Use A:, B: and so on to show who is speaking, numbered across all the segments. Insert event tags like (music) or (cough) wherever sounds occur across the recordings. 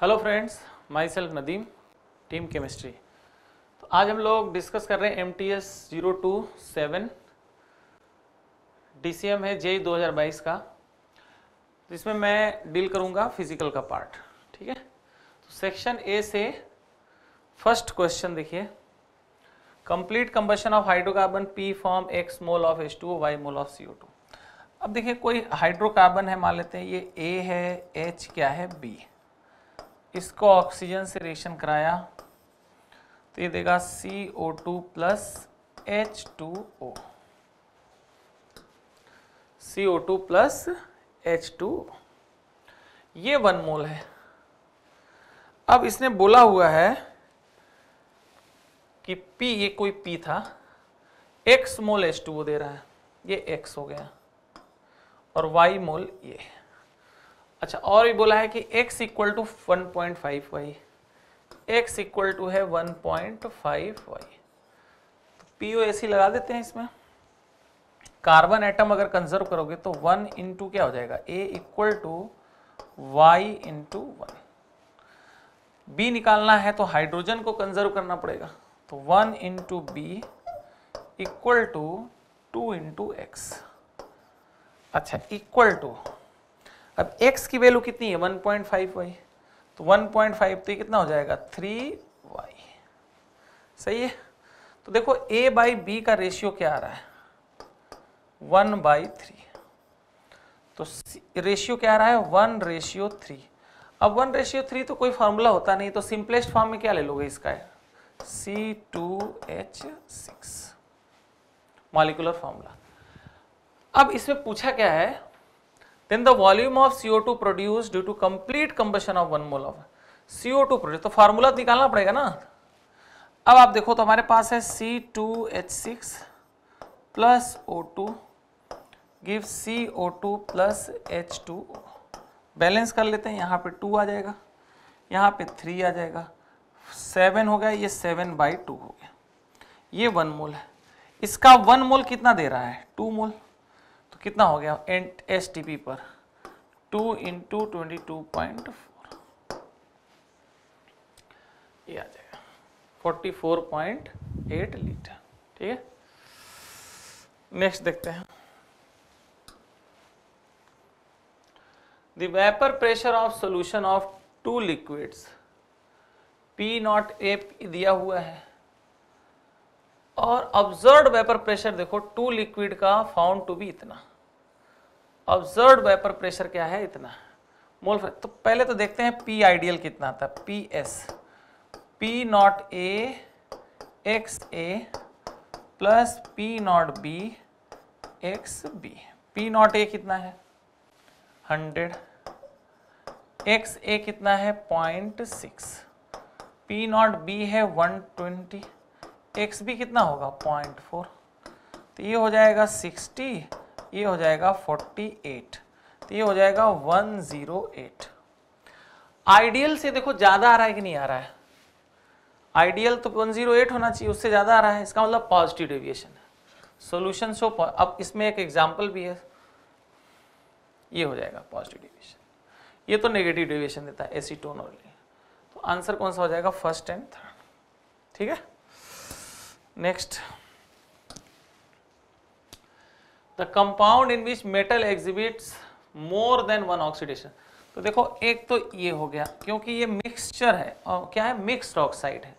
A: Hello friends my self Nadeem team chemistry तो आज हम लोग डिस्कस कर रहे हैं M T S zero two seven D C M है जे दो हज़ार बाईस का जिसमें तो मैं डील करूँगा फिजिकल का पार्ट ठीक है तो सेक्शन ए से फर्स्ट क्वेश्चन देखिए complete combustion of hydrocarbon P form X mole of H two Y mole of C O two अब देखिए कोई हाइड्रोकार्बन है मान लेते हैं ये ए है एच क्या है बी है इसको ऑक्सीजन से रेशन कराया तो ये देगा C O two plus H two O C O two plus H two ये वन मोल है अब इसने बोला हुआ है कि P ये कोई P था x मोल H2O दे रहा है ये x हो गया और y मोल ये है अच्छा और भी बोला है कि x equal to one point five Y X equal to है वन पॉइंट फाइव वाई तो पी ओ लगा देते हैं इसमें कार्बन एटम अगर कंजर्व करोगे तो वन इंटू क्या हो जाएगा A equal to Y into one B निकालना है तो हाइड्रोजन को कंजर्व करना पड़ेगा तो one into B equal to two into X अच्छा इक्वल टू अब x की वैल्यू कितनी है 1.5y पॉइंट तो 1.5 तो ये कितना हो जाएगा 3y सही है तो देखो a बाई बी का रेशियो क्या आ रहा है वन बाई थ्री तो रेशियो क्या आ रहा है वन रेशियो थ्री अब वन रेशियो थ्री तो कोई फॉर्मूला होता नहीं तो सिंपलेस्ट फॉर्म में क्या ले लोगे इसका है C two H six molecular formula अब इसमें पूछा क्या है then the volume of CO2 produced due to complete combustion of one mole of CO2 produced तो फार्मूला निकालना पड़ेगा ना अब आप देखो तो हमारे पास है C2H6 plus O2 give CO2 plus H2 balance कर लेते हैं यहाँ पे 2 आ जाएगा यहाँ पे 3 आ जाएगा 7 हो गया ये 7 बाई टू हो गया ये 1 मोल है इसका 1 मोल कितना दे रहा है 2 मोल तो कितना हो गया एन एस टी पी पर two into twenty two point four ये आ जाएगा forty four point eight litre ठीक है नेक्स्ट देखते हैं the pressure of solution of two two P naught A दिया हुआ है और ऑब्जर्व वेपर प्रेशर देखो टू लिक्विड का फाउंड टू बी इतना ऑब्जर्व वेपर प्रेशर क्या है इतना मोल तो पहले तो देखते हैं पी आइडियल कितना था P S P naught A X A plus P naught B X B P naught A कितना है हंड्रेड एक्स ए कितना है point six P naught B है वन ट्वेंटी एक्स भी कितना होगा पॉइंट फोर तो ये हो जाएगा सिक्सटी ये हो जाएगा फोर्टी एट तो ये हो जाएगा वन ज़ीरो एट आइडियल से देखो ज़्यादा आ रहा है कि नहीं आ रहा है आइडियल तो वन ज़ीरो एट होना चाहिए उससे ज़्यादा आ रहा है इसका मतलब पॉजिटिव डेविएशन है सोल्यूशन सो अब इसमें एक एग्जाम्पल भी है ये हो जाएगा पॉजिटिव डेविएशन ये तो नेगेटिव डेविएशन देता है एसीटोन और तो आंसर कौन सा हो जाएगा फर्स्ट एंड थर्ड ठीक है Next, the compound in which metal exhibits more than one oxidation. तो देखो एक तो ये हो गया क्योंकि ये मिक्सचर है और क्या है मिक्सड ऑक्साइड है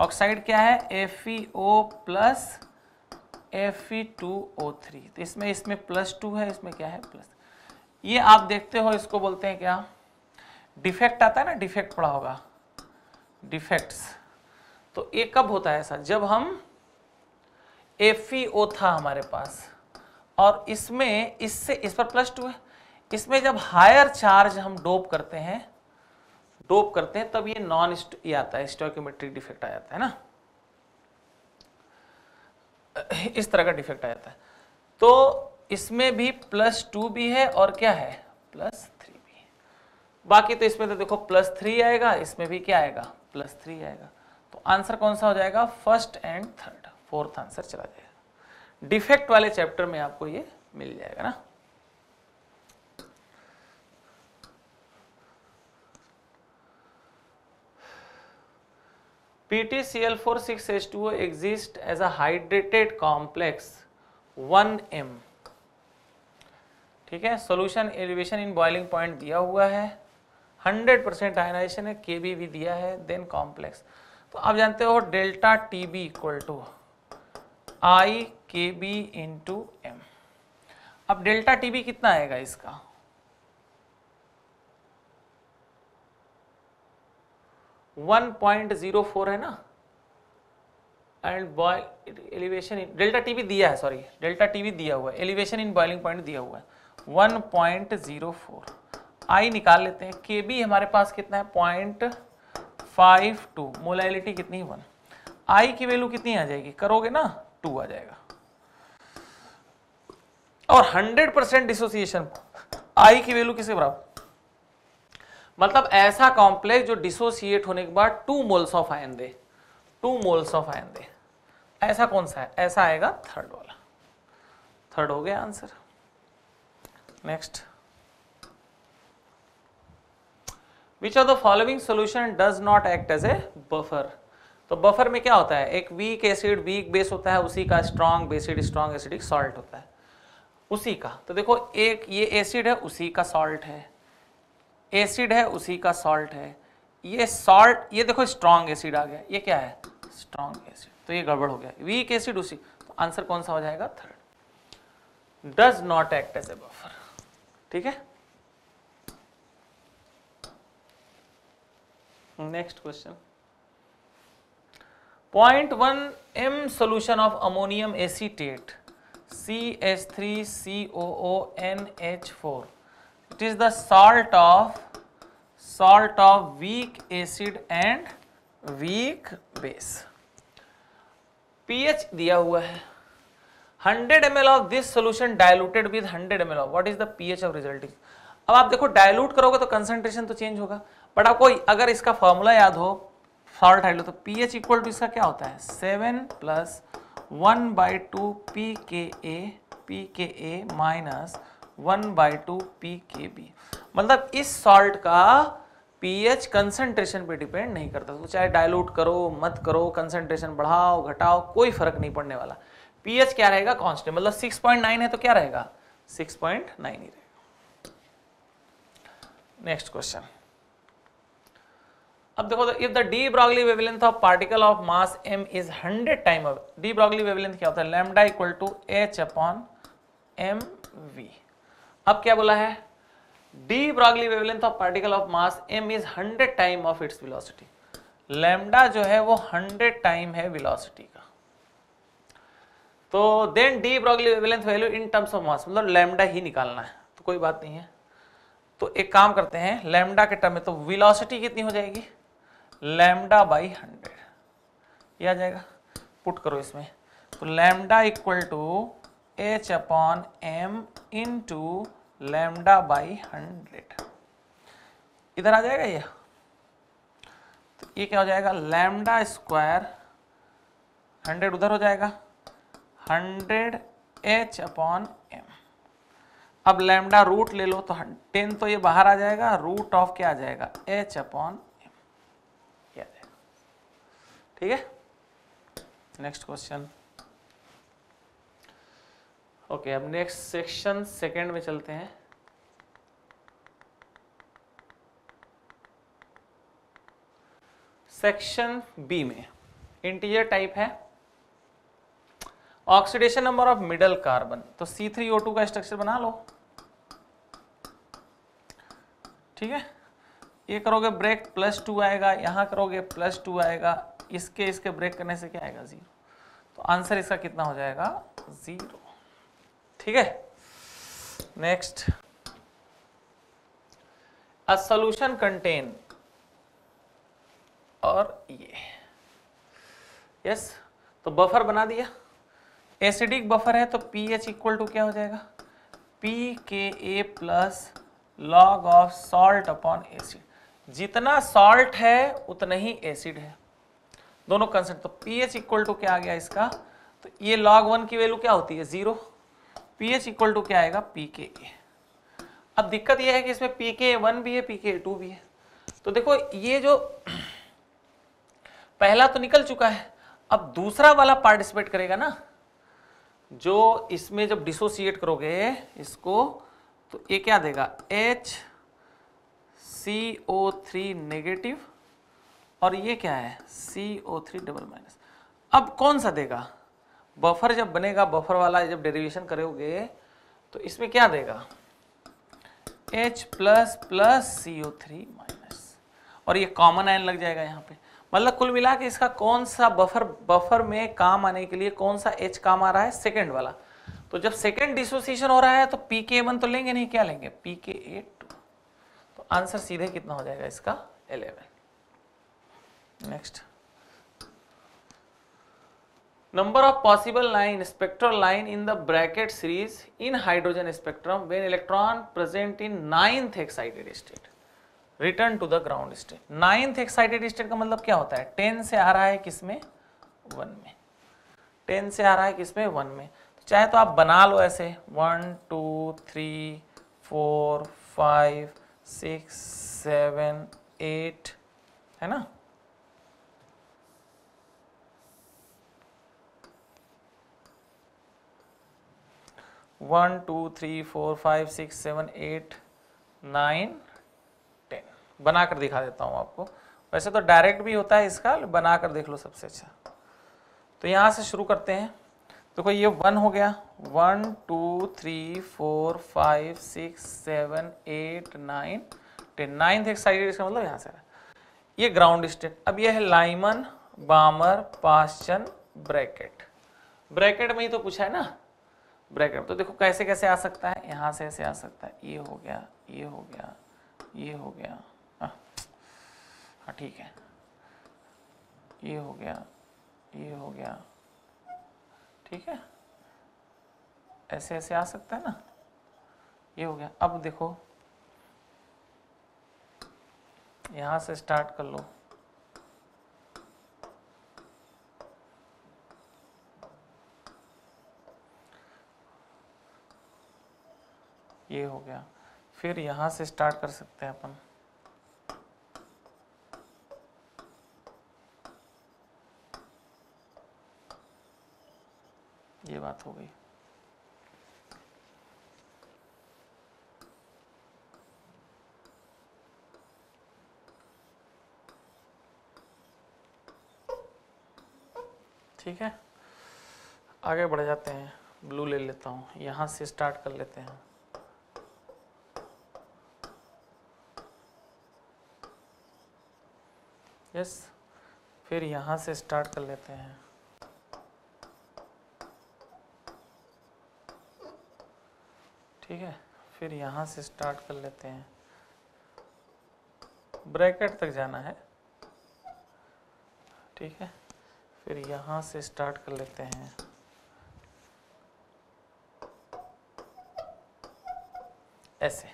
A: ऑक्साइड क्या है F E O plus F E two O three तो इसमें इसमें प्लस टू है इसमें क्या है प्लस ये आप देखते हो इसको बोलते हैं क्या डिफेक्ट आता है ना डिफेक्ट पड़ा होगा डिफेक्ट्स तो ये कब होता है ऐसा जब हम एफ था हमारे पास और इसमें इससे इस पर प्लस टू है इसमें जब हायर चार्ज हम डोप करते हैं डोप करते हैं तब ये नॉन ये आता है स्टोक्योमेट्रिक डिफेक्ट आ जाता है ना इस तरह का डिफेक्ट आ जाता है तो इसमें भी प्लस टू भी है और क्या है प्लस थ्री भी है बाकी तो इसमें तो देखो प्लस थ्री आएगा इसमें भी क्या आएगा प्लस थ्री आएगा तो आंसर कौन सा हो जाएगा first and third fourth answer चला जाएगा डिफेक्ट वाले चैप्टर में आपको ये मिल जाएगा ना PtCl46H2O exists as a hydrated complex 1m ठीक है solution elevation in boiling point दिया हुआ है 100 परसेंट आयनाइजेशन है के भी दिया है देन कॉम्प्लेक्स तो आप जानते हो delta T B equal to I K B into M अब डेल्टा टी बी कितना आएगा इसका वन पॉइंट जीरो फोर है ना and boil elevation in delta T दिया है सॉरी डेल्टा टी दिया हुआ है एलिवेशन इन बॉइलिंग पॉइंट दिया हुआ है one point zero four I निकाल लेते हैं के बी हमारे पास कितना है पॉइंट फाइव टू मोलाइलिटी कितनी वन आई की वैल्यू कितनी आ जाएगी करोगे ना टू आ जाएगा और 100 परसेंट डिसोसिएशन आई की वैल्यू किसके बराबर मतलब ऐसा कॉम्प्लेक्स जो डिसोसिएट होने के बाद टू मोल्स ऑफ आयन दे टू मोल्स ऑफ आयन दे ऐसा कौन सा है ऐसा आएगा थर्ड वाला थर्ड हो गया answer next which are the following solution does not act as a buffer तो बफर में क्या होता है एक वीक एसिड वीक बेस होता है उसी का strong basic strong acidic salt होता है उसी का तो देखो एक ये एसिड है उसी का सॉल्ट है एसिड है उसी का सॉल्ट है ये सॉल्ट ये देखो स्ट्रॉन्ग एसिड आ गया ये क्या है स्ट्रॉन्ग एसिड तो ये गड़बड़ हो गया वीक एसिड उसी तो आंसर कौन सा हो जाएगा third does not act as a buffer ठीक है next question point one M solution of ammonium acetate C H three C O O N H four it is the salt of salt of weak acid and weak base pH दिया हुआ है 100 ml of this solution diluted with 100 ml of what is the H of resulting अब आप देखो dilute करोगे तो concentration तो change होगा बट आपको अगर इसका फॉर्मूला याद हो सॉल्ट है तो पी एच इक्वल टू इसका क्या होता है seven plus one by two P K A P K A minus one by two P K B मतलब इस सॉल्ट का पीएच कंसंट्रेशन पे डिपेंड नहीं करता तो चाहे डायलूट करो मत करो कंसंट्रेशन बढ़ाओ घटाओ कोई फर्क नहीं पड़ने वाला पीएच क्या रहेगा कॉन्स्टेंट मतलब सिक्स पॉइंट नाइन है तो क्या रहेगा सिक्स पॉइंट नाइन ही रहेगा नेक्स्ट क्वेश्चन अब देखो if the de Broglie wavelength of particle of mass m is 100 time de Broglie wavelength क्या होता है lambda equal to H upon M V अब क्या बोला है de Broglie wavelength of particle of mass m is 100 time of its velocity lambda जो है वो 100 टाइम है वेलोसिटी का तो then de Broglie wavelength value in terms of mass मतलब लैम्डा ही निकालना है तो कोई बात नहीं है तो एक काम करते हैं लैम्डा के टर्म में तो वेलोसिटी कितनी हो जाएगी लैमडा बाई हंड्रेड यह आ जाएगा पुट करो इसमें तो lambda equal to H upon M into lambda by hundred इधर आ जाएगा ये तो ये क्या हो जाएगा लैमडा स्क्वायर हंड्रेड उधर हो जाएगा हंड्रेड एच अपॉन एम अब लैमडा रूट ले लो तो टेन तो ये बाहर आ जाएगा रूट ऑफ क्या आ जाएगा एच अपॉन ठीक है नेक्स्ट क्वेश्चन ओके अब नेक्स्ट सेक्शन सेकेंड में चलते हैं सेक्शन बी में इंटीजर टाइप है oxidation number of middle carbon तो C3O2 का स्ट्रक्चर बना लो ठीक है ये करोगे ब्रेक प्लस टू आएगा यहां करोगे प्लस टू आएगा इसके इसके ब्रेक करने से क्या आएगा ज़ीरो तो आंसर इसका कितना हो जाएगा ज़ीरो ठीक है नेक्स्ट अ सोल्यूशन कंटेन और ये यस तो बफर बना दिया एसिडिक बफर है तो पी एच इक्वल टू क्या हो जाएगा P K A plus log of salt upon acid जितना सॉल्ट है उतना ही एसिड है दोनों कंसेंट तो पी एच इक्वल टू क्या आ गया इसका तो ये लॉग वन की वैल्यू क्या होती है zero P H equal to क्या आएगा पी के ए अब दिक्कत ये है कि इसमें पी के वन भी है पी के टू भी है तो देखो ये जो पहला तो निकल चुका है अब दूसरा वाला पार्टिसिपेट करेगा ना जो इसमें जब डिसोसिएट करोगे इसको तो ये क्या देगा H C O three negative और ये क्या है C O three double minus अब कौन सा देगा बफर जब बनेगा बफर वाला जब डेरिवेशन करोगे तो इसमें क्या देगा H plus plus C O three minus और ये कॉमन आयन लग जाएगा यहाँ पे मतलब कुल मिला के इसका कौन सा बफर बफर में काम आने के लिए कौन सा H काम आ रहा है सेकेंड वाला तो जब सेकेंड डिसोसिएशन हो रहा है तो पी के वन तो लेंगे नहीं क्या लेंगे पी के टू तो आंसर सीधे कितना हो जाएगा इसका eleven next number of possible line spectral line in the Brackett series in hydrogen spectrum when electron present in ninth excited state return to the ground state ninth excited state का मतलब क्या होता है टेन से आ रहा है किसमें one में टेन से आ रहा है किसमें वन में तो चाहे तो आप बना लो ऐसे one two three four five six seven eight है ना one two three four five six seven eight nine ten बना कर दिखा देता हूँ आपको वैसे तो डायरेक्ट भी होता है इसका बना कर देख लो सबसे अच्छा तो यहाँ से शुरू करते हैं देखो ये वन हो गया one two three four five six seven eight nine ten ninth एक साइड इसका मतलब यहाँ से ये ग्राउंड स्टेट अब ये है Lyman Balmer Paschen Brackett Brackett में ही तो पूछा है ना ब्रैकेट तो देखो कैसे कैसे आ सकता है यहाँ से ऐसे आ सकता है ये हो गया ये हो गया ये हो गया हाँ, हाँ ठीक है ये हो गया ये हो गया ठीक है ऐसे ऐसे आ सकता है ना ये हो गया अब देखो यहाँ से स्टार्ट कर लो ये हो गया फिर यहाँ से स्टार्ट कर सकते हैं अपन ये बात हो गई ठीक है आगे बढ़ जाते हैं ब्लू ले लेता हूँ यहाँ से स्टार्ट कर लेते हैं यस फिर यहाँ से स्टार्ट कर लेते हैं ठीक है फिर यहाँ से स्टार्ट कर लेते हैं ब्रैकेट तक जाना है ठीक है फिर यहाँ से स्टार्ट कर लेते हैं ऐसे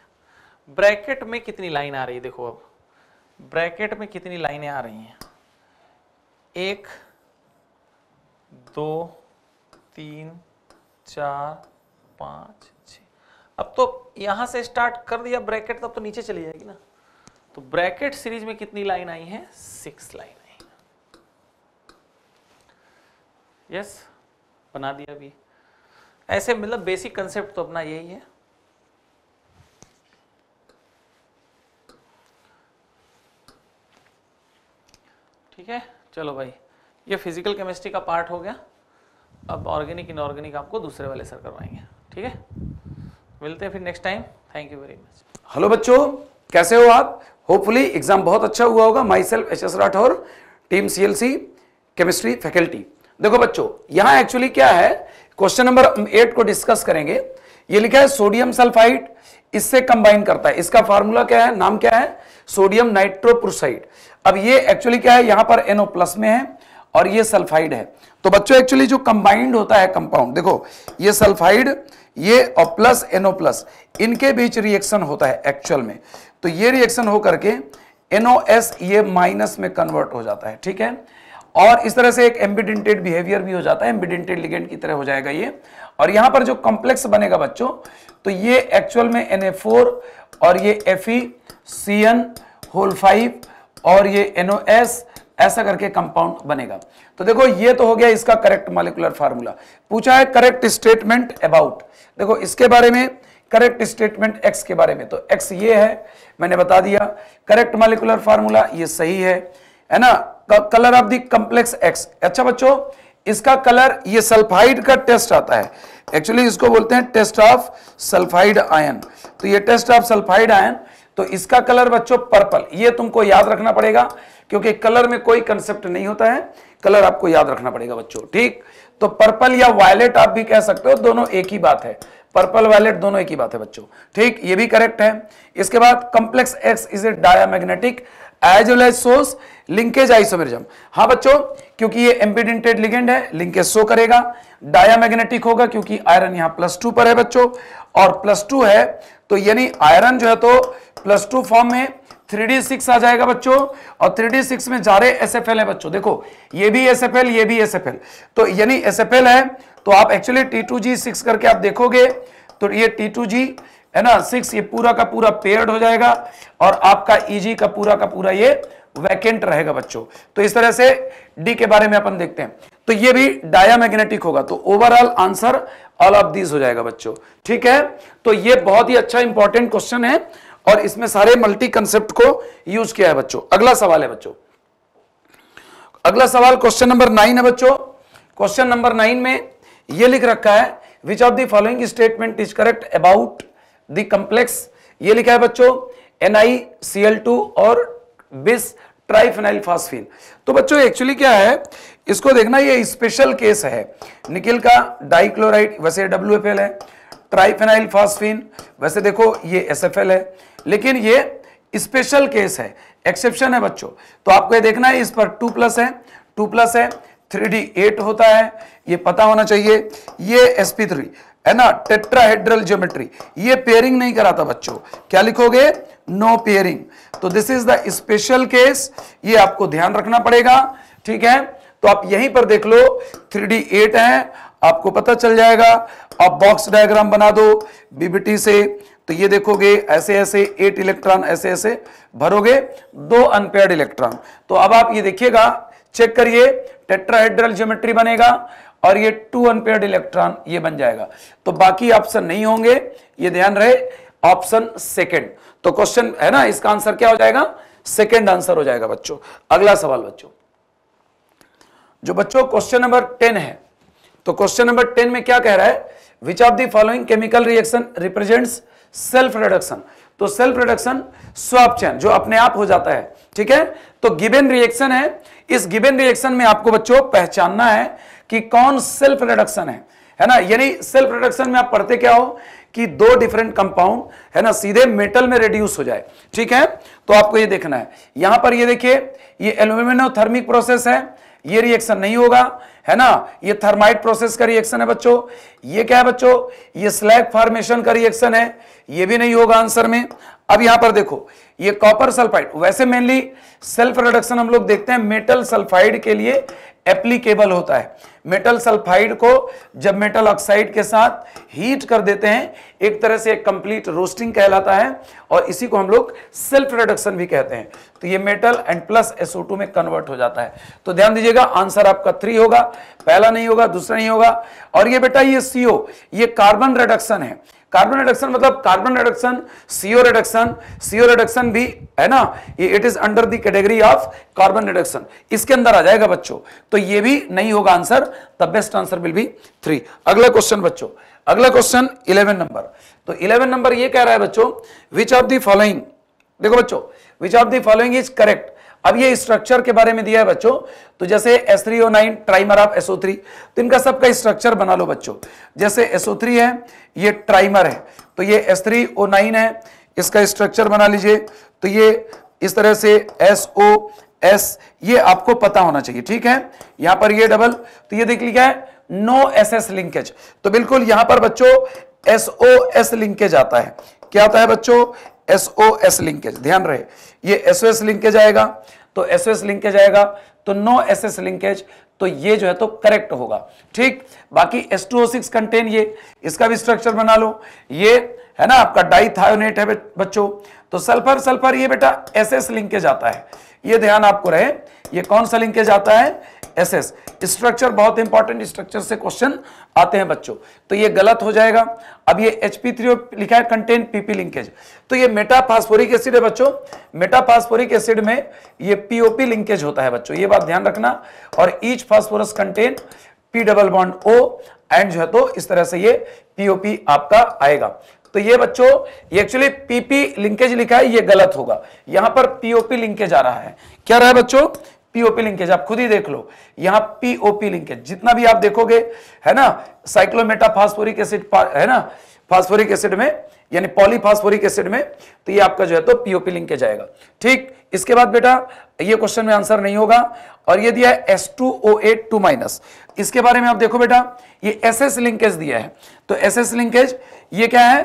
A: ब्रैकेट में कितनी लाइन आ रही है देखो अब ब्रैकेट में कितनी लाइनें आ रही हैं एक दो तीन चार पाँच छ अब तो यहां से स्टार्ट कर दिया ब्रैकेट तब तो नीचे चली जाएगी ना तो ब्रैकेट सीरीज में कितनी लाइन आई है सिक्स लाइन आई यस बना दिया अभी ऐसे मतलब बेसिक कंसेप्ट तो अपना यही है ठीक है चलो भाई ये फिजिकल केमिस्ट्री का पार्ट हो गया अब ऑर्गेनिक इनऑर्गेनिक आपको दूसरे वाले सर करवाएंगे ठीक है मिलते हैं फिर next time thank you very much
B: hello बच्चों कैसे हो आप होपफुली एग्जाम बहुत अच्छा हुआ होगा my self H S Rathore team C chemistry faculty देखो बच्चों यहाँ एक्चुअली क्या है क्वेश्चन नंबर एट को डिस्कस करेंगे ये लिखा है सोडियम सल्फाइड इससे कंबाइन करता है इसका फॉर्मूला क्या है नाम क्या है सोडियम नाइट्रोप्रोसाइड अब ये एक्चुअली क्या है यहां पर एनओ प्लस में है और ये सल्फाइड है तो बच्चों एक्चुअली जो कंबाइंड होता है कंपाउंड देखो ये सल्फाइड ये और प्लस एनओ प्लस इनके बीच रिएक्शन होता है एक्चुअल में तो ये रिएक्शन होकर के एनओ एस ये माइनस में कन्वर्ट हो जाता है ठीक है और इस तरह से एक एम्बिडेंटेड बिहेवियर भी हो जाता है एम्बिडेंटेड लिगेंड की तरह हो जाएगा ये और यहां पर जो कॉम्प्लेक्स बनेगा बच्चों तो ये एक्चुअल में एन और ये F C N whole five और ये एनओ एस ऐसा करके कंपाउंड बनेगा तो देखो ये तो हो गया इसका करेक्ट मालिकुलर फार्मूला पूछा है करेक्ट स्टेटमेंट अबाउट देखो इसके बारे में करेक्ट स्टेटमेंट एक्स के बारे में तो एक्स ये है मैंने बता दिया करेक्ट मालिकुलर फार्मूला ये सही है है ना colour of the complex X अच्छा बच्चों इसका कलर ये सल्फाइड का टेस्ट आता है एक्चुअली इसको बोलते हैं टेस्ट ऑफ सल्फाइड आयन तो ये टेस्ट ऑफ सल्फाइड आयन तो इसका कलर बच्चों पर्पल ये तुमको याद रखना पड़ेगा क्योंकि कलर में कोई कंसेप्ट नहीं होता है कलर आपको याद रखना पड़ेगा बच्चों ठीक तो पर्पल या वायलेट आप भी कह सकते हो दोनों एक ही बात है पर्पल वायलेट दोनों एक ही बात है बच्चों ठीक ये भी करेक्ट है इसके बाद complex X is a diamagnetic as well as source linkage isomerism हाँ बच्चों क्योंकि ये एम्पिडेंटेड लिगेंड है लिंकेज शो करेगा डायमैग्नेटिक होगा क्योंकि आयरन यहां प्लस टू पर है बच्चों और प्लस टू है तो यानी आयरन जो है तो प्लस टू फॉर्म में 3d6 आ जाएगा बच्चों और 3d6 में जा रहे एस एफ एल है बच्चों देखो ये भी एस एफ एल ये भी एस एफ एल तो यानी एस एफ एल है तो आप actually T two G six करके आप देखोगे तो ये टी टू जी है ना सिक्स ये पूरा का पूरा पेयर्ड हो जाएगा और आपका ईजी e का पूरा का पूरा ये वैकेंट रहेगा बच्चों तो इस तरह से डी के बारे में अपन देखते हैं तो ये भी डायामैग्नेटिक होगा तो overall answer all of these हो जाएगा बच्चों ठीक है तो ये बहुत ही अच्छा इंपॉर्टेंट क्वेश्चन है और इसमें सारे मल्टी कंसेप्ट को यूज किया है बच्चों अगला सवाल है बच्चों अगला सवाल क्वेश्चन नंबर नाइन है बच्चों क्वेश्चन नंबर नाइन में यह लिख रखा है which of the following statement is correct about the complex ये लिखा है बच्चों एनआईसीएल2 और बिस ट्राइफेनाइल फॉस्फिन तो बच्चों एक्चुअली क्या है इसको देखना ये स्पेशल केस है निकिल का डाइक्लोराइड वैसे डब्ल्यू है ट्राइफेनाइल फॉस्फिन वैसे देखो ये एस है लेकिन ये स्पेशल केस है एक्सेप्शन है बच्चों तो आपको ये देखना है इस पर टू प्लस है टू प्लस है थ्री डी एट होता है ये पता होना चाहिए ये एस पी थ्री है ना टेट्राहेड्रल ज्योमेट्री ये पेयरिंग नहीं कराता बच्चों क्या लिखोगे नो पेयरिंग तो this is the special case ये आपको ध्यान रखना पड़ेगा ठीक है तो आप यहीं पर देख लो थ्री डी एट है आपको पता चल जाएगा आप बॉक्स डायग्राम बना दो बीबीटी से तो ये देखोगे ऐसे ऐसे एट इलेक्ट्रॉन ऐसे ऐसे भरोगे दो अनपेयर्ड इलेक्ट्रॉन तो अब आप ये देखिएगा चेक करिए टेट्राहेड्रल ज्योमेट्री बनेगा और ये टू अनपेयर्ड इलेक्ट्रॉन ये बन जाएगा तो बाकी ऑप्शन नहीं होंगे ये ध्यान रहे ऑप्शन सेकेंड तो क्वेश्चन है ना इसका आंसर क्या हो जाएगा सेकेंड आंसर हो जाएगा बच्चों अगला सवाल बच्चों जो बच्चों क्वेश्चन नंबर टेन है तो क्वेश्चन नंबर टेन में क्या कह रहा है which of the following chemical reaction represent self reduction तो सेल्फ रिडक्शन स्वाप चैन जो अपने आप हो जाता है ठीक है तो गिबेन रिएक्शन है इस गिबेन रिएक्शन में आपको बच्चों पहचानना है कि कौन सेल्फ रिडक्शन है है ना यानी सेल्फ रिडक्शन में आप पढ़ते क्या हो कि दो डिफरेंट कंपाउंड है ना सीधे मेटल में रिड्यूस हो जाए ठीक है तो आपको ये देखना है यहां पर ये देखिए ये एल्यूमिनोथर्मिक प्रोसेस है ये रिएक्शन नहीं होगा है ना ये थर्माइट प्रोसेस का रिएक्शन है बच्चों ये क्या है बच्चों ये स्लैग फॉर्मेशन का रिएक्शन है ये भी नहीं होगा आंसर में अब यहां पर देखो ये कॉपर सल्फाइड वैसे मेनली सेल्फ रिडक्शन हम लोग देखते हैं मेटल सल्फाइड के लिए एप्लीकेबल होता है मेटल सल्फाइड को जब मेटल ऑक्साइड के साथ हीट कर देते हैं एक तरह से एक कंप्लीट रोस्टिंग कहलाता है और इसी को हम लोग सेल्फ रिडक्शन भी कहते हैं तो ये मेटल एंड प्लस SO2 में कन्वर्ट हो जाता है तो ध्यान दीजिएगा आंसर आपका थ्री होगा पहला नहीं होगा दूसरा नहीं होगा और ये बेटा ये CO ये कार्बन रिडक्शन है कार्बन रिडक्शन मतलब carbon reduction CO reduction CO reduction भी है ना it is under the category of carbon reduction इसके अंदर आ जाएगा बच्चों तो ये भी नहीं होगा answer the best answer will be three अगला क्वेश्चन बच्चों अगला क्वेश्चन इलेवन नंबर तो इलेवन नंबर ये कह रहा है बच्चों विच ऑफ द फॉलोइंग देखो बच्चों which of the following is correct अब ये स्ट्रक्चर के बारे में दिया है बच्चों तो जैसे S three O nine trimer of SO three तो इनका सबका स्ट्रक्चर बना लो बच्चों जैसे एसओ थ्री है ये ट्राइमर है तो ये एस थ्री ओ नाइन है इसका स्ट्रक्चर बना लीजिए तो ये इस तरह से एस ओ एस ये आपको पता होना चाहिए ठीक है यहां पर ये डबल तो ये देख लिया है नो एस एस लिंकेज तो बिल्कुल यहां पर बच्चों एसओ एस लिंकेज आता है क्या आता है बच्चों एस लिंकेज ध्यान रहे ये एस लिंकेज आएगा तो एस लिंकेज आएगा तो नो एस लिंकेज तो ये जो है तो करेक्ट होगा ठीक बाकी S two O six contain ये इसका भी स्ट्रक्चर बना लो ये है ना आपका डाई थायोनेट है बच्चों तो सल्फर सल्फर ये बेटा एस एस लिंकेज आता है ये ध्यान आपको रहे ये कौन सा लिंकेज आता है एसएस स्ट्रक्चर बहुत इंपॉर्टेंट स्ट्रक्चर से क्वेश्चन आते हैं बच्चों तो ये गलत हो जाएगा अब ये एच पी थ्री लिखा है कंटेंट पीपी लिंकेज तो ये मेटाफास्फोरिक एसिड है बच्चों मेटाफास्फोरिक एसिड में ये पीओपी लिंकेज होता है बच्चों ये बात ध्यान रखना और each phosphorus content P double bond O and जो है तो इस तरह से ये पीओपी आपका आएगा तो ये बच्चों ये एक्चुअली पीपी लिंकेज लिखा है ये गलत होगा यहां पर पीओपी लिंकेज आ रहा है क्या रहा है बच्चों पीओपी लिंकेज आप खुद ही देख लो यहां पीओपी लिंकेज जितना भी आप देखोगे है ना साइक्लोमेटा फास्फोरिक एसिड है ना फास्फोरिक एसिड में यानी पॉलीफास्फोरिक एसिड में तो ये आपका जो है तो पीओपी लिंकेज जाएगा ठीक इसके बाद बेटा ये क्वेश्चन में आंसर नहीं होगा और ये दिया है S two O eight two minus इसके बारे में आप देखो बेटा ये एस एस लिंकेज दिया है तो एस एस लिंकेज ये क्या है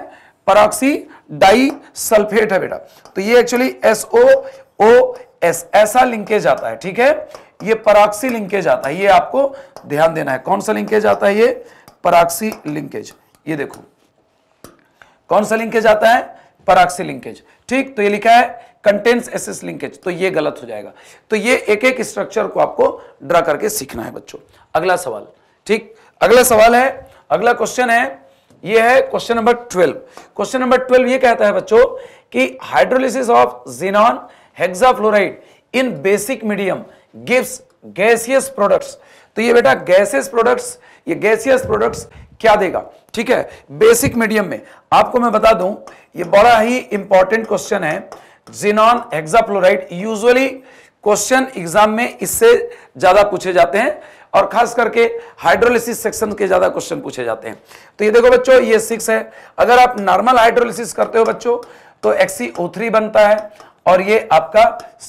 B: पराक्सी डाई सल्फेट है बेटा तो ये एक्चुअली एसओ ओ एस ऐसा लिंकेज आता है ठीक है ये पराक्सी लिंकेज आता है ये आपको ध्यान देना है कौन सा लिंकेज आता है ये पराक्सी लिंकेज ये देखो कौन सा लिंकेज आता है पराक्सी लिंकेज ठीक तो ये लिखा है कंटेंट्स एसिस लिंकेज तो ये गलत हो जाएगा तो ये एक एक स्ट्रक्चर को आपको ड्रा करके सीखना है बच्चों अगला सवाल ठीक अगला सवाल है अगला क्वेश्चन है ये है question number twelve question number twelve ये कहता है बच्चों कि hydrolysis of xenon hexafluoride in basic medium gives gaseous products तो ये बेटा गैसियस प्रोडक्ट्स ये गैसियस प्रोडक्ट्स क्या देगा ठीक है बेसिक मीडियम में आपको मैं बता दूं ये बड़ा ही इंपॉर्टेंट क्वेश्चन है xenon hexafluoride usually question exam में इससे ज्यादा पूछे जाते हैं और खास करके हाइड्रोलिसिस सेक्शन के ज्यादा क्वेश्चन पूछे जाते हैं तो ये देखो बच्चों ये सिक्स है अगर आप नॉर्मल हाइड्रोलिसिस करते हो बच्चों तो एक्सी ओ थ्री बनता है और ये आपका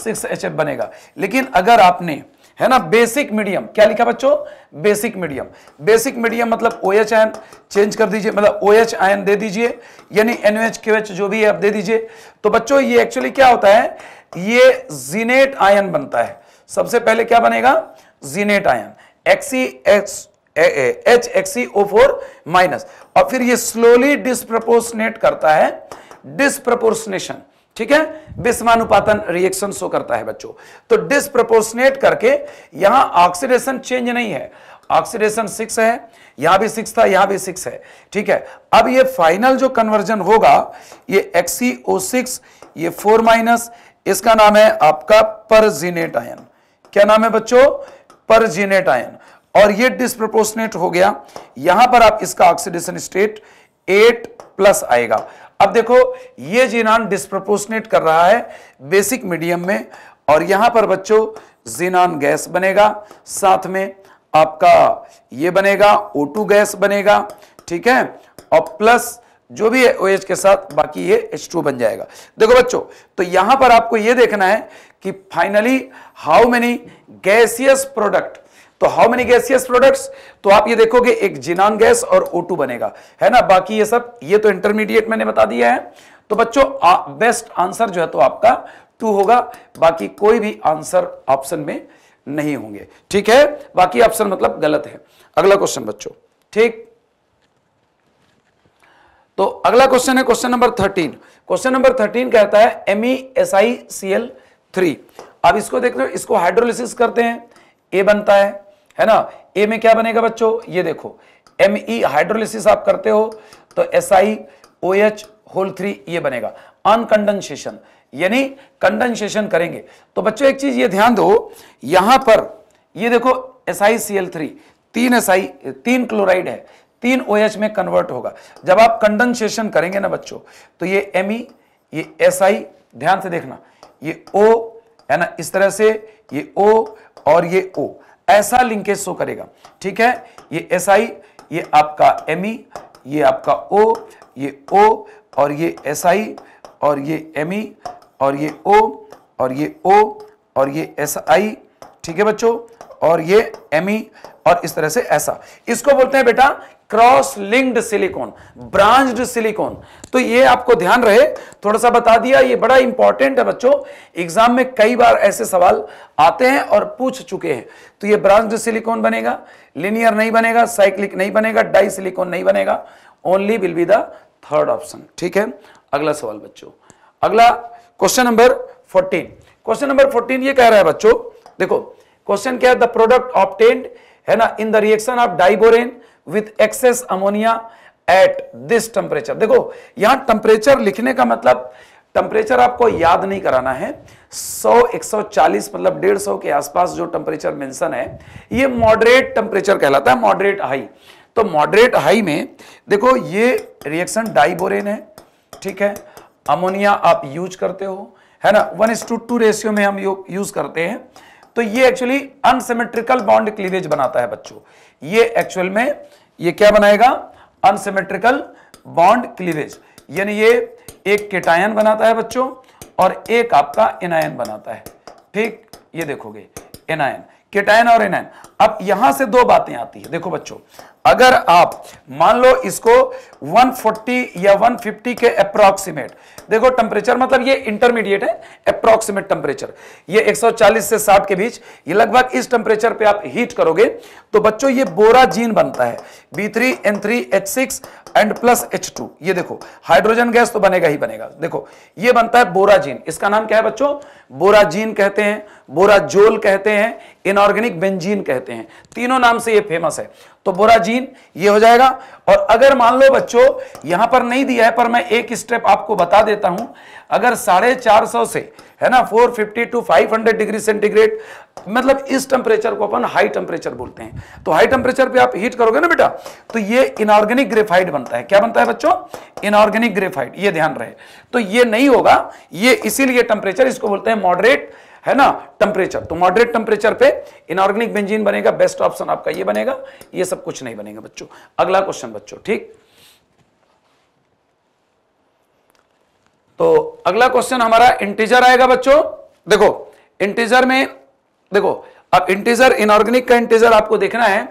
B: सिक्स एच एफ बनेगा लेकिन अगर आपने है ना बेसिक मीडियम क्या लिखा बच्चों बेसिक मीडियम बेसिक मीडियम मतलब ओ एच आयन चेंज कर दीजिए मतलब ओ एच आयन दे दीजिए यानी एन एच एच जो भी है आप दे दीजिए तो बच्चों ये एक्चुअली क्या होता है ये जीनेट आयन बनता है सबसे पहले क्या बनेगा xenate ion Xe X H Xe O four minus और फिर ये स्लोली डिस्प्रपोर्सनेट करता है डिस्प्रपोर्सनेशन ठीक है विषमानुपातन रिएक्शन शो करता है बच्चों तो डिस्प्रपोर्शनेट करके यहां ऑक्सीडेशन चेंज नहीं है ऑक्सीडेशन सिक्स है यहां भी सिक्स था यहां भी सिक्स है ठीक है अब ये फाइनल जो कन्वर्जन होगा ये एक्सीओ सिक्स e ये फोर माइनस इसका नाम है आपका परजीनेट आयन क्या नाम है बच्चों परजीनेट आयन और ये डिस्प्रपोर्शनेट हो गया यहां पर आप इसका ऑक्सीडेशन स्टेट एट प्लस आएगा अब देखो ये जीनान डिस्प्रपोर्शनेट कर रहा है बेसिक मीडियम में और यहां पर बच्चों जीनान गैस बनेगा साथ में आपका ये बनेगा O2 गैस बनेगा ठीक है और प्लस जो भी है OH के साथ बाकी ये H2 बन जाएगा देखो बच्चों तो यहां पर आपको ये देखना है कि finally how many gaseous product तो हाउ मेनी गैसियस प्रोडक्ट्स तो आप ये देखोगे एक जिनान गैस और ओ बनेगा है ना बाकी ये सब ये तो इंटरमीडिएट मैंने बता दिया है तो बच्चों बेस्ट आंसर जो है तो आपका टू होगा बाकी कोई भी आंसर ऑप्शन में नहीं होंगे ठीक है बाकी ऑप्शन मतलब गलत है अगला क्वेश्चन बच्चों ठीक तो अगला क्वेश्चन है question number thirteen question number thirteen कहता है M E S I C L three अब इसको देख लो इसको हाइड्रोलिस करते हैं ए बनता है है ना ए में क्या बनेगा बच्चों ये देखो एम ई हाइड्रोलिसिस आप करते हो तो S I O H whole three ये बनेगा अनकंडेंसेशन यानी कंडेंसेशन करेंगे तो बच्चों एक चीज ये ध्यान दो यहां पर ये देखो S I C L three तीन एस आई तीन क्लोराइड है तीन ओ एच में कन्वर्ट होगा जब आप कंडेंसेशन करेंगे ना बच्चों तो ये एम ई e, ये एस आई ध्यान से देखना ये ओ है ना इस तरह से ये ओ और ये ओ ऐसा लिंकेज शो करेगा ठीक है ये एस SI, ये आपका एम ई e, ये आपका ओ ये ओ और ये एस SI, और ये एम ई e, और ये ओ और ये ओ और ये एस SI, ठीक है बच्चों और ये एम e और इस तरह से ऐसा इसको बोलते हैं बेटा cross linked silicon branched silicon तो ये आपको ध्यान रहे थोड़ा सा बता दिया ये बड़ा इंपॉर्टेंट है बच्चों एग्जाम में कई बार ऐसे सवाल आते हैं और पूछ चुके हैं तो ये ब्रांच्ड सिलिकॉन बनेगा लिनियर नहीं बनेगा साइक्लिक नहीं बनेगा डाई सिलिकॉन नहीं बनेगा only will be the third option ठीक है अगला सवाल बच्चों अगला question number fourteen question number fourteen ये कह रहा है बच्चों देखो क्वेश्चन क्या है द प्रोडक्ट ऑप्टेंड है ना in the reaction of diborane with excess ammonia at this temperature देखो यहां टेम्परेचर लिखने का मतलब टेम्परेचर आपको याद नहीं कराना है 100 140 मतलब 150 के आसपास जो टेम्परेचर मेंशन है ये मॉडरेट टेम्परेचर कहलाता है मॉडरेट हाई तो मॉडरेट हाई में देखो ये रिएक्शन डाइबोरेन है ठीक है अमोनिया आप यूज करते हो है ना वन इस टू टू रेशियो में हम यूज करते हैं तो ये एक्चुअली अनसिमेट्रिकल बॉन्ड क्लीवेज बनाता है बच्चों ये एक्चुअल में ये क्या बनाएगा अनसिमेट्रिकल बॉन्ड क्लीवेज यानी ये एक केटायन बनाता है बच्चों और एक आपका एनायन बनाता है ठीक ये देखोगे एनायन केटायन और एनायन अब यहां से दो बातें आती है देखो बच्चों अगर आप मान लो इसको 140 या 150 के अप्रोक्सीमेट देखो टेम्परेचर मतलब ये इंटरमीडिएट है अप्रोक्सीमेट टेम्परेचर ये 140 से 60 के बीच ये लगभग इस टेम्परेचर पे आप हीट करोगे तो बच्चों ये बोरा जीन बनता है B three N three H six and plus H two ये देखो हाइड्रोजन गैस तो बनेगा ही बनेगा देखो ये बनता है बोराजीन इसका नाम क्या है बच्चों बोराजीन कहते हैं बोराजोल कहते हैं इनऑर्गेनिक बेंजीन कहते हैं तीनों नाम से ये फेमस है तो बोराजीन ये हो जाएगा और अगर मान लो बच्चों यहां पर नहीं दिया है पर मैं एक स्टेप आपको बता देता हूं अगर साढ़े चार सौ से है ना 450 टू 500 डिग्री सेंटीग्रेड मतलब इस टेम्परेचर को अपन हाई टेम्परेचर बोलते हैं तो हाई टेम्परेचर पे आप हीट करोगे ना बेटा तो ये इनऑर्गेनिक ग्रेफाइट बनता है क्या बनता है बच्चों इनऑर्गेनिक ग्रेफाइट ये ध्यान रहे तो ये नहीं होगा ये इसीलिए टेम्परेचर इसको बोलते हैं मॉडरेट है ना टेम्परेचर तो मॉडरेट टेम्परेचर पे इनऑर्गेनिक बेंजीन बनेगा बेस्ट ऑप्शन आपका ये बनेगा ये सब कुछ नहीं बनेगा बच्चों अगला क्वेश्चन बच्चों ठीक तो अगला क्वेश्चन हमारा इंटीजर आएगा बच्चों देखो इंटीजर में देखो अब इंटीजर इनऑर्गेनिक का इंटीजर आपको देखना है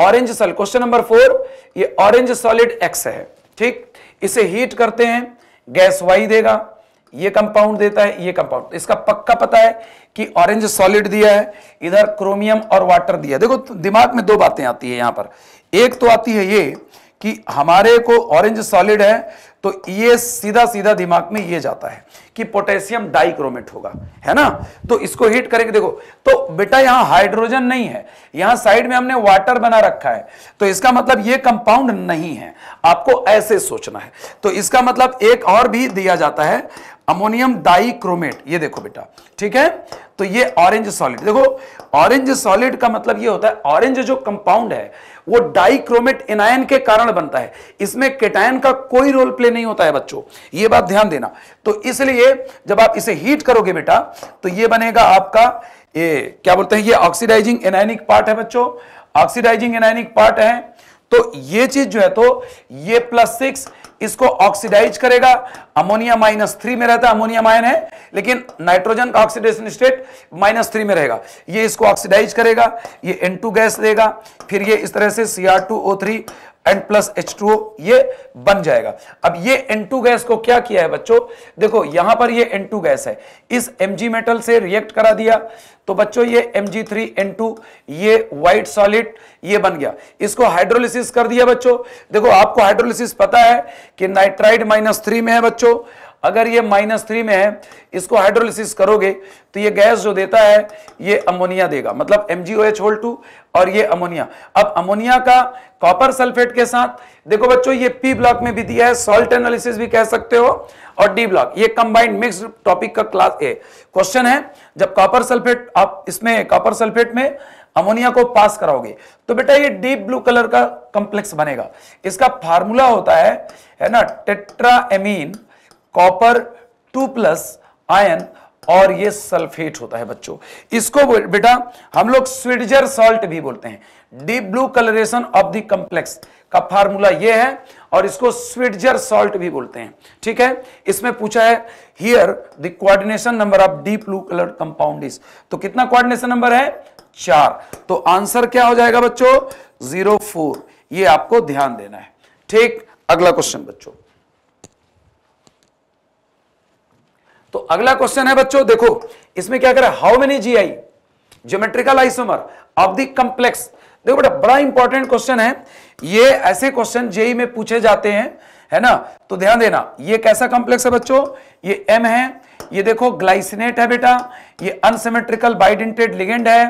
B: ऑरेंज सल क्वेश्चन नंबर फोर ये ऑरेंज सॉलिड एक्स है ठीक इसे हीट करते हैं गैस वाई देगा ये कंपाउंड देता है ये कंपाउंड इसका पक्का पता है कि ऑरेंज सॉलिड दिया है इधर क्रोमियम और वाटर दिया देखो दिमाग में दो बातें आती है यहां पर एक तो आती है ये कि हमारे को ऑरेंज सॉलिड है तो ये सीधा सीधा दिमाग में ये जाता है कि पोटेशियम डाइक्रोमेट होगा है ना तो इसको हीट करेंगे देखो तो बेटा यहां हाइड्रोजन नहीं है यहां साइड में हमने वाटर बना रखा है तो इसका मतलब ये कंपाउंड नहीं है आपको ऐसे सोचना है तो इसका मतलब एक और भी दिया जाता है अमोनियम डाइक्रोमेट ये देखो बेटा ठीक है तो ये ऑरेंज सॉलिड देखो ऑरेंज सॉलिड का मतलब ये होता है ऑरेंज जो कंपाउंड है वो डाइक्रोमेट इनायन के कारण बनता है इसमें केटायन का कोई रोल प्ले नहीं होता है बच्चों ये बात ध्यान देना तो इसलिए जब आप इसे हीट करोगे बेटा तो ये बनेगा आपका ये क्या बोलते हैं ये ऑक्सीडाइजिंग एनायनिक पार्ट है बच्चों ऑक्सीडाइजिंग एनायनिक पार्ट है तो ये चीज जो है तो ये प्लस सिक्स इसको ऑक्सीडाइज करेगा अमोनिया माइनस थ्री में रहता है अमोनिया माइन है लेकिन नाइट्रोजन का ऑक्सीडेशन स्टेट माइनस थ्री में रहेगा ये इसको ऑक्सीडाइज करेगा ये एन गैस लेगा फिर ये इस तरह से C R two O three and plus H two ये बन जाएगा अब ये एन टू गैस को क्या किया है बच्चों देखो यहां पर ये एन टू गैस है इस एम जी मेटल से रिएक्ट करा दिया तो बच्चों ये M G three N two ये व्हाइट सॉलिड ये बन गया इसको हाइड्रोलिसिस कर दिया बच्चों देखो आपको हाइड्रोलिसिस पता है कि नाइट्राइड माइनस थ्री में है बच्चों अगर ये माइनस थ्री में है इसको हाइड्रोलिसिस करोगे तो ये गैस जो देता है ये अमोनिया देगा मतलब M G O H whole two और ये अमोनिया अब अमोनिया का कॉपर सल्फेट के साथ देखो बच्चों ये पी ब्लॉक में भी दिया है सॉल्ट एनालिसिस भी कह सकते हो और डी ब्लॉक ये कंबाइंड मिक्स टॉपिक का क्लास ए क्वेश्चन है जब कॉपर सल्फेट आप इसमें कॉपर सल्फेट में अमोनिया को पास कराओगे तो बेटा ये डीप ब्लू कलर का कॉम्प्लेक्स बनेगा इसका फार्मूला होता है है ना tetraammine copper two plus ion और ये सल्फेट होता है बच्चों इसको बेटा हम लोग स्विडजर सॉल्ट भी बोलते हैं deep blue colouration of the complex का फार्मूला ये है और इसको स्विडजर सॉल्ट भी बोलते हैं ठीक है इसमें पूछा है here the coordination number of deep blue colour compound is तो कितना कोऑर्डिनेशन नंबर है चार तो आंसर क्या हो जाएगा बच्चों जीरो फोर ये आपको ध्यान देना है ठीक अगला क्वेश्चन बच्चों तो अगला क्वेश्चन है बच्चों देखो इसमें क्या करें how many G I geometrical isomer of the complex देखो बेटा बड़ा इंपॉर्टेंट क्वेश्चन है ये ऐसे क्वेश्चन जेई में पूछे जाते हैं है ना तो ध्यान देना ये कैसा कॉम्प्लेक्स है बच्चों ये एम है ये देखो ग्लाइसिनेट है बेटा ये अनसिमेट्रिकल बाइडेंटेड लिगेंड है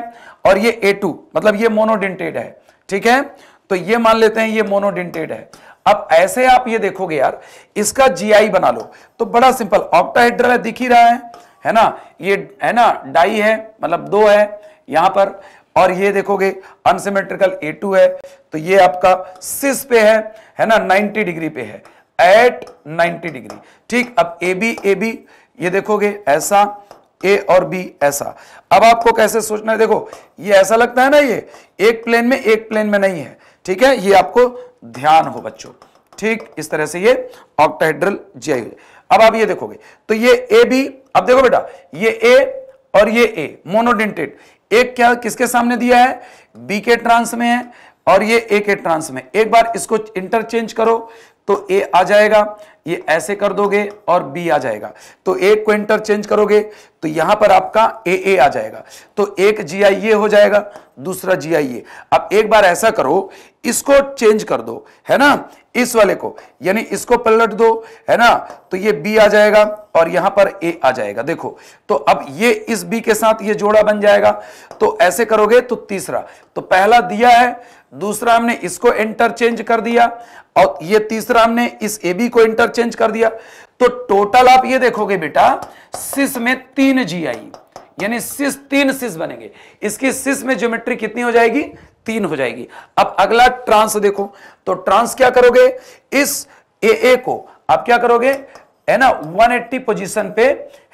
B: और ये ए मतलब ये मोनोडेंटेड है ठीक है तो ये मान लेते हैं ये मोनोडेंटेड है अब ऐसे आप ये देखोगे यार इसका जीआई बना लो तो बड़ा सिंपल ऑक्टाहेड्रल है दिख ही रहा है है ना ये है ना डाई है मतलब दो है यहां पर और ये देखोगे अनसिमेट्रिकल ए टू है तो ये आपका सिस पे है है ना 90 डिग्री पे है एट 90 डिग्री ठीक अब ए बी ए बी ये देखोगे ऐसा ए और बी ऐसा अब आपको कैसे सोचना है देखो ये ऐसा लगता है ना ये एक प्लेन में एक प्लेन में नहीं है ठीक है ये आपको ध्यान हो बच्चों ठीक इस तरह से ये ऑक्टाहेड्रल जी अब आप ये देखोगे तो ये ए बी अब देखो बेटा ये ए और ये ए मोनोडेंटेड एक क्या किसके सामने दिया है बी के ट्रांस में है और ये ए के ट्रांस में एक बार इसको इंटरचेंज करो तो ए आ जाएगा ये ऐसे कर दोगे और बी आ जाएगा तो एक को इंटरचेंज करोगे तो यहां पर आपका ए ए आ जाएगा तो एक जी आई ए हो जाएगा दूसरा जी आई ए अब एक बार ऐसा करो इसको चेंज कर दो है ना इस वाले को यानी इसको पलट दो है ना तो ये बी आ जाएगा और यहां पर ए आ जाएगा देखो तो अब ये इस बी के साथ ये जोड़ा बन जाएगा तो ऐसे करोगे तो तीसरा तो पहला दिया है दूसरा हमने इसको इंटरचेंज कर दिया और ये तीसरा हमने इस ए बी को इंटरचेंज कर दिया तो टोटल आप ये देखोगे बेटा सिस में तीन जी आई यानी सिस तीन सिस बनेंगे इसकी सिस में ज्योमेट्री कितनी हो जाएगी तीन हो जाएगी अब अगला ट्रांस देखो तो ट्रांस क्या करोगे इस ए ए को आप क्या करोगे है ना 180 पोजीशन पे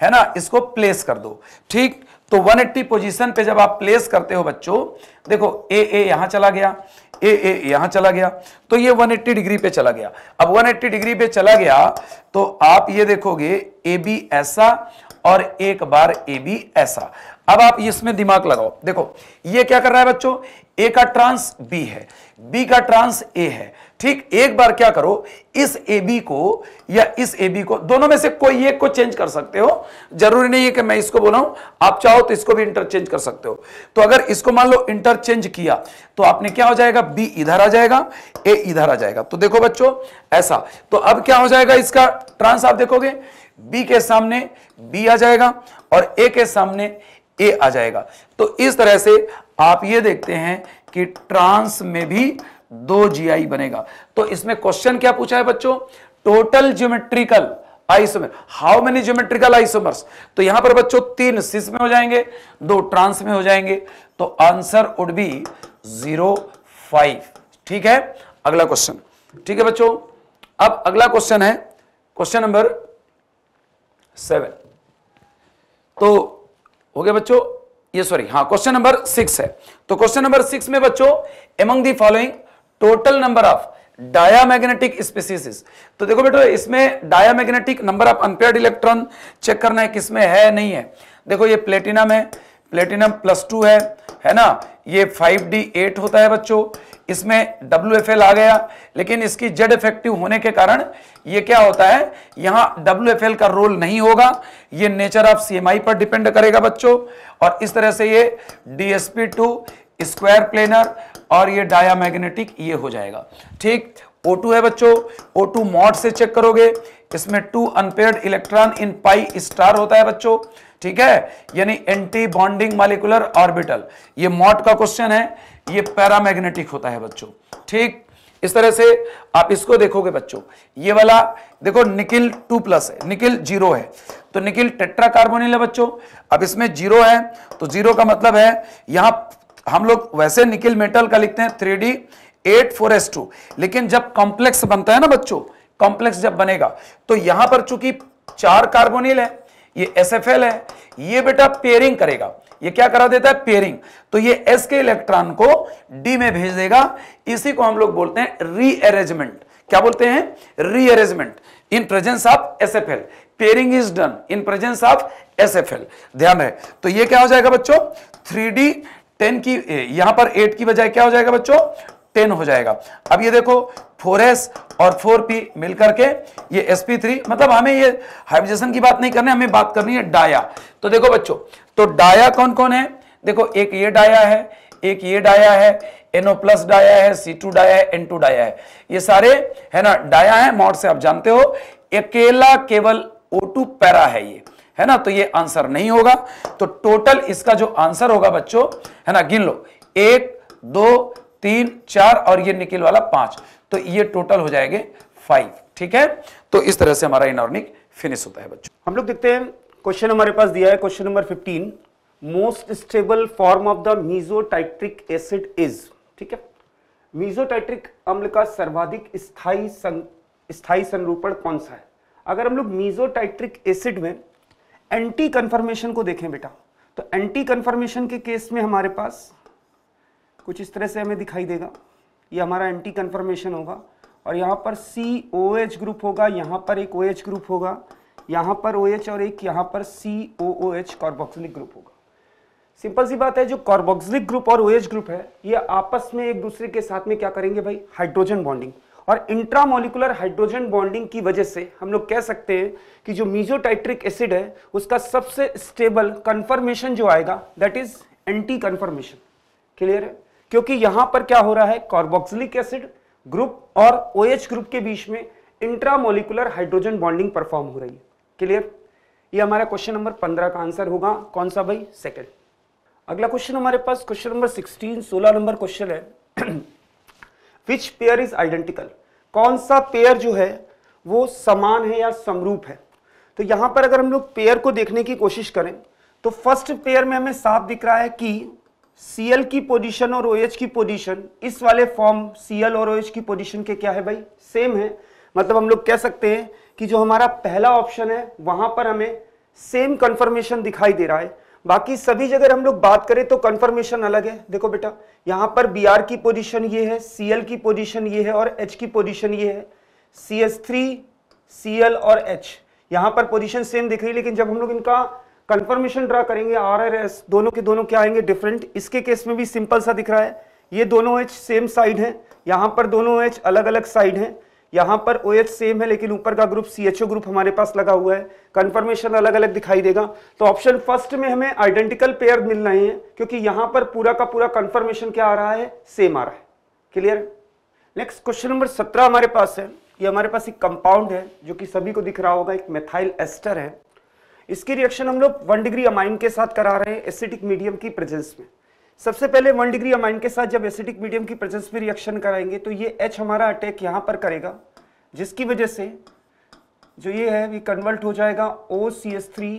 B: है ना इसको प्लेस कर दो ठीक तो 180 पोजीशन पे जब आप प्लेस करते हो बच्चों देखो ए ए यहां चला गया ए ए यहां चला गया तो ये 180 डिग्री पे चला गया अब 180 डिग्री पे चला गया तो आप ये देखोगे ए बी ऐसा और एक बार ए बी ऐसा अब आप इसमें दिमाग लगाओ देखो ये क्या कर रहा है बच्चों ए का ट्रांस बी है बी का ट्रांस ए है ठीक एक बार क्या करो इस ए बी को या इस ए बी को दोनों में से कोई एक को चेंज कर सकते हो जरूरी नहीं है कि मैं इसको बोला आप चाहो तो इसको भी इंटरचेंज कर सकते हो तो अगर इसको मान लो इंटरचेंज किया तो आपने क्या हो जाएगा बी इधर आ जाएगा ए इधर आ जाएगा तो देखो बच्चों ऐसा तो अब क्या हो जाएगा इसका ट्रांस आप देखोगे बी के सामने बी आ जाएगा और ए के सामने ए आ जाएगा तो इस तरह से आप ये देखते हैं कि ट्रांस में भी दो जीआई बनेगा तो इसमें क्वेश्चन क्या पूछा है बच्चों total geometrical isomer how many geometrical isomers तो यहां पर बच्चों तीन सिस में हो जाएंगे दो ट्रांस में हो जाएंगे तो आंसर उड बी जीरो फाइव ठीक है अगला क्वेश्चन ठीक है बच्चों अब अगला क्वेश्चन है क्वेश्चन नंबर सेवन तो हो गया बच्चों ये सॉरी हाँ क्वेश्चन नंबर सिक्स है तो क्वेश्चन नंबर सिक्स में बच्चों among the following total number of diamagnetic species तो देखो बेटो इसमें diamagnetic number of unpaired electron check करना है किसमें है नहीं है देखो ये प्लेटिनम है प्लेटिनम प्लस टू है है ना ये 5d8 होता है बच्चों इसमें WFL आ गया लेकिन इसकी जेड इफेक्टिव होने के कारण ये क्या होता है यहां WFL का रोल नहीं होगा ये नेचर ऑफ CMI पर डिपेंड करेगा बच्चों और इस तरह से ये DSP2 स्क्वायर प्लेनर और ये डायामैग्नेटिक ये हो जाएगा ठीक O2 है बच्चों O2 टू मॉड से चेक करोगे इसमें two unpaired electron in pi star होता है बच्चों ठीक है यानी एंटी बॉन्डिंग मालिकुलर ऑर्बिटल ये मॉड का क्वेश्चन है ये पैरामैग्नेटिक होता है बच्चों ठीक इस तरह से आप इसको देखोगे बच्चों ये वाला देखो निकिल टू प्लस है निकिल जीरो है तो निकिल टेट्रा कार्बोनिल है बच्चों अब इसमें जीरो है तो जीरो का मतलब है यहां हम लोग वैसे निकिल मेटल का लिखते हैं 3D 8 4s2 लेकिन जब कॉम्प्लेक्स बनता है ना बच्चों कॉम्प्लेक्स जब बनेगा तो यहां पर चूंकि चार कार्बोनिल है ये SFL है ये बेटा पेयरिंग करेगा ये क्या करा देता है पेयरिंग तो ये एस के इलेक्ट्रॉन को डी में भेज देगा इसी को हम लोग बोलते हैं रीअरेंजमेंट क्या बोलते हैं rearrangement in presence of SFL pairing is done in presence of SFL ध्यान रहे तो ये क्या हो जाएगा बच्चों 3D टेन की यहां पर एट की बजाय क्या हो जाएगा बच्चों टेन हो जाएगा अब ये देखो फोर एस और फोर पी मिलकर के ये एस पी थ्री मतलब हमें ये हाइब्रिडेशन की बात नहीं करनी हमें बात करनी है डाया तो देखो बच्चों तो डाया कौन कौन है देखो एक ये डाया है एक ये डाया है एनओ प्लस डाया है सी टू डाया है एन टू डाया है ये सारे है ना डाया है मॉड से आप जानते हो अकेला केवल ओ टू पैरा है ये है ना तो ये आंसर नहीं होगा तो टोटल इसका जो आंसर होगा बच्चों है ना गिन लो एक दो तीन चार और ये निकिल वाला पांच तो ये टोटल हो जाएंगे फाइव ठीक है तो इस तरह से हमारा इनऑर्निक फिनिश होता है बच्चों
C: हम लोग देखते हैं क्वेश्चन हमारे पास दिया है question number fifteen most stable form of the mesotartaric acid is ठीक है मीजोटाइट्रिक अम्ल का सर्वाधिक स्थाई सं, संरूपण कौन सा है अगर हम लोग मीजोटाइट्रिक एसिड में एंटी कन्फर्मेशन को देखें बेटा तो एंटी कन्फर्मेशन के केस में हमारे पास कुछ इस तरह से हमें दिखाई देगा ये हमारा एंटी कन्फर्मेशन होगा और यहाँ पर सी ओ एच ग्रुप होगा यहाँ पर एक ओ एच ग्रुप होगा यहाँ पर ओ एच और एक यहाँ पर C O O H carboxylic group होगा सिंपल सी बात है जो कार्बोक्सिलिक ग्रुप और ओ एच ग्रुप है ये आपस में एक दूसरे के साथ में क्या करेंगे भाई हाइड्रोजन बॉन्डिंग और इंट्रामोलिकुलर हाइड्रोजन बॉन्डिंग की वजह से हम लोग कह सकते हैं कि जो मीजोटाइट्रिक एसिड है उसका सबसे स्टेबल कन्फर्मेशन जो आएगा that is anti conformation clear है क्योंकि यहां पर क्या हो रहा है कार्बोक्सिलिक एसिड ग्रुप और ओ OH ग्रुप के बीच में इंट्रामोलिकुलर हाइड्रोजन बॉन्डिंग परफॉर्म हो रही है क्लियर ये हमारा क्वेश्चन नंबर पंद्रह का आंसर होगा कौन सा भाई सेकेंड अगला क्वेश्चन हमारे पास क्वेश्चन नंबर सिक्सटीन सोलह नंबर क्वेश्चन है (clears throat) विच पेयर इज आइडेंटिकल कौन सा पेयर जो है वो समान है या समरूप है तो यहां पर अगर हम लोग पेयर को देखने की कोशिश करें तो फर्स्ट पेयर में हमें साफ दिख रहा है कि सीएल की पोजीशन और OH की पोजीशन इस वाले फॉर्म सीएल और OH की पोजीशन के क्या है भाई सेम है मतलब हम लोग कह सकते हैं कि जो हमारा पहला ऑप्शन है वहां पर हमें सेम कंफर्मेशन दिखाई दे रहा है बाकी सभी जगह हम लोग बात करें तो कंफर्मेशन अलग है देखो बेटा यहाँ पर बी आर की पोजीशन ये है सी एल की पोजीशन ये है और एच की पोजीशन ये है C S three C L और एच यहाँ पर पोजीशन सेम दिख रही है लेकिन जब हम लोग इनका कंफर्मेशन ड्रा करेंगे आर आर एस दोनों के दोनों क्या आएंगे डिफरेंट इसके केस में भी सिंपल सा दिख रहा है ये दोनों एच सेम साइड है यहाँ पर दोनों एच अलग अलग साइड है यहां पर ओ OH सेम है लेकिन ऊपर का ग्रुप सी ग्रुप हमारे पास लगा हुआ है कंफर्मेशन अलग अलग दिखाई देगा तो ऑप्शन फर्स्ट में हमें आइडेंटिकल पेयर मिल रहे हैं क्योंकि यहां पर पूरा का पूरा कंफर्मेशन क्या आ रहा है सेम आ रहा है क्लियर नेक्स्ट क्वेश्चन नंबर सत्रह हमारे पास है ये हमारे पास एक कंपाउंड है जो कि सभी को दिख रहा होगा एक मेथाइल एस्टर है इसकी रिएक्शन हम लोग वन डिग्री अमाइन के साथ करा रहे हैं एसिडिक मीडियम की प्रेजेंस में सबसे पहले वन डिग्री अमाइन के साथ जब एसिडिक मीडियम की प्रेजेंस में रिएक्शन कराएंगे तो ये एच हमारा अटैक यहाँ पर करेगा जिसकी वजह से जो ये है ये कन्वर्ट हो जाएगा O C S three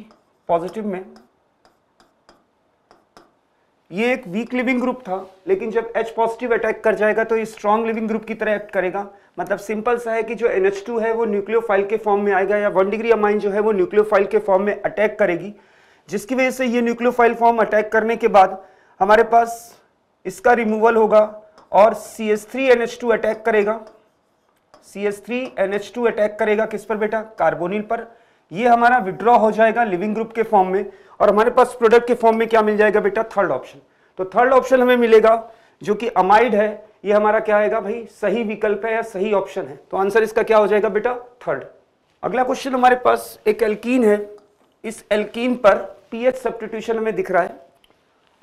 C: positive में ये एक वीक लिविंग ग्रुप था लेकिन जब H पॉजिटिव अटैक कर जाएगा तो ये स्ट्रॉन्ग लिविंग ग्रुप की तरह एक्ट करेगा मतलब सिंपल सा है कि जो NH2 है वो न्यूक्लियोफाइल के फॉर्म में आएगा या वन डिग्री अमाइन जो है वो न्यूक्लियोफाइल के फॉर्म में अटैक करेगी जिसकी वजह से ये न्यूक्लियोफाइल फॉर्म अटैक करने के बाद हमारे पास इसका रिमूवल होगा और C S three N H two attack करेगा C S three N H two attack करेगा किस पर बेटा कार्बोनिल पर ये हमारा विड्रॉ हो जाएगा लिविंग ग्रुप के फॉर्म में और हमारे पास प्रोडक्ट के फॉर्म में क्या मिल जाएगा बेटा थर्ड ऑप्शन तो थर्ड ऑप्शन हमें मिलेगा जो कि अमाइड है ये हमारा क्या आएगा भाई सही विकल्प है या सही ऑप्शन है तो आंसर इसका क्या हो जाएगा बेटा थर्ड अगला क्वेश्चन हमारे पास एक एल्कीन है इस एल्कीन पर पीएच सब्सटीट्यूशन हमें दिख रहा है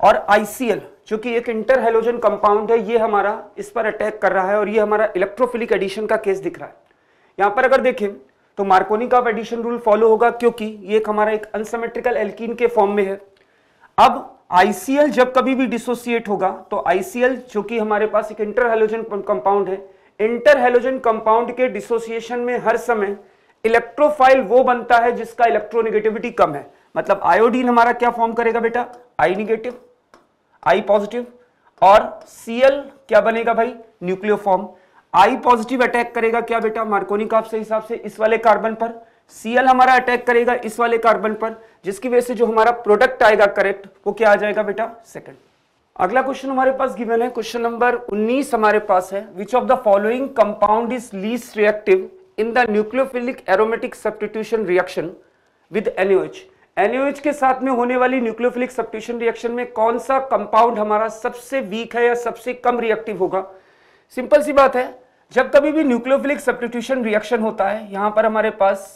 C: और आईसीएल जो कि एक इंटर हेलोजन कंपाउंड है ये हमारा इस पर अटैक कर रहा है और ये हमारा इलेक्ट्रोफिलिक एडिशन का केस दिख रहा है यहां पर अगर देखें तो मार्कोनी का एडिशन रूल फॉलो होगा क्योंकि ये एक हमारा एक अनसमेट्रिकल एल्किन के फॉर्म में है अब आईसीएल जब कभी भी डिसोसिएट होगा तो आईसीएल जो कि हमारे पास एक इंटर हेलोजन कंपाउंड है इंटर हेलोजन कंपाउंड के डिसोसिएशन में हर समय इलेक्ट्रोफाइल वो बनता है जिसका इलेक्ट्रोनिगेटिविटी कम है मतलब आयोडीन हमारा क्या फॉर्म करेगा बेटा आई निगेटिव आई पॉजिटिव और सीएल क्या बनेगा भाई nucleophile I positive attack करेगा क्या बेटा मार्कोनिक आपसे हिसाब से इस वाले कार्बन पर सीएल हमारा अटैक करेगा इस वाले कार्बन पर जिसकी वजह से जो हमारा प्रोडक्ट आएगा करेक्ट वो क्या आ जाएगा बेटा सेकंड अगला क्वेश्चन हमारे पास गिवन है क्वेश्चन नंबर 19 हमारे पास है which of the following compound is least reactive in the nucleophilic aromatic substitution reaction with NOH NH के साथ में होने वाली न्यूक्लियोफिलिक सब्ट्यूशन रिएक्शन में कौन सा कंपाउंड हमारा सबसे वीक है या सबसे कम रिएक्टिव होगा सिंपल सी बात है जब कभी भी न्यूक्लियोफिलिक सब्ट्यूशन रिएक्शन होता है यहां पर हमारे पास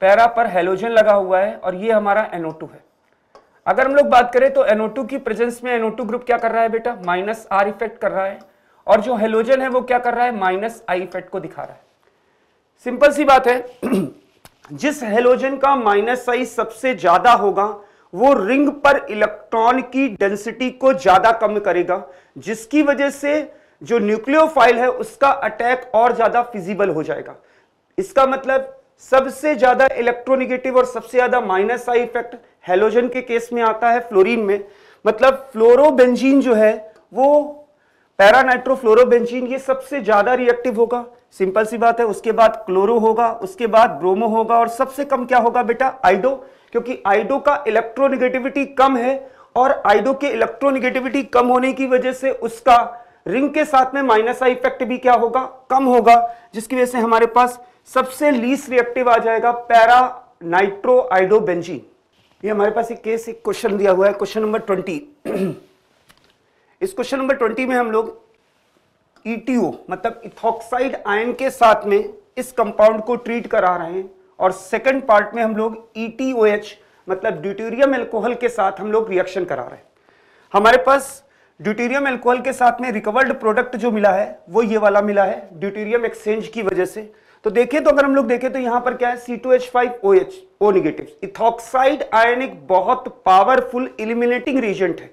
C: पैरा पर हेलोजन लगा हुआ है और ये हमारा NO2 है अगर हम लोग बात करें तो NO2 की प्रेजेंस में NO2 ग्रुप क्या कर रहा है बेटा माइनस आर इफेक्ट कर रहा है और जो हेलोजन है वो क्या कर रहा है माइनस आई इफेक्ट को दिखा रहा है सिंपल सी बात है जिस हेलोजन का माइनस साइज सबसे ज्यादा होगा वो रिंग पर इलेक्ट्रॉन की डेंसिटी को ज्यादा कम करेगा जिसकी वजह से जो न्यूक्लियोफाइल है उसका अटैक और ज्यादा फिजिबल हो जाएगा इसका मतलब सबसे ज्यादा इलेक्ट्रोनिगेटिव और सबसे ज्यादा माइनस साइड इफेक्ट हेलोजन के केस में आता है फ्लोरीन में मतलब फ्लोरोबेंजीन जो है वो पैरानाइट्रोफ्लोरोबेंजीन ये सबसे ज्यादा रिएक्टिव होगा सिंपल सी बात है उसके बाद क्लोरो होगा उसके बाद ब्रोमो होगा और सबसे कम क्या होगा बेटा आइडो क्योंकि आइडो का इलेक्ट्रोनिगेटिविटी कम है और आइडो के इलेक्ट्रोनिगेटिविटी कम होने की वजह से उसका रिंग के साथ में माइनस आई इफेक्ट भी क्या होगा कम होगा जिसकी वजह से हमारे पास सबसे लीस्ट रिएक्टिव आ जाएगा पैरा नाइट्रो आइडो बेंजी ये हमारे पास एक केस एक क्वेश्चन दिया हुआ है क्वेश्चन नंबर ट्वेंटी इस क्वेश्चन नंबर ट्वेंटी में हम लोग ईटीओ मतलब इथोक्साइड आयन के साथ में इस कंपाउंड को ट्रीट करा रहे हैं और सेकंड पार्ट में हम लोग ईटीओएच e मतलब ड्यूटीरियम एल्कोहल के साथ हम लोग रिएक्शन करा रहे हैं हमारे पास ड्यूटीरियम एल्कोहल के साथ में रिकवर्ड प्रोडक्ट जो मिला है वो ये वाला मिला है ड्यूटीरियम एक्सचेंज की वजह से तो देखें तो अगर हम लोग देखें तो यहां पर क्या है C2H5OH O negative ethoxide ion एक बहुत पावरफुल इलिमिनेटिंग रिएजेंट है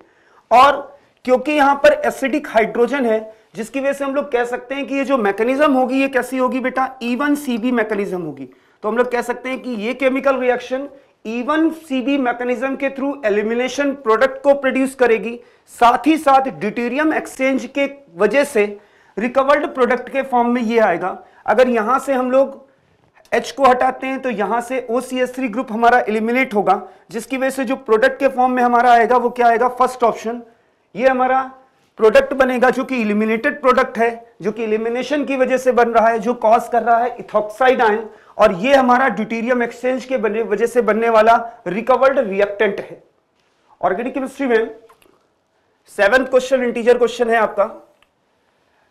C: और क्योंकि यहां पर एसिडिक हाइड्रोजन है जिसकी वजह से हम लोग कह सकते हैं कि ये जो मैकेनिज्म होगी ये कैसी होगी बेटा इवन सीबी मैकेनिज्म होगी तो हम लोग कह सकते हैं कि ये chemical reaction even CB mechanism के थ्रू एलिमिनेशन प्रोडक्ट को प्रोड्यूस करेगी साथ ही साथ ड्यूटेरियम एक्सचेंज के वजह से रिकवर्ड प्रोडक्ट के फॉर्म में ये आएगा अगर यहां से हम लोग एच को हटाते हैं तो यहां से ओ ग्रुप हमारा एलिमिनेट होगा जिसकी वजह से जो प्रोडक्ट के फॉर्म में हमारा आएगा वो क्या आएगा फर्स्ट ऑप्शन ये हमारा प्रोडक्ट बनेगा जो कि इलिमिनेटेड प्रोडक्ट है जो कि इलिमिनेशन की वजह से बन रहा है जो कॉज कर रहा है इथोक्साइड आयन और ये हमारा ड्यूटीरियम एक्सचेंज के वजह से बनने वाला रिकवर्ड रिएक्टेंट है ऑर्गेनिक केमिस्ट्री में सेवेंथ क्वेश्चन इंटीजर क्वेश्चन है आपका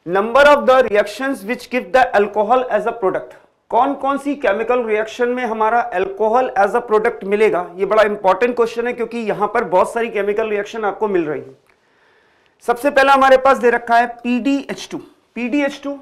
C: number of the reaction which give the alcohol as a product कौन कौन सी केमिकल रिएक्शन में हमारा एल्कोहल एज अ प्रोडक्ट मिलेगा ये बड़ा इंपॉर्टेंट क्वेश्चन है क्योंकि यहां पर बहुत सारी केमिकल रिएक्शन आपको मिल रही है सबसे पहला हमारे पास दे रखा है PDH two PDH two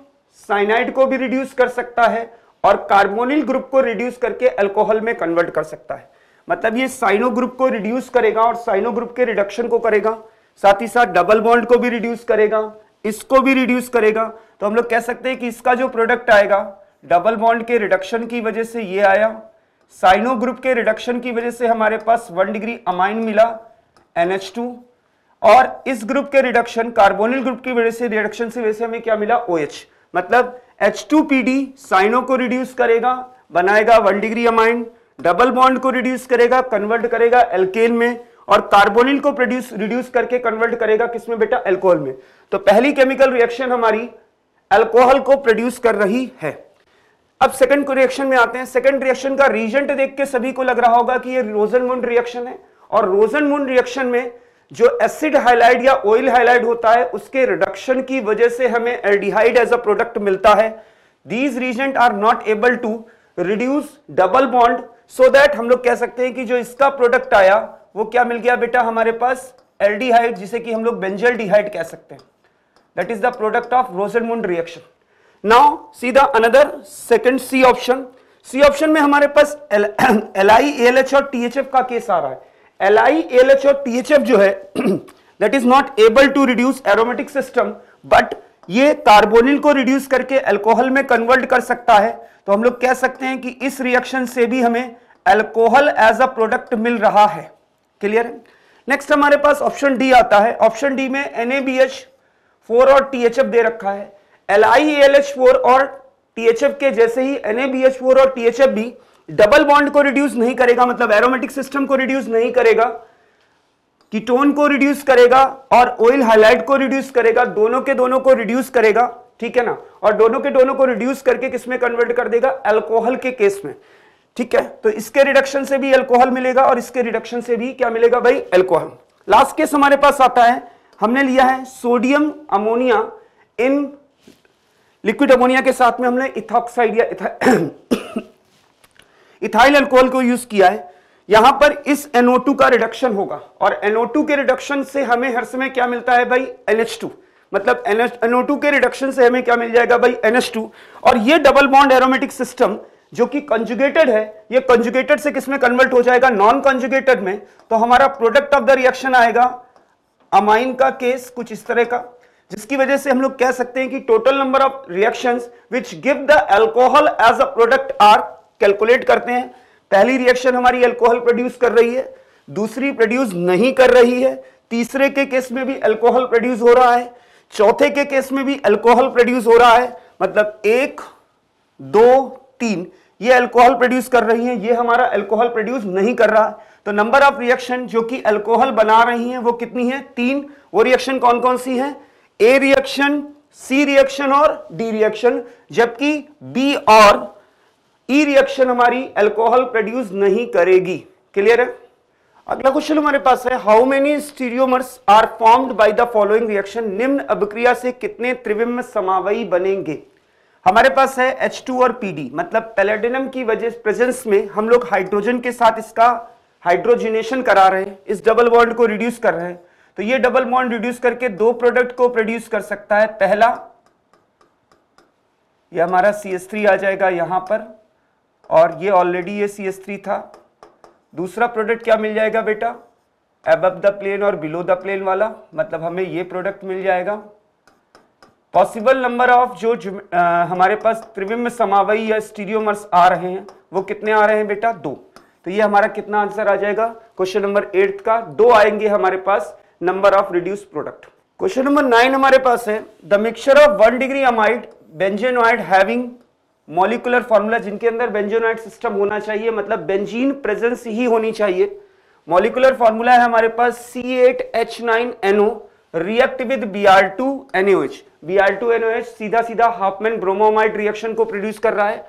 C: cyanide को भी रिड्यूस कर सकता है और कार्बोनिल ग्रुप को रिड्यूस करके अल्कोहल में कन्वर्ट कर सकता है मतलब ये साइनो ग्रुप को रिड्यूस करेगा और साइनो ग्रुप के रिडक्शन को करेगा साथ ही साथ डबल बॉन्ड को भी रिड्यूस करेगा इसको भी रिड्यूस करेगा तो हम लोग कह सकते हैं कि इसका जो प्रोडक्ट आएगा डबल बॉन्ड के रिडक्शन की वजह से ये आया साइनो ग्रुप के रिडक्शन की वजह से हमारे पास वन डिग्री अमाइन मिला एनएच टू और इस ग्रुप के रिडक्शन कार्बोनिल ग्रुप की वजह से रिडक्शन से वैसे हमें क्या मिला ओ OH, मतलब H two P D cyano को रिड्यूस करेगा बनाएगा one degree amine double bond को रिड्यूस करेगा कन्वर्ट करेगा एल्केन में और कार्बोनिल को प्रोड्यूस रिड्यूस करके कन्वर्ट करेगा किसमें बेटा एल्कोहल में तो पहली केमिकल रिएक्शन हमारी एल्कोहल को प्रोड्यूस कर रही है अब सेकंड को रिएक्शन में आते हैं सेकंड रिएक्शन का रीजेंट देख के सभी को लग रहा होगा कि ये रोजनमुंड रिएक्शन है और रोजनमुंड रिएक्शन में जो एसिड हाइलाइड या ऑयल हाइलाइड होता है उसके रिडक्शन की वजह से हमें एल्डिहाइड एज अ प्रोडक्ट मिलता है these reagent are not able to reduce double bond so that हम लोग कह सकते हैं कि जो इसका प्रोडक्ट आया वो क्या मिल गया बेटा हमारे पास एल्डिहाइड जिसे कि हम लोग बेंजल डिहाइड कह सकते हैं that is the product of Rosenmund reaction now see the another second C option C option में हमारे पास एल आई एल एच और टीएचएफ का केस आ रहा है एल आई एल एच और एफ जो है that is not able to reduce aromatic system but ये कार्बोनिल को रिड्यूस करके अल्कोहल में कन्वर्ट कर सकता है तो हम लोग कह सकते हैं कि इस रिएक्शन से भी हमें अल्कोहल एज अ प्रोडक्ट मिल रहा है क्लियर है नेक्स्ट हमारे पास ऑप्शन डी आता है ऑप्शन डी में एन फोर और टी दे रखा है L I L H four और टी के जैसे ही एन फोर और टी भी डबल बॉन्ड को रिड्यूस नहीं करेगा मतलब एरोमेटिक सिस्टम को रिड्यूस नहीं करेगा कीटोन को रिड्यूस करेगा और ऑयल हाइलाइट को रिड्यूस करेगा दोनों के दोनों को रिड्यूस करेगा ठीक है ना और दोनों के दोनों को रिड्यूस करके किसमें कन्वर्ट कर देगा एल्कोहल के केस में ठीक है तो इसके रिडक्शन से भी एल्कोहल मिलेगा और इसके रिडक्शन से भी क्या मिलेगा भाई एल्कोहल लास्ट केस हमारे पास आता है हमने लिया है sodium ammonia in liquid ammonia के साथ में हमने इथॉक्साइड या इथाइल अल्कोहल को यूज किया है यहां पर इस NO2 का रिडक्शन होगा और NO2 के रिडक्शन से हमें हर समय क्या मिलता है भाई NH2 मतलब NO2 के रिडक्शन से हमें क्या मिल जाएगा भाई NH2 और ये डबल बॉन्ड एरोमेटिक सिस्टम जो कि कंजुगेटेड है ये कंजुगेटेड से किसमें कन्वर्ट हो जाएगा नॉन कंजुगेटेड में तो हमारा प्रोडक्ट ऑफ द रिएक्शन आएगा अमाइन का केस कुछ इस तरह का जिसकी वजह से हम लोग कह सकते हैं कि total number of reactions which give the alcohol as a product are calculate करते हैं पहली रिएक्शन हमारी अल्कोहल प्रोड्यूस कर रही है दूसरी प्रोड्यूस नहीं कर रही है तीसरे के केस में भी अल्कोहल प्रोड्यूस हो रहा है चौथे के केस में भी अल्कोहल प्रोड्यूस हो रहा है मतलब एक दो तीन ये अल्कोहल प्रोड्यूस कर रही है ये हमारा अल्कोहल प्रोड्यूस नहीं कर रहा तो नंबर ऑफ रिएक्शन जो कि अल्कोहल बना रही है वो कितनी है तीन वो रिएक्शन कौन कौन सी है ए रिएक्शन सी रिएक्शन और डी रिएक्शन जबकि बी और ई रिएक्शन हमारी एल्कोहल प्रोड्यूस नहीं करेगी क्लियर है अगला क्वेश्चन हमारे पास है how many stereoisomers are formed by the following reaction निम्न अभिक्रिया से कितने त्रिविम समावयी बनेंगे हमारे पास है H2 और PD मतलब पैलेडिनम की वजह प्रेजेंस में हम लोग हाइड्रोजन के साथ इसका हाइड्रोजिनेशन करा रहे हैं इस डबल बॉन्ड को रिड्यूस कर रहे हैं तो ये डबल बॉन्ड रिड्यूस करके दो प्रोडक्ट को प्रोड्यूस कर सकता है पहला ये हमारा सी आ जाएगा यहां पर और ये ऑलरेडी ये सी एस थ्री था दूसरा प्रोडक्ट क्या मिल जाएगा बेटा एब द प्लेन और बिलो द प्लेन वाला मतलब हमें ये प्रोडक्ट मिल जाएगा पॉसिबल नंबर ऑफ जो आ, हमारे पास त्रिविम समावयी या स्टीरियोमर्स आ रहे हैं वो कितने आ रहे हैं बेटा दो तो ये हमारा कितना आंसर आ जाएगा क्वेश्चन नंबर एट का दो आएंगे हमारे पास number of reduce product question number nine हमारे पास है the mixture of one degree amide benzenoid having molecular formula जिनके अंदर बेंजोनाइट सिस्टम होना चाहिए मतलब बेंजीन प्रेजेंस ही होनी चाहिए मॉलिकुलर फॉर्मूला है हमारे पास C eight H nine NO react with B R two NOH B R two NOH सीधा सीधा हाफमेन ब्रोमोमाइड रिएक्शन को प्रोड्यूस कर रहा है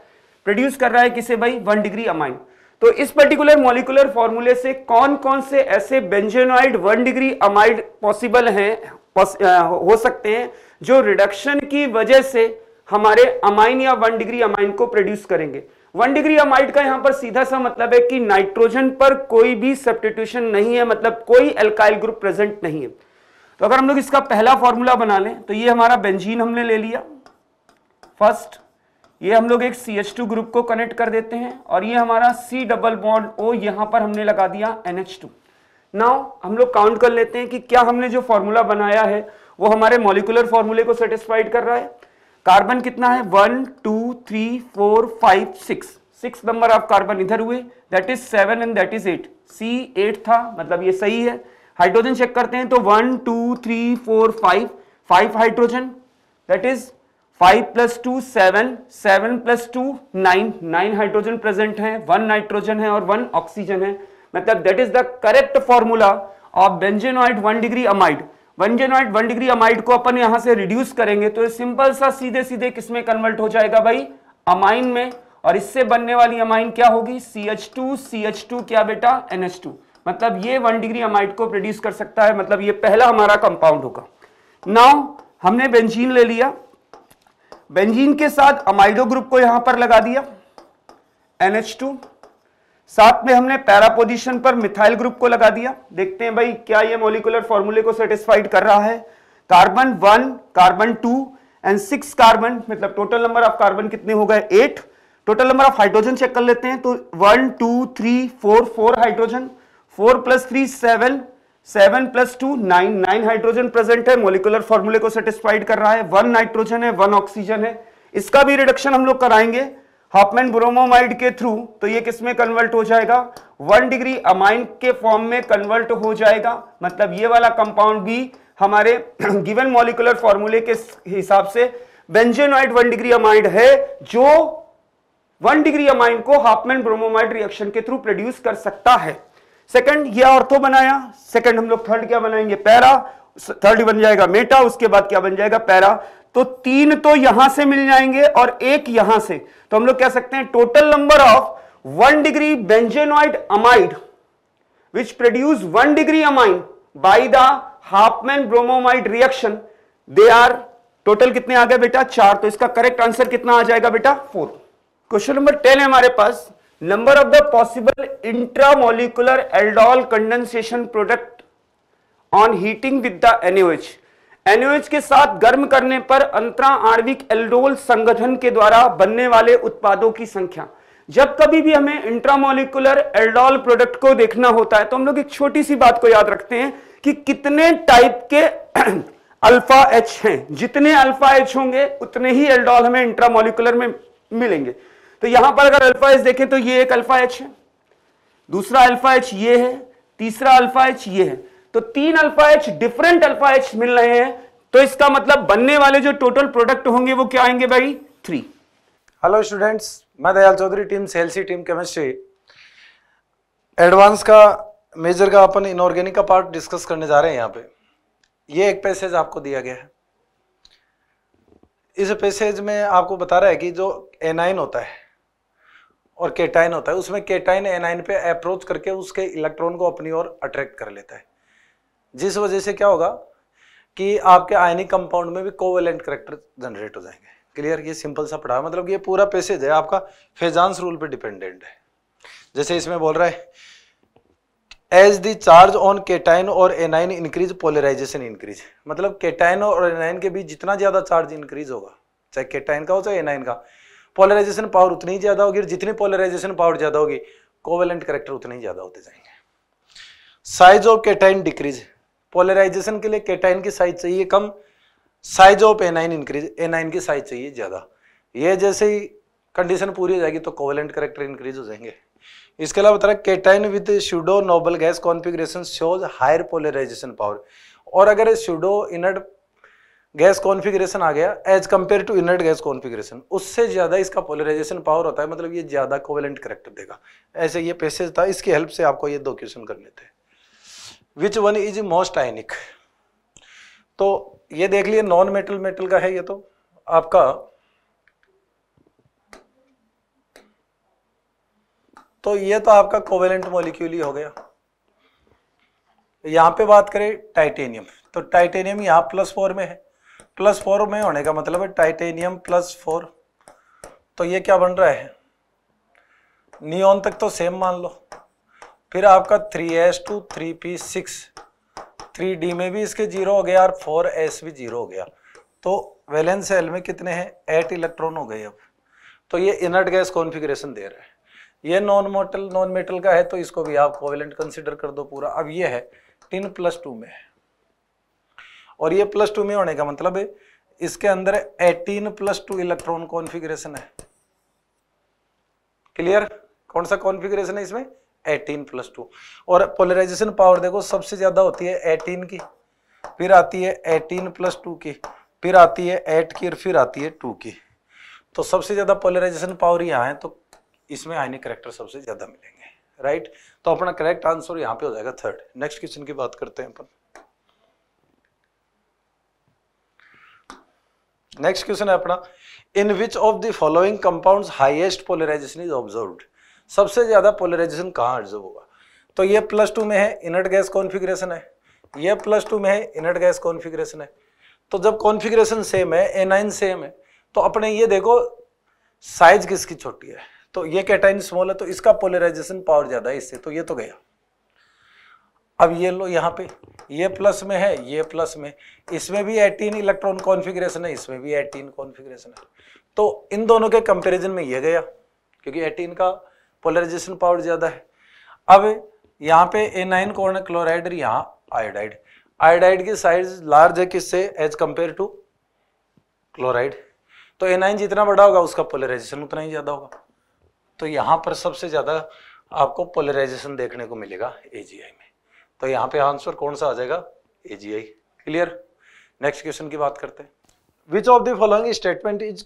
C: प्रोड्यूस कर रहा है किसे भाई वन डिग्री अमाइन तो इस पर्टिकुलर मॉलिकुलर फॉर्मूले से कौन कौन से ऐसे benzenoid one degree amide possible हैं हो सकते हैं जो रिडक्शन की वजह से हमारे अमाइन या वन डिग्री अमाइन को प्रोड्यूस करेंगे वन डिग्री अमाइड का यहां पर सीधा सा मतलब है कि नाइट्रोजन पर कोई भी सब्टिट्यूशन नहीं है मतलब कोई एल्काइल ग्रुप प्रेजेंट नहीं है तो अगर हम लोग इसका पहला फॉर्मूला बना लें तो ये हमारा बेंजीन हमने ले लिया फर्स्ट ये हम लोग एक सी एच टू ग्रुप को कनेक्ट कर देते हैं और ये हमारा सी डबल बॉन्ड ओ यहां पर हमने लगा दिया एन एच टू नाउ हम लोग काउंट कर लेते हैं कि क्या हमने जो फॉर्मूला बनाया है वो हमारे मॉलिकुलर फॉर्मूले को सेटिस्फाइड कर रहा है कार्बन कितना है one two three four five six six number of carbon इधर हुए that is seven and that is eight C eight था मतलब ये सही है हाइड्रोजन चेक करते हैं तो one two three four five five hydrogen that is five plus two seven seven plus two nine nine hydrogen present है one nitrogen है और वन ऑक्सीजन है मतलब that is the correct formula of benzenoid one degree amide benzenoid one degree amide को अपन यहां से reduce करेंगे तो ये सिंपल सा सीधे सीधे किसमें कन्वर्ट हो जाएगा भाई अमाइन में और इससे बनने वाली अमाइन क्या होगी C H two C H two क्या बेटा एन एच टू मतलब ये वन डिग्री अमाइड को प्रोड्यूस कर सकता है मतलब ये पहला हमारा कंपाउंड होगा नाउ हमने बेंजीन ले लिया बेंजीन के साथ अमाइडो ग्रुप को यहां पर लगा दिया एनएच टू साथ में हमने पैरा पोजिशन पर मिथाइल ग्रुप को लगा दिया देखते हैं भाई क्या ये मोलिकुलर फॉर्मूले को सेटिस्फाइड कर रहा है carbon one carbon two and six carbon मतलब टोटल नंबर ऑफ कार्बन कितने हो गए eight total number of hydrogen check कर लेते हैं तो one two three four four hydrogen four plus three seven seven plus two nine nine hydrogen present है molecular फॉर्मूले को सेटिस्फाइड कर रहा है वन नाइट्रोजन है वन ऑक्सीजन है इसका भी रिडक्शन हम लोग कराएंगे हॉपमैन ब्रोमोमाइड के थ्रू तो ये किस में कन्वर्ट हो जाएगा वन डिग्री अमाइन के फॉर्म में कन्वर्ट हो जाएगा मतलब ये वाला कंपाउंड भी हमारे गिवन मॉलिकुलर फॉर्मूले के हिसाब से बेंजेनॉइड वन डिग्री अमाइड है जो वन डिग्री अमाइन को हॉपमैन ब्रोमोमाइड रिएक्शन के थ्रू प्रोड्यूस कर सकता है सेकंड ये ऑर्थो बनाया सेकंड हम लोग थर्ड क्या बनाएंगे पैरा थर्ड बन जाएगा मेटा उसके बाद क्या बन जाएगा पैरा तो तीन तो यहां से मिल जाएंगे और एक यहां से तो हम लोग कह सकते हैं total number of one degree benzenoid amide which produce one degree amine by the Hofmann bromamide reaction they are total कितने आ गए बेटा चार तो इसका करेक्ट आंसर कितना आ जाएगा बेटा फोर क्वेश्चन नंबर टेन है हमारे पास number of the possible intramolecular aldol condensation product on heating with the NOH NOH के साथ गर्म करने पर अंतरा आणविक एल्डोल संगठन के द्वारा बनने वाले उत्पादों की संख्या जब कभी भी हमें इंट्रामोलिकुलर एल्डोल प्रोडक्ट को देखना होता है तो हम लोग एक छोटी सी बात को याद रखते हैं कि कितने टाइप के (clears throat) अल्फा एच हैं जितने अल्फा एच होंगे उतने ही एल्डोल हमें इंट्रामोलिकुलर में मिलेंगे तो यहां पर अगर अल्फा एच देखें तो ये एक अल्फा एच है दूसरा अल्फा एच ये है तीसरा अल्फा एच ये है तो तीन alpha H different alpha H मिल रहे हैं तो इसका मतलब बनने वाले जो टोटल प्रोडक्ट होंगे वो क्या आएंगे भाई
D: थ्री हेलो स्टूडेंट्स मैं दयाल चौधरी टीम सेल्सी टीम केमिस्ट्री एडवांस का मेजर का अपन इनऑर्गेनिक का पार्ट डिस्कस करने जा रहे हैं यहाँ पे ये एक पैसेज आपको दिया गया है इस पैसेज में आपको बता रहा है कि जो एनाइन होता है और केटाइन होता है उसमें केटाइन एनाइन पे अप्रोच करके उसके इलेक्ट्रॉन को अपनी ओर अट्रैक्ट कर लेता है जिस वजह से क्या होगा कि आपके आयनिक कंपाउंड में भी कोवेलेंट करेक्टर जनरेट हो जाएंगे क्लियर ये सिंपल सा पढ़ा मतलब ये पूरा पैसेज है आपका फेजांस रूल पे डिपेंडेंट है जैसे इसमें बोल रहा है as the charge on cation और एनाइन इंक्रीज पोलराइजेशन इंक्रीज मतलब केटाइन और एनाइन के बीच जितना ज्यादा चार्ज इंक्रीज होगा चाहे केटाइन का हो चाहे एनाइन का पोलराइजेशन पावर उतनी ही ज्यादा होगी जितनी पोलराइजेशन पावर ज्यादा होगी कोवेलेंट करेक्टर उतने ही ज्यादा होते जाएंगे size of cation decrease polarization के लिए केटाइन की साइज चाहिए कम size of anion increase anion की साइज चाहिए ज़्यादा ये जैसे ही कंडीशन पूरी हो जाएगी तो कोवलेंट करेक्टर इंक्रीज हो जाएंगे इसके अलावा बता cation with pseudo noble gas configuration shows higher polarization power और अगर शूडो इनर्ट गैस कॉन्फिग्रेशन आ गया as compare to inert gas configuration उससे ज़्यादा इसका पोलराइजेशन पावर होता है मतलब ये ज़्यादा कोवेलेंट करेक्टर देगा ऐसे ये पैसेज था इसकी हेल्प से आपको ये दो क्वेश्चन करने थे which one is most ionic तो ये देख लिए नॉन मेटल मेटल का है ये तो आपका तो ये तो आपका कोवेलेंट मॉलिक्यूल ही हो गया यहां पे बात करें टाइटेनियम तो टाइटेनियम यहां प्लस फोर में है प्लस फोर में होने का मतलब है टाइटेनियम प्लस फोर तो ये क्या बन रहा है नियोन तक तो सेम मान लो फिर आपका 3s2 3p6 3d में भी इसके जीरो हो गया और 4s भी जीरो हो गया तो वैलेंस सेल में कितने हैं एट इलेक्ट्रॉन हो गए अब तो ये इनर्ट गैस कॉन्फिग्रेशन दे रहा है ये नॉन मोटल नॉन मेटल का है तो इसको भी आप कोवेलेंट कंसिडर कर दो पूरा अब ये है टिन प्लस टू में है और ये प्लस टू में होने का मतलब है इसके अंदर eighteen plus two electron configuration है क्लियर कौन सा कॉन्फिग्रेशन है इसमें एटीन प्लस टू और पोलराइजेशन पावर देखो सबसे ज़्यादा होती है एटीन की फिर आती है एटीन प्लस टू की फिर आती है एट की और फिर आती है टू की तो सबसे ज़्यादा पोलराइजेशन पावर यहाँ है तो इसमें आयनिक करेक्टर सबसे ज़्यादा मिलेंगे राइट तो अपना करेक्ट आंसर यहाँ पे हो जाएगा थर्ड नेक्स्ट क्वेश्चन की बात करते हैं अपन नेक्स्ट क्वेश्चन है अपना in which of the following compounds highest polarization is observed सबसे ज़्यादा पोलराइजेशन कहाँ ऑब्जर्व होगा तो ये प्लस टू में है इनर्ट गैस कॉन्फिग्रेशन है ये प्लस टू में है इनर्ट गैस कॉन्फिग्रेशन है तो जब कॉन्फिग्रेशन सेम है ए नाइन सेम है तो अपने ये देखो साइज किसकी छोटी है तो ये कैटाइन स्मॉल है तो इसका पोलराइजेशन पावर ज़्यादा है इससे तो ये तो गया अब ये लो यहाँ पे ये प्लस में है ये प्लस में इसमें भी एटीन इलेक्ट्रॉन कॉन्फ़िगरेशन है इसमें भी एटीन कॉन्फ़िगरेशन है तो इन दोनों के कंपैरिजन में ये गया क्योंकि एटीन का पोलराइजेशन पावर ज़्यादा है अब यहाँ पे ए नाइन कौन है क्लोराइड और यहाँ आयोडाइड आयोडाइड की साइज लार्ज है किससे एज कंपेयर टू क्लोराइड तो ए नाइन जितना बड़ा होगा उसका पोलराइजेशन उतना ही ज़्यादा होगा तो यहाँ पर सबसे ज़्यादा आपको पोलराइजेशन देखने को मिलेगा ए में तो यहाँ पे आंसर कौन सा आ जाएगा ए क्लियर नेक्स्ट क्वेश्चन की बात करते हैं which of the following statement is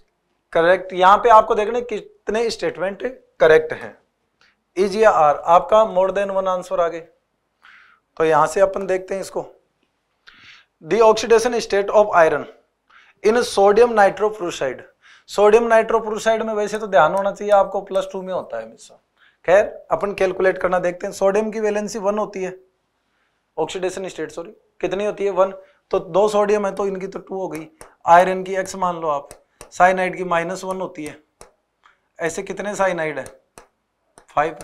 D: correct यहाँ पे आपको देखना कितने स्टेटमेंट करेक्ट हैं इज या आर आपका मोर देन वन आंसर आगे तो यहां से अपन देखते हैं इसको the oxidation state of iron in sodium nitroprusside sodium nitroprusside में वैसे तो ध्यान होना चाहिए आपको प्लस टू में होता है हमेशा खैर अपन कैलकुलेट करना देखते हैं सोडियम की वैलेंसी वन होती है ऑक्सीडेशन स्टेट सॉरी कितनी होती है वन तो दो सोडियम है तो इनकी तो टू हो गई आयरन की एक्स मान लो आप साइनाइड की माइनस वन होती है ऐसे कितने साइनाइड है फाइव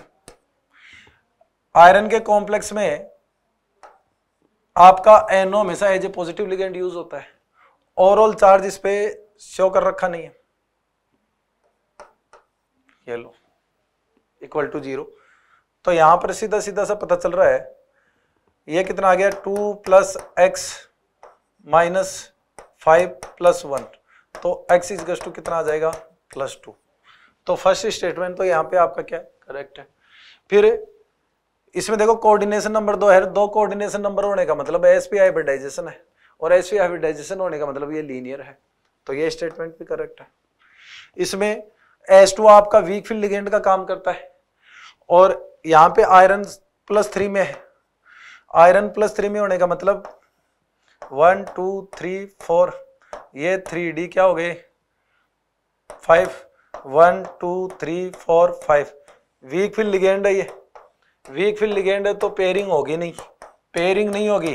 D: आयरन के कॉम्प्लेक्स में आपका एन हमेशा as a positive ligand use होता है ओवरऑल चार्ज इस पे शो कर रखा नहीं है ये लो इक्वल टू जीरो तो यहां पर सीधा सीधा सा पता चल रहा है ये कितना आ गया two plus X minus five plus one तो एक्स इज टू कितना आ जाएगा प्लस टू तो फर्स्ट स्टेटमेंट तो यहां पे आपका क्या है करेक्ट है फिर इसमें देखो कोऑर्डिनेशन नंबर दो है दो कोऑर्डिनेशन नंबर होने का मतलब एस पी हाइब्रिडाइजेशन है और एस पी हाइब्रिडाइजेशन होने का मतलब ये लीनियर है तो ये स्टेटमेंट भी करेक्ट है इसमें एस टू आपका वीक फील्ड लिगेंड का काम करता है और यहाँ पे आयरन प्लस थ्री में है आयरन प्लस थ्री में होने का मतलब वन टू थ्री फोर ये थ्री डी क्या हो गए five one two three four five weak field ligand है ये वीक फिल लिगेंड है तो पेयरिंग होगी नहीं पेयरिंग नहीं होगी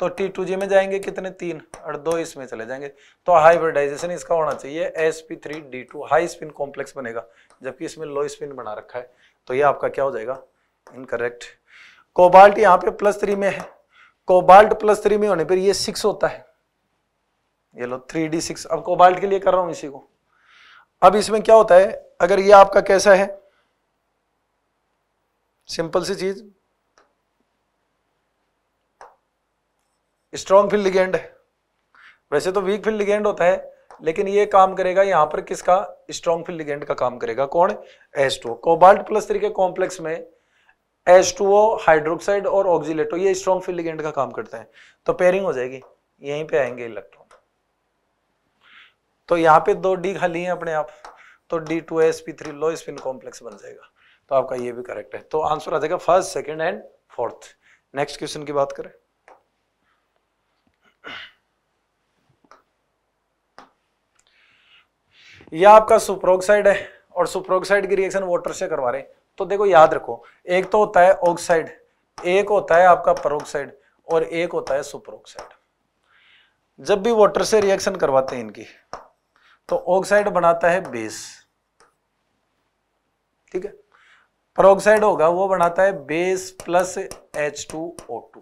D: तो टी टू जी में जाएंगे कितने तीन और दो इसमें चले जाएंगे तो हाइब्रिडाइजेशन इसका होना चाहिए S P three D two high spin complex बनेगा जबकि इसमें लो स्पिन बना रखा है तो ये आपका क्या हो जाएगा इनकरेक्ट कोबाल्ट यहाँ पे प्लस थ्री में है कोबाल्ट प्लस थ्री में होने पर ये सिक्स होता है ये लो थ्री डी सिक्स अब कोबाल्ट के लिए कर रहा हूँ इसी को अब इसमें क्या होता है अगर ये आपका कैसा है सिंपल सी चीज स्ट्रॉन्ग फिल लिगेंड है वैसे तो वीक फिल लिगेंड होता है लेकिन ये काम करेगा यहां पर किसका स्ट्रॉन्ग फिल लिगेंड का काम करेगा कौन S two cobalt plus three के कॉम्प्लेक्स में एस टू ओ हाइड्रोक्साइड और ऑक्सीलेटो ये स्ट्रॉन्ग फिल लिगेंड का काम करते हैं तो पेयरिंग हो जाएगी यहीं पे आएंगे इलेक्ट्रॉन तो यहाँ पे दो डी खाली है अपने आप तो D two S P three low spin complex बन जाएगा तो आपका ये भी करेक्ट है तो आंसर आ जाएगा first second and fourth next question की बात करें ये आपका सुप्रोक्साइड है और सुप्रोक्साइड की रिएक्शन वाटर से करवा रहे तो देखो याद रखो एक तो होता है ऑक्साइड एक होता है आपका परोक्साइड और एक होता है सुप्रोक्साइड जब भी वाटर से रिएक्शन करवाते हैं इनकी तो ऑक्साइड बनाता है बेस ठीक है परोक्साइड होगा वो बनाता है base plus H two O two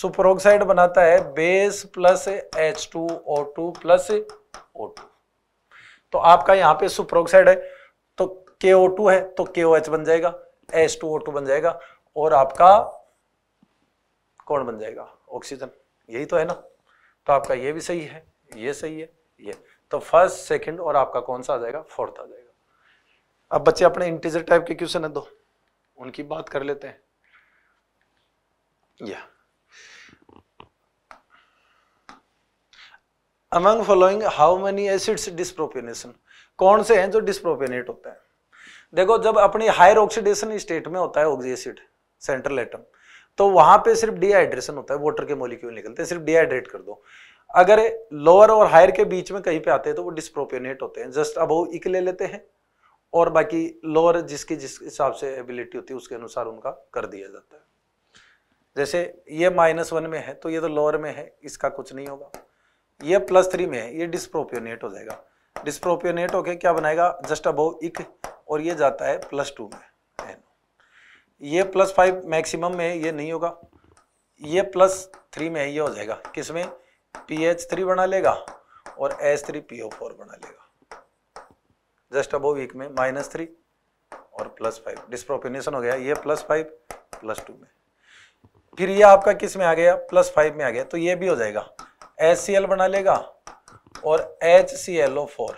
D: so peroxide बनाता है base plus H two O two plus O two तो आपका यहाँ पे सुप्रोक्साइड है तो के ओ टू है तो के ओ एच बन जाएगा एच टू ओ टू बन जाएगा और आपका कौन बन जाएगा ऑक्सीजन यही तो है ना तो आपका ये भी सही है ये सही है ये तो फर्स्ट सेकंड और आपका कौन सा आ जाएगा फोर्थ आ जाएगा अब बच्चे अपने इंटीजर टाइप के क्वेश्चन है दो उनकी बात कर लेते हैं या among following how many acids disproportionation कौन से हैं जो डिस्प्रोपेनेट होते हैं देखो जब अपनी हायर ऑक्सीडेशन स्टेट में होता है ऑक्सी एसिड सेंट्रल एटम तो वहां पे सिर्फ डिहाइड्रेशन होता है वाटर के मोलिक्यूल निकलते हैं सिर्फ डिहाइड्रेट कर दो अगर लोअर और हायर के बीच में कहीं पे आते हैं तो वो डिस्प्रोपेनेट होते हैं जस्ट अब वो इक ले लेते हैं और बाकी लोअर जिसकी जिस हिसाब से एबिलिटी होती है उसके अनुसार उनका कर दिया जाता है जैसे ये माइनस वन में है तो ये तो लोअर में है इसका कुछ नहीं होगा ये प्लस थ्री में है ये डिस्प्रोपियोनेट हो जाएगा डिस्प्रोपियोनेट होके क्या बनाएगा जस्ट अबोव इक और ये जाता है प्लस टू में एन ये प्लस फाइव मैक्सिमम में है ये नहीं होगा ये प्लस थ्री में है ये हो जाएगा किसमें पी एच थ्री बना लेगा और H three P O four बना लेगा जस्ट अबो वीक में माइनस थ्री और प्लस फाइव डिस्प्रोपिनेशन हो गया ये प्लस फाइव प्लस टू में फिर ये आपका किस में आ गया प्लस फाइव में आ गया तो ये भी हो जाएगा एच सी एल बना लेगा और H C L O four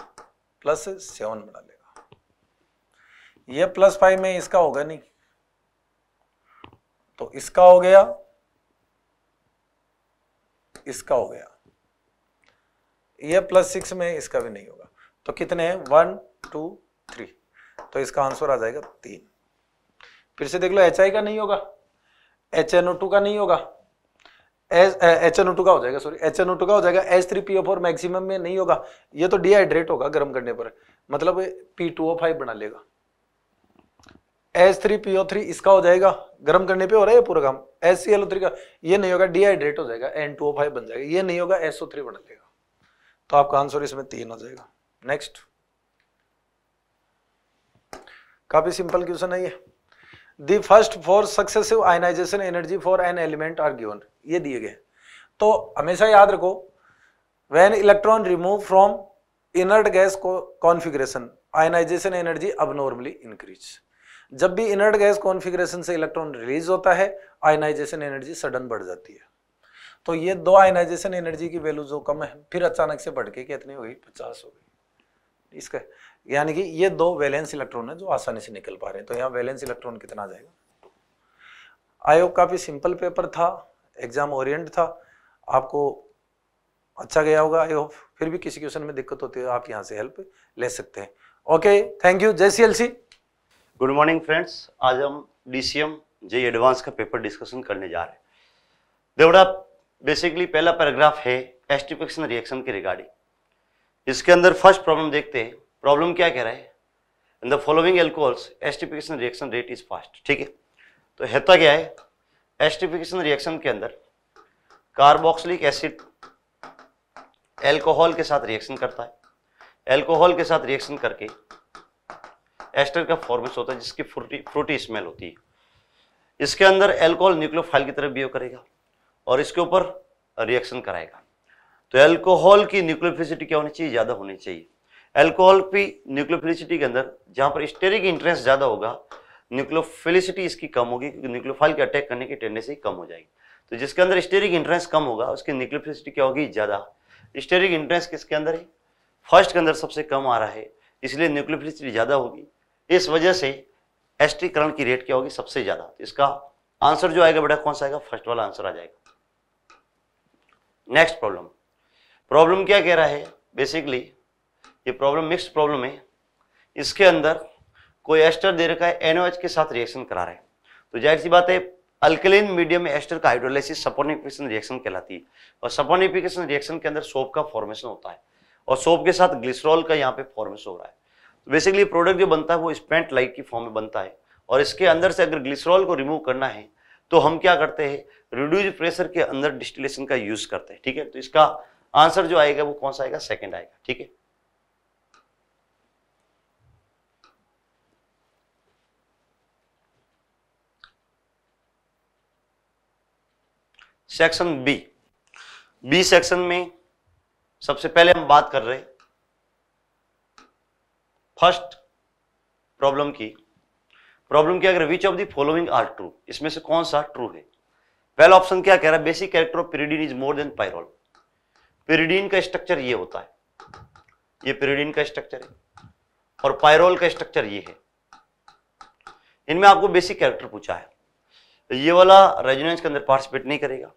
D: plus seven बना लेगा ये प्लस फाइव में इसका होगा नहीं तो इसका हो गया इसका हो गया ये प्लस सिक्स में इसका भी नहीं होगा तो कितने हैं वन टू थ्री तो इसका आंसर आ जाएगा तीन फिर से देख लो एच का नहीं होगा एच का नहीं होगा एच एन eh, का हो जाएगा सॉरी एच एन का हो जाएगा H three P O four maximum में नहीं होगा ये तो डिहाइड्रेट होगा गर्म करने पर मतलब पी टू ओ फाइव बना लेगा H three P O three इसका हो जाएगा गर्म करने पे हो रहा है पूरा काम H C L O three का ये नहीं होगा डिहाइड्रेट हो जाएगा एन टू ओ फाइव बन जाएगा ये नहीं होगा एस ओ थ्री बन जाएगा तो आपका आंसर इसमें तीन हो जाएगा नेक्स्ट काफी सिंपल क्वेश्चन है ये the first four successive ionisation energy for an element are given ये दिए गए तो हमेशा याद रखो when electron remove from inert gas configuration ionisation energy अब नॉर्मली इंक्रीज जब भी इनर्ट गैस कॉन्फिग्रेशन से इलेक्ट्रॉन रिलीज होता है आयनाइजेशन एनर्जी सडन बढ़ जाती है तो ये दो आयनाइजेशन एनर्जी की वैल्यू जो कम है फिर अचानक से बढ़ के कितनी हो गई पचास हो गई इसका यानी कि ये दो वैलेंस इलेक्ट्रॉन है जो आसानी से निकल पा रहे हैं तो यहाँ वैलेंस इलेक्ट्रॉन कितना आ जाएगा आयोग काफ़ी सिंपल पेपर था एग्जाम ओरिएंट था आपको अच्छा गया होगा आई होप फिर भी किसी क्वेश्चन में दिक्कत होती है आप यहाँ
E: से हेल्प ले सकते हैं ओके थैंक यू जय सी गुड मॉर्निंग फ्रेंड्स आज हम डीसीएम जे एडवांस का पेपर डिस्कशन करने जा रहे हैं देवड़ा बेसिकली पहला पैराग्राफ है एस्टिफिक्शन रिएक्शन के रिगार्डिंग इसके अंदर फर्स्ट प्रॉब्लम देखते हैं प्रॉब्लम क्या कह रहा है in the following alcohols esterification reaction rate is fast ठीक है तो हेता क्या है एस्टिफिकेशन रिएक्शन के अंदर कार्बोक्सिलिक एसिड एल्कोहल के साथ रिएक्शन करता है एल्कोहल के साथ रिएक्शन करके एस्टर का फॉर्मेस होता है जिसकी फ्रूटी फ्रूटी स्मेल होती है इसके अंदर एल्कोहल न्यूक्लियोफाइल की तरफ बिहेव करेगा और इसके ऊपर रिएक्शन कराएगा तो एल्कोहल की न्यूक्लियोफिलिसिटी क्या होनी चाहिए ज़्यादा होनी चाहिए एल्कोहल की न्यूक्लियोफिलिसिटी के अंदर जहां पर स्टेरिक इंटरेस्ट ज़्यादा होगा न्यूक्लियोफिलिसिटी इसकी कम होगी क्योंकि न्यूक्लियोफाइल के अटैक करने की टेंडेंसी कम हो जाएगी तो जिसके अंदर स्टेरिक इंटरेंस कम होगा उसकी न्यूक्लियोफिलिसिटी क्या होगी ज़्यादा स्टेरिक इंटरेंस किसके अंदर है फर्स्ट के अंदर सबसे कम आ रहा है इसलिए न्यूक्लियोफिलिसिटी ज़्यादा होगी इस वजह से एस्टीकरण की रेट क्या होगी सबसे ज़्यादा तो इसका आंसर जो आएगा बेटा कौन सा आएगा फर्स्ट वाला आंसर आ जाएगा नेक्स्ट प्रॉब्लम प्रॉब्लम क्या कह रहा है बेसिकली ये प्रॉब्लम मिक्स्ड प्रॉब्लम है इसके अंदर कोई एस्टर दे रखा है एनओएच के साथ रिएक्शन करा रहा है तो जाहिर सी बात है अल्कलिन मीडियम में एस्टर का हाइड्रोलाइसिस सपोनिफिकेशन रिएक्शन कहलाती है और सपोनिफिकेशन रिएक्शन के अंदर सोप का फॉर्मेशन होता है और सोप के साथ ग्लिसरॉल का यहाँ पे फॉर्मेशन हो रहा है तो बेसिकली प्रोडक्ट जो बनता है वो स्पेंट लाइक की फॉर्म में बनता है और इसके अंदर से अगर ग्लिसरॉल को रिमूव करना है तो हम क्या करते हैं रिड्यूज प्रेशर के अंदर डिस्टिलेशन का यूज करते हैं ठीक है तो इसका आंसर जो आएगा वो कौन सा आएगा सेकंड आएगा ठीक है सेक्शन बी बी सेक्शन में सबसे पहले हम बात कर रहे फर्स्ट प्रॉब्लम की प्रॉब्लम क्या अगर which of the following are true इसमें से कौन सा ट्रू है पहला ऑप्शन क्या कह रहा है basic character of pyridine is more than pyrrole pyridine का स्ट्रक्चर ये होता है ये पिरीडीन का स्ट्रक्चर है और पायरोल का स्ट्रक्चर ये है इनमें आपको बेसिक कैरेक्टर पूछा है ये वाला रेजोनेंस के अंदर पार्टिसिपेट नहीं करेगा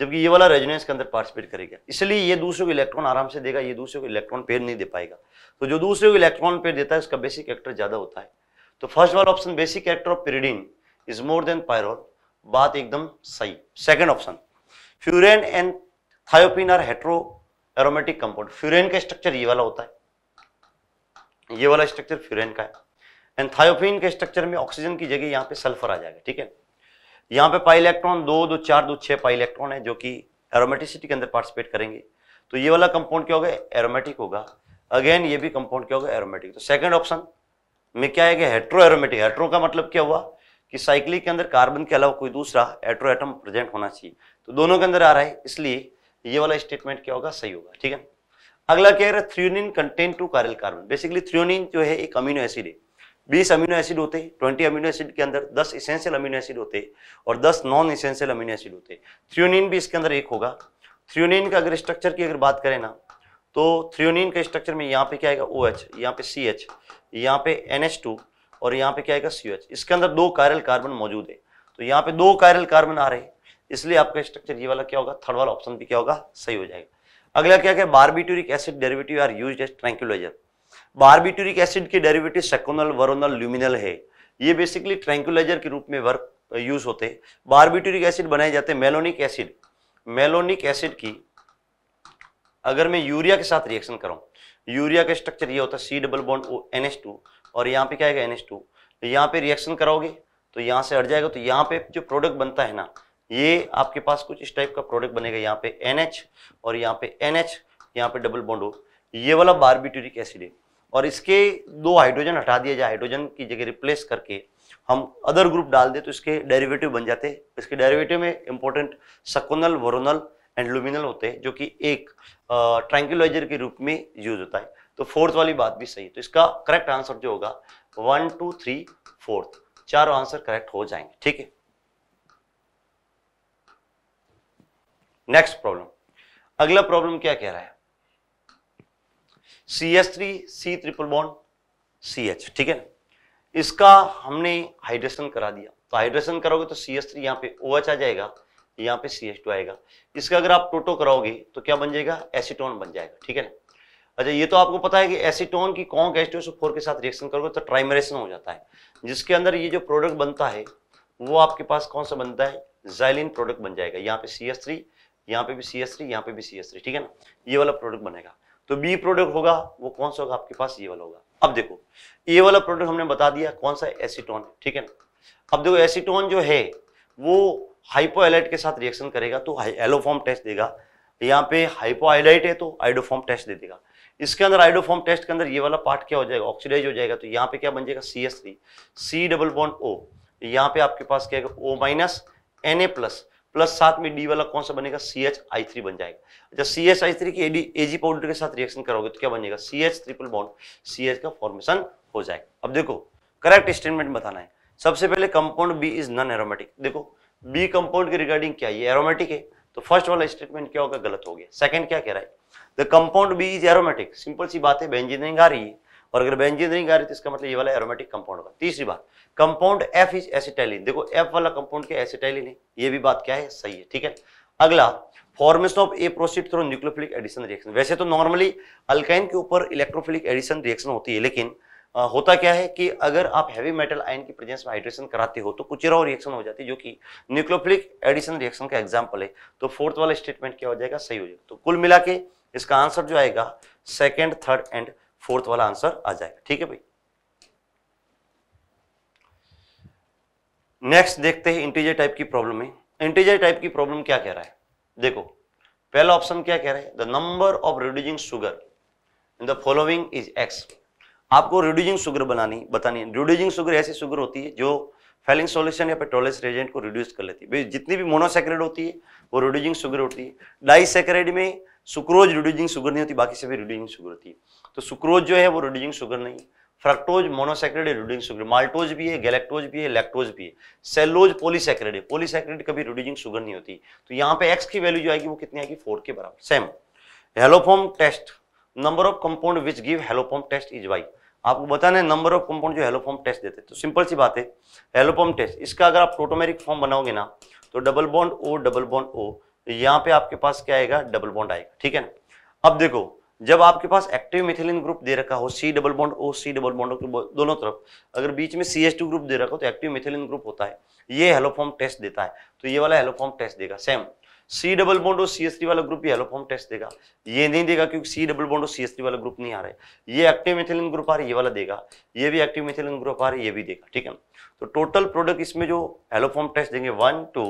E: जबकि ये वाला रेजोनेंस के अंदर पार्टिसिपेट करेगा इसलिए ये दूसरे को इलेक्ट्रॉन आराम से देगा ये दूसरे को इलेक्ट्रॉन पेयर नहीं दे पाएगा तो जो दूसरे को इलेक्ट्रॉन पेयर देता है उसका बेसिक कैरेक्टर ज्यादा होता है तो फर्स्ट वाला option basic character of pyridine is more than pyrrole बात एकदम सही second option furan and thiophene और हेट्रो एरोमेटिक कंपाउंड फ्यूरेन का स्ट्रक्चर ये वाला होता है ये वाला स्ट्रक्चर फ्यूरेन का है एंड थायोपिन के स्ट्रक्चर में ऑक्सीजन की जगह यहाँ पे सल्फर आ जाएगा ठीक है यहाँ पे पाई इलेक्ट्रॉन दो दो चार दो छः पाई इलेक्ट्रॉन है जो कि एरोमेटिसिटी के अंदर पार्टिसिपेट करेंगे तो ये वाला कंपाउंड क्या होगा एरोमेटिक होगा अगेन ये भी कंपाउंड क्या होगा एरोमेटिक तो सेकंड ऑप्शन में क्या है कि हेट्रो एरोमेटिक हेट्रो का मतलब क्या हुआ कि साइक्लिक के अंदर कार्बन के अलावा कोई दूसरा हेट्रो एटम प्रेजेंट होना चाहिए तो दोनों के अंदर आ रहा है इसलिए ये वाला स्टेटमेंट क्या होगा सही होगा ठीक है अगला कह रहा है threonine contain two chiral carbon basically threonine जो है एक अमीनो एसिड है बीस अमीनो एसिड होते हैं ट्वेंटी अमीनो एसिड के अंदर दस इसेंशियल अमीनो एसिड होते हैं और दस नॉन इसेंशियल अमीनो एसिड होते हैं थ्रियोनिन भी इसके अंदर एक होगा थ्रियोनिन का अगर स्ट्रक्चर की अगर बात करें ना तो थ्रियोनिन के स्ट्रक्चर में यहाँ पे क्या आएगा ओ एच यहाँ पे सी एच यहाँ पे एन एच टू और यहाँ पे क्या आएगा सी एच इसके अंदर दो कायरल कार्बन मौजूद है तो यहाँ पे दो कायरल कार्बन आ रहे हैं इसलिए आपका स्ट्रक्चर ये वाला क्या होगा थर्ड वाला ऑप्शन भी क्या होगा सही हो जाएगा अगला क्या क्या barbituric acid derivative are use as tranquilliser barbituric acid के डेरिवेटिव सेकोनल वरोनल ल्यूमिनल है ये बेसिकली ट्रैंकुलाइजर के रूप में वर्क यूज होते हैं बारबिट्यूरिक एसिड बनाए जाते हैं मेलोनिक एसिड मेलोनिक एसिड की अगर मैं यूरिया के साथ रिएक्शन करूँ यूरिया का स्ट्रक्चर ये होता है C double bond O N S two और यहाँ पे क्या है एन एस टू यहाँ पे रिएक्शन कराओगे तो यहाँ से हट जाएगा तो यहाँ पे जो प्रोडक्ट बनता है ना ये आपके पास कुछ इस टाइप का प्रोडक्ट बनेगा यहाँ पे एन और यहाँ पे एन एच यहाँ पे डबल बॉन्ड हो ये वाला बारबिट्यूरिक एसिड है और इसके दो हाइड्रोजन हटा दिया जाए हाइड्रोजन की जगह रिप्लेस करके हम अदर ग्रुप डाल दें तो इसके डेरिवेटिव बन जाते हैं इसके डेरिवेटिव में इंपॉर्टेंट सकोनल वोरोनल एंड लुमिनल होते हैं जो कि एक ट्रैंकुलाइजर के रूप में यूज होता है तो फोर्थ वाली बात भी सही है तो इसका करेक्ट आंसर जो होगा वन टू थ्री फोर्थ चारों आंसर करेक्ट हो जाएंगे ठीक है नेक्स्ट प्रॉब्लम अगला प्रॉब्लम क्या कह रहा है C S three C triple bond C H ठीक है ना इसका हमने हाइड्रेशन करा दिया तो हाइड्रेशन करोगे तो सी एस थ्री यहाँ पर ओ एच आ जाएगा यहाँ पे सी एच टू आएगा इसका अगर आप टोटो कराओगे तो क्या बन जाएगा एसिटोन बन जाएगा ठीक है ना अच्छा ये तो आपको पता है कि एसिटोन की कौन एच फोर के साथ रिएक्शन करोगे तो ट्राइमरेशन हो जाता है जिसके अंदर ये जो प्रोडक्ट बनता है वो आपके पास कौन सा बनता है जाइलिन प्रोडक्ट बन जाएगा यहाँ पे सी एस थ्री यहाँ पे भी सी एस थ्री यहाँ पे भी सी एस थ्री ठीक है ना ये वाला प्रोडक्ट बनेगा तो बी प्रोडक्ट होगा वो कौन सा होगा आपके पास ये वाला होगा अब देखो ये वाला प्रोडक्ट हमने बता दिया कौन सा एसीटोन है ठीक है ना अब देखो एसीटोन जो है वो हाइपोएलाइट के साथ रिएक्शन करेगा तो एलोफॉर्म टेस्ट देगा यहाँ पे हाइपोआइलाइट है तो आइडोफॉर्म टेस्ट दे देगा इसके अंदर आइडोफॉर्म टेस्ट के अंदर ये वाला पार्ट क्या हो जाएगा ऑक्सीडाइज हो जाएगा तो यहाँ पे क्या बन जाएगा C S three C double bond O यहाँ पे आपके पास क्या O minus N A plus plus साथ में डी वाला कौन सा बनेगा सी एच आई थ्री बन जाएगा जब सी एच आई थ्री की एडी एजी पाउडर के साथ रिएक्शन करोगे तो क्या बनेगा C H triple bond C H का फॉर्मेशन हो जाएगा अब देखो करेक्ट स्टेटमेंट बताना है सबसे पहले compound B is non aromatic देखो बी कंपाउंड के रिगार्डिंग क्या ये एरोमेटिक है तो फर्स्ट वाला स्टेटमेंट क्या होगा गलत हो गया सेकंड क्या कह रहा है the compound B is aromatic simple सी बात है बेंजीनियरिंग आ रही है और अगर बेंजीनियरिंग आ रही है तो इसका मतलब ये वाला एरोमेटिक कंपाउंड होगा तीसरी बात कंपाउंड एफ इज एसिटाइलिन देखो एफ वाला कंपाउंड क्या एसिटाइलिन है ये भी बात क्या है सही है ठीक है अगला formation of A proceed through nucleophilic addition reaction वैसे तो नॉर्मली अल्काइन के ऊपर इलेक्ट्रोफिलिक एडिशन रिएक्शन होती है लेकिन आ, होता क्या है कि अगर आप हैवी मेटल आयन की प्रेजेंस में हाइड्रेशन कराते हो तो कुछ और रिएक्शन हो जाती है जो कि न्यूक्लियोफिलिक एडिशन रिएक्शन का एग्जाम्पल है तो फोर्थ वाला स्टेटमेंट क्या हो जाएगा सही हो जाएगा तो कुल मिला के इसका आंसर जो आएगा सेकेंड थर्ड एंड फोर्थ वाला आंसर आ जाएगा ठीक है भाई नेक्स्ट देखते हैं इंटीजर टाइप की प्रॉब्लम में इंटीजर टाइप की प्रॉब्लम क्या कह रहा है देखो पहला ऑप्शन क्या कह रहा है the number of reducing sugar in the following is X आपको रिड्यूसिंग शुगर बनानी बतानी रिड्यूसिंग शुगर ऐसी शुगर होती है जो फेलिंग सॉल्यूशन या पेट्रोलिस रेजेंट को रिड्यूस कर लेती है जितनी भी मोनोसेक्रेड होती है वो रिड्यूसिंग शुगर होती है डाइसेक्रेड में सुक्रोज रिड्यूसिंग शुगर नहीं होती बाकी सभी रिड्यूसिंग शुगर होती है तो सुक्रोज जो है वो रिड्यूसिंग शुगर नहीं है fructose monosaccharide reducing sugar maltose भी है गैलेक्टोज भी है लेक्टोज भी है सेलोज पोलीसेक्रेड है पोलीसेक्रेड कभी रूडिंग सुगर नहीं होती तो यहाँ पे एक्स की वैल्यू जो आएगी वो कितनी आएगी फोर के बराबर same haloform test number of compound which give haloform test is Y आपको बताना है नंबर ऑफ कंपाउंड जो हेलोफॉर्म टेस्ट देते हैं तो सिंपल सी बात है हेलोफॉर्म टेस्ट इसका अगर आप प्रोटोमेरिक फॉर्म बनाओगे ना तो double bond O double bond O यहाँ पे आपके पास क्या आएगा डबल बॉन्ड आएगा ठीक है ना अब देखो जब आपके पास एक्टिव मिथिलिन ग्रुप दे रखा हो C double bond O C double bond दोनों तरफ अगर बीच में सी एस टू ग्रुप दे रखा हो तो एक्टिव मिथिलिन ग्रुप होता है ये हेलोफॉर्म टेस्ट देता है तो ये वाला हेलोफॉर्म टेस्ट देगा सेम सी डबल बॉन्ड और सी एस टी वाला ग्रुप ये हेलोफॉर्म टेस्ट देगा ये नहीं देगा क्योंकि सी डबल बॉन्ड और सी एस टी वाला ग्रुप नहीं आ रहा है ये एक्टिव मिथिलिन ग्रुप आ रहा है ये वाला देगा ये भी एक्टिव मिथिलिन ग्रुप आ रहा है ये भी देगा ठीक है तो टोटल प्रोडक्ट इसमें जो हेलोफॉर्म टेस्ट देंगे one two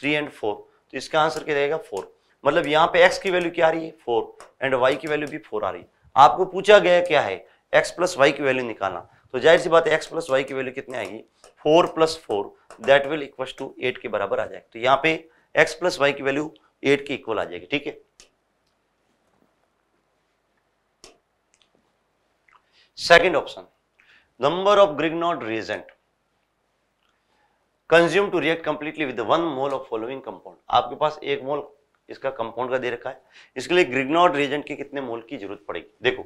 E: three and four तो इसका आंसर क्या रहेगा फोर मतलब यहाँ पे x की वैल्यू क्या आ रही है फोर एंड y की वैल्यू भी फोर आ रही है आपको पूछा गया क्या है x प्लस वाई की वैल्यू निकालना तो जाहिर सी बात है x प्लस वाई की वैल्यू कितनी आएगी four plus four that will equal to eight के बराबर आ जाएगा तो यहाँ पे x प्लस वाई की वैल्यू एट के इक्वल आ जाएगी ठीक है second option number of Grignard reagent consume to react completely with one mole of following compound आपके पास एक मोल इसका कंपाउंड का दे रखा है इसके लिए ग्रिग्नॉड रेजेंट की कितने मोल की जरूरत पड़ेगी देखो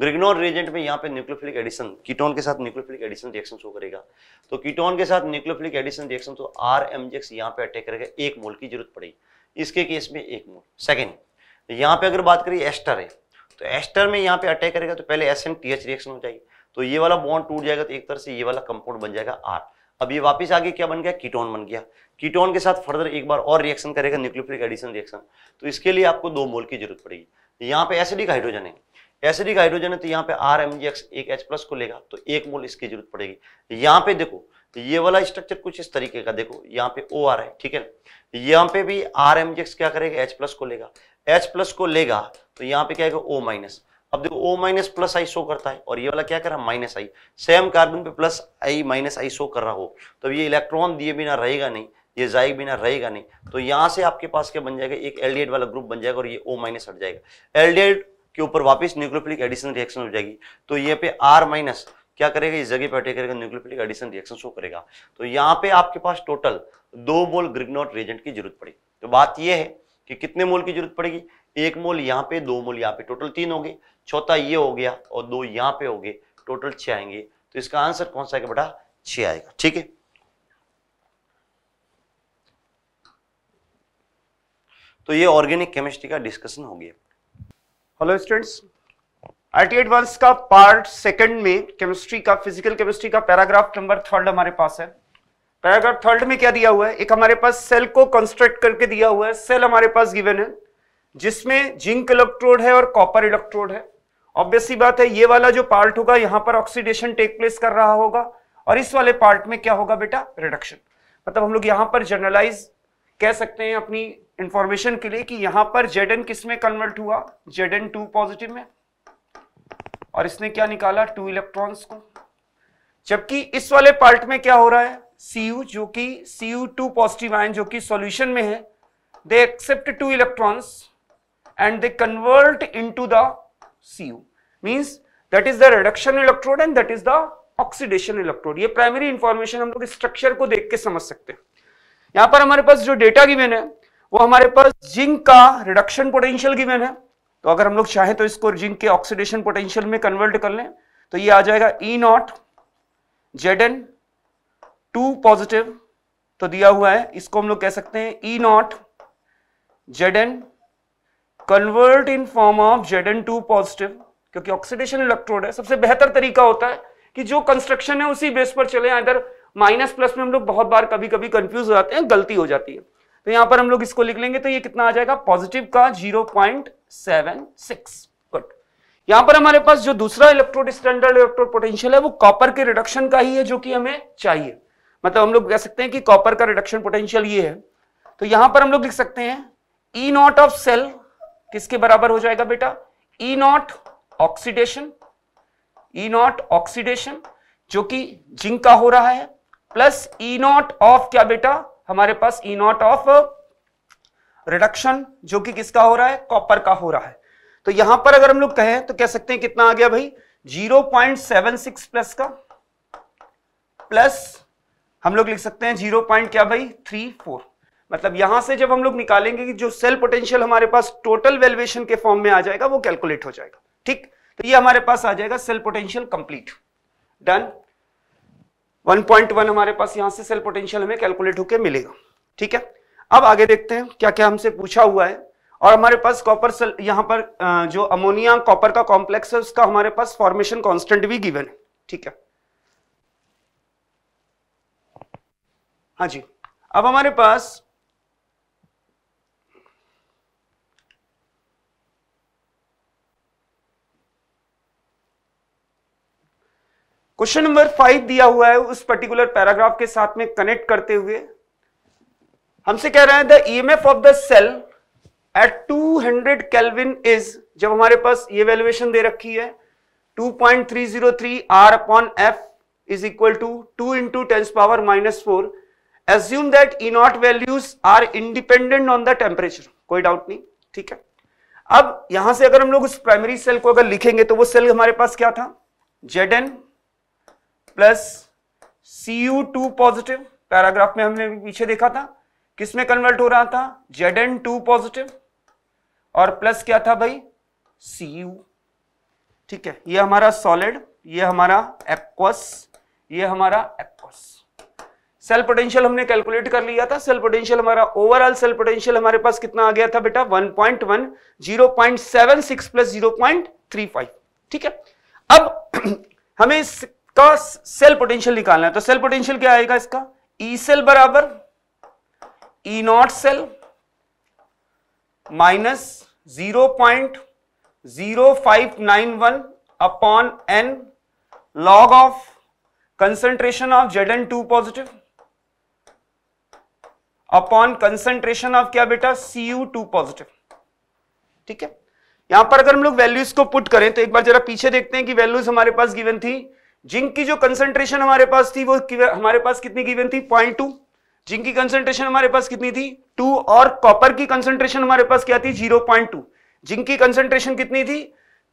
E: ग्रिग्नॉड रेजेंट में यहाँ पे न्यूक्लोफिलिक एडिशन कीटोन के साथ न्यूक्लोफिलिक एडिशन रिएक्शन शो करेगा तो कीटोन के साथ न्यूक्लोफिलिक एडिशन रिएक्शन तो आर एम जेक्स यहाँ पे अटैक करेगा एक मोल की जरूरत पड़ेगी इसके केस में एक मोल सेकेंड यहाँ पे अगर बात करिए एस्टर है तो एस्टर में यहाँ पे अटैक करेगा तो पहले S N T H reaction हो जाएगी तो ये वाला बॉन्ड टूट जाएगा तो एक तरह से ये वाला कंपाउंड बन जाएगा आर अब ये वापस आगे क्या बन गया कीटोन बन गया कीटोन के साथ फर्दर एक बार और रिएक्शन करेगा न्यूक्लियोफिलिक एडिशन रिएक्शन तो इसके लिए आपको दो मोल की जरूरत पड़ेगी यहाँ पे एसिडिक हाइड्रोजन है एसिडिक हाइड्रोजन है तो यहाँ पे आर एम एक्स एक एच प्लस को लेगा तो एक मोल इसकी जरूरत पड़ेगी यहाँ पे देखो ये वाला स्ट्रक्चर कुछ इस तरीके का देखो यहाँ पे ओ आर है ठीक है ना यहाँ पे भी आर एम एक्स क्या करेगा एच प्लस को लेगा एच प्लस को लेगा तो यहाँ पे क्या ओ माइनस अब देखो O minus plus I show करता है और ये वाला क्या कर रहा है माइनस आई सेम कार्बन पे plus I minus I show कर रहा हो तो ये इलेक्ट्रॉन दिए बिना रहेगा नहीं ये जाए बिना रहेगा नहीं तो यहाँ से आपके पास क्या बन जाएगा एक एल वाला ग्रुप बन जाएगा और ये ओ माइनस हट जाएगा एल के ऊपर वापस न्यूक्लोफिलिक एडिशन रिएक्शन हो जाएगी तो ये पे आर माइनस क्या करेगा इस जगह पर अटैक करेगा न्यूक्लोफिलिक एडिशन रिएक्शन शो करेगा तो यहाँ पे आपके पास टोटल दो मोल ग्रिगनोट रेजेंट की जरूरत पड़ी तो बात यह है कि कितने मोल की जरूरत पड़ेगी एक मोल यहाँ पे दो मोल यहाँ पे टोटल तीन हो गए चौथा ये हो गया और दो यहाँ पे हो गए टोटल छ आएंगे तो इसका आंसर कौन सा बेटा छ आएगा ठीक है तो ये ऑर्गेनिक केमिस्ट्री का डिस्कशन हो गया हेलो स्टूडेंट्स आईटी एडवांस का
C: पार्ट सेकंड में केमिस्ट्री का फिजिकल केमिस्ट्री का पैराग्राफ नंबर थर्ड हमारे पास है पैराग्राफ थर्ड में क्या दिया हुआ है एक हमारे पास सेल को कंस्ट्रक्ट करके दिया हुआ है सेल हमारे पास गिवन है जिसमें जिंक इलेक्ट्रोड है और कॉपर इलेक्ट्रोड है ऑब्वियसली बात है ये वाला जो पार्ट होगा यहां पर ऑक्सीडेशन टेक प्लेस कर रहा होगा और इस वाले पार्ट में क्या होगा बेटा रिडक्शन मतलब हम लोग यहां पर जनरलाइज कह सकते हैं अपनी इंफॉर्मेशन के लिए कि यहां पर जेड एन किसमें कन्वर्ट हुआ जेड एन टू पॉजिटिव में और इसने क्या निकाला टू इलेक्ट्रॉन्स को जबकि इस वाले पार्ट में क्या हो रहा है Cu जो कि Cu2 पॉजिटिव आयन जो कि सॉल्यूशन में है they accept two electrons and they convert into the Cu. Means that is the reduction electrode and that is the oxidation electrode. ये primary इंफॉर्मेशन हम लोग स्ट्रक्चर को देख के समझ सकते हैं यहां पर हमारे पास जो डेटा गिवेन है वो हमारे पास जिंक का रिडक्शन पोटेंशियल गिवेन है तो अगर हम लोग चाहें तो इसको जिंक के ऑक्सीडेशन पोटेंशियल में कन्वर्ट कर लें तो ये आ जाएगा E not Z N two positive तो दिया हुआ है इसको हम लोग कह सकते हैं E not Z N convert in form of Z N two positive क्योंकि ऑक्सीडेशन इलेक्ट्रोड है सबसे बेहतर तरीका होता है कि जो कंस्ट्रक्शन है उसी बेस पर चले इधर माइनस प्लस में हम लोग बहुत बार कभी कभी कंफ्यूज हो जाते हैं गलती हो जाती है तो यहां पर हम लोग इसको लिख लेंगे तो ये कितना आ जाएगा पॉजिटिव का zero point seven six good यहां पर हमारे पास जो दूसरा इलेक्ट्रोड स्टैंडर्ड इलेक्ट्रोड पोटेंशियल है वो कॉपर के रिडक्शन का ही है जो कि हमें चाहिए मतलब हम लोग कह सकते हैं कि कॉपर का रिडक्शन पोटेंशियल ये है तो यहां पर हम लोग लिख सकते हैं ई नॉट ऑफ सेल किसके बराबर हो जाएगा बेटा E not oxidation E not oxidation जो कि जिंक का हो रहा है प्लस ई नॉट ऑफ क्या बेटा हमारे पास ई नॉट ऑफ रिडक्शन जो कि किसका हो रहा है कॉपर का हो रहा है तो यहां पर अगर हम लोग कहें तो कह सकते हैं कितना आ गया भाई 0.76 प्लस का प्लस हम लोग लिख सकते हैं जीरो पॉइंट क्या भाई थ्री फोर मतलब यहां से जब हम लोग निकालेंगे कि जो सेल पोटेंशियल हमारे पास टोटल वेल्युएशन के फॉर्म में आ जाएगा वो कैलकुलेट हो जाएगा ठीक तो ये हमारे पास आ जाएगा सेल पोटेंशियल कंप्लीट डन 1.1 हमारे पास यहां से सेल पोटेंशियल हमें कैलकुलेट होकर मिलेगा ठीक है अब आगे देखते हैं क्या क्या हमसे पूछा हुआ है और हमारे पास कॉपर सेल यहां पर जो अमोनिया कॉपर का कॉम्प्लेक्स है उसका हमारे पास फॉर्मेशन कॉन्स्टेंट भी गिवन है ठीक है हाँ जी अब हमारे पास क्वेश्चन नंबर फाइव दिया हुआ है उस पर्टिकुलर पैराग्राफ के साथ में कनेक्ट करते हुए हमसे कह रहे हैं the EMF of the cell at 200 hundred kelvin is जब हमारे पास ये वैल्यूएशन दे रखी है 2.303 r upon f is equal to 2 into 10 power minus four assume that E not values are independent on the temperature कोई डाउट नहीं ठीक है अब यहां से अगर हम लोग उस प्राइमरी सेल को अगर लिखेंगे तो वो सेल हमारे पास क्या था Z N plus C U two positive paragraph में हमने पीछे देखा था किसमें कन्वर्ट हो रहा था जेड एन टू पॉजिटिव और प्लस क्या था भाई सी यू ठीक है ये हमारा सॉलिड ये हमारा एक्वस ये हमारा एक्वस सेल पोटेंशियल हमने कैलकुलेट कर लिया था सेल पोटेंशियल हमारा ओवरऑल सेल पोटेंशियल हमारे पास कितना आ गया था बेटा 1.1 0.76 प्लस 0.35 ठीक है अब (clears throat) हमें तो सेल पोटेंशियल निकालना है तो सेल पोटेंशियल क्या आएगा इसका ई e सेल बराबर E e not cell minus zero point zero five nine one upon N two positive upon concentration of क्या बेटा सी यू टू पॉजिटिव ठीक है यहां पर अगर हम लोग वैल्यूज को पुट करें तो एक बार जरा पीछे देखते हैं कि वैल्यूज हमारे पास गिवन थी जिंक की जो कंसंट्रेशन हमारे पास थी वो हमारे पास कितनी गिवन थी पॉइंट टू जिंक की कंसंट्रेशन हमारे पास कितनी थी टू और कॉपर की कंसंट्रेशन हमारे पास क्या थी जीरो पॉइंट टू जिंक की कंसंट्रेशन कितनी थी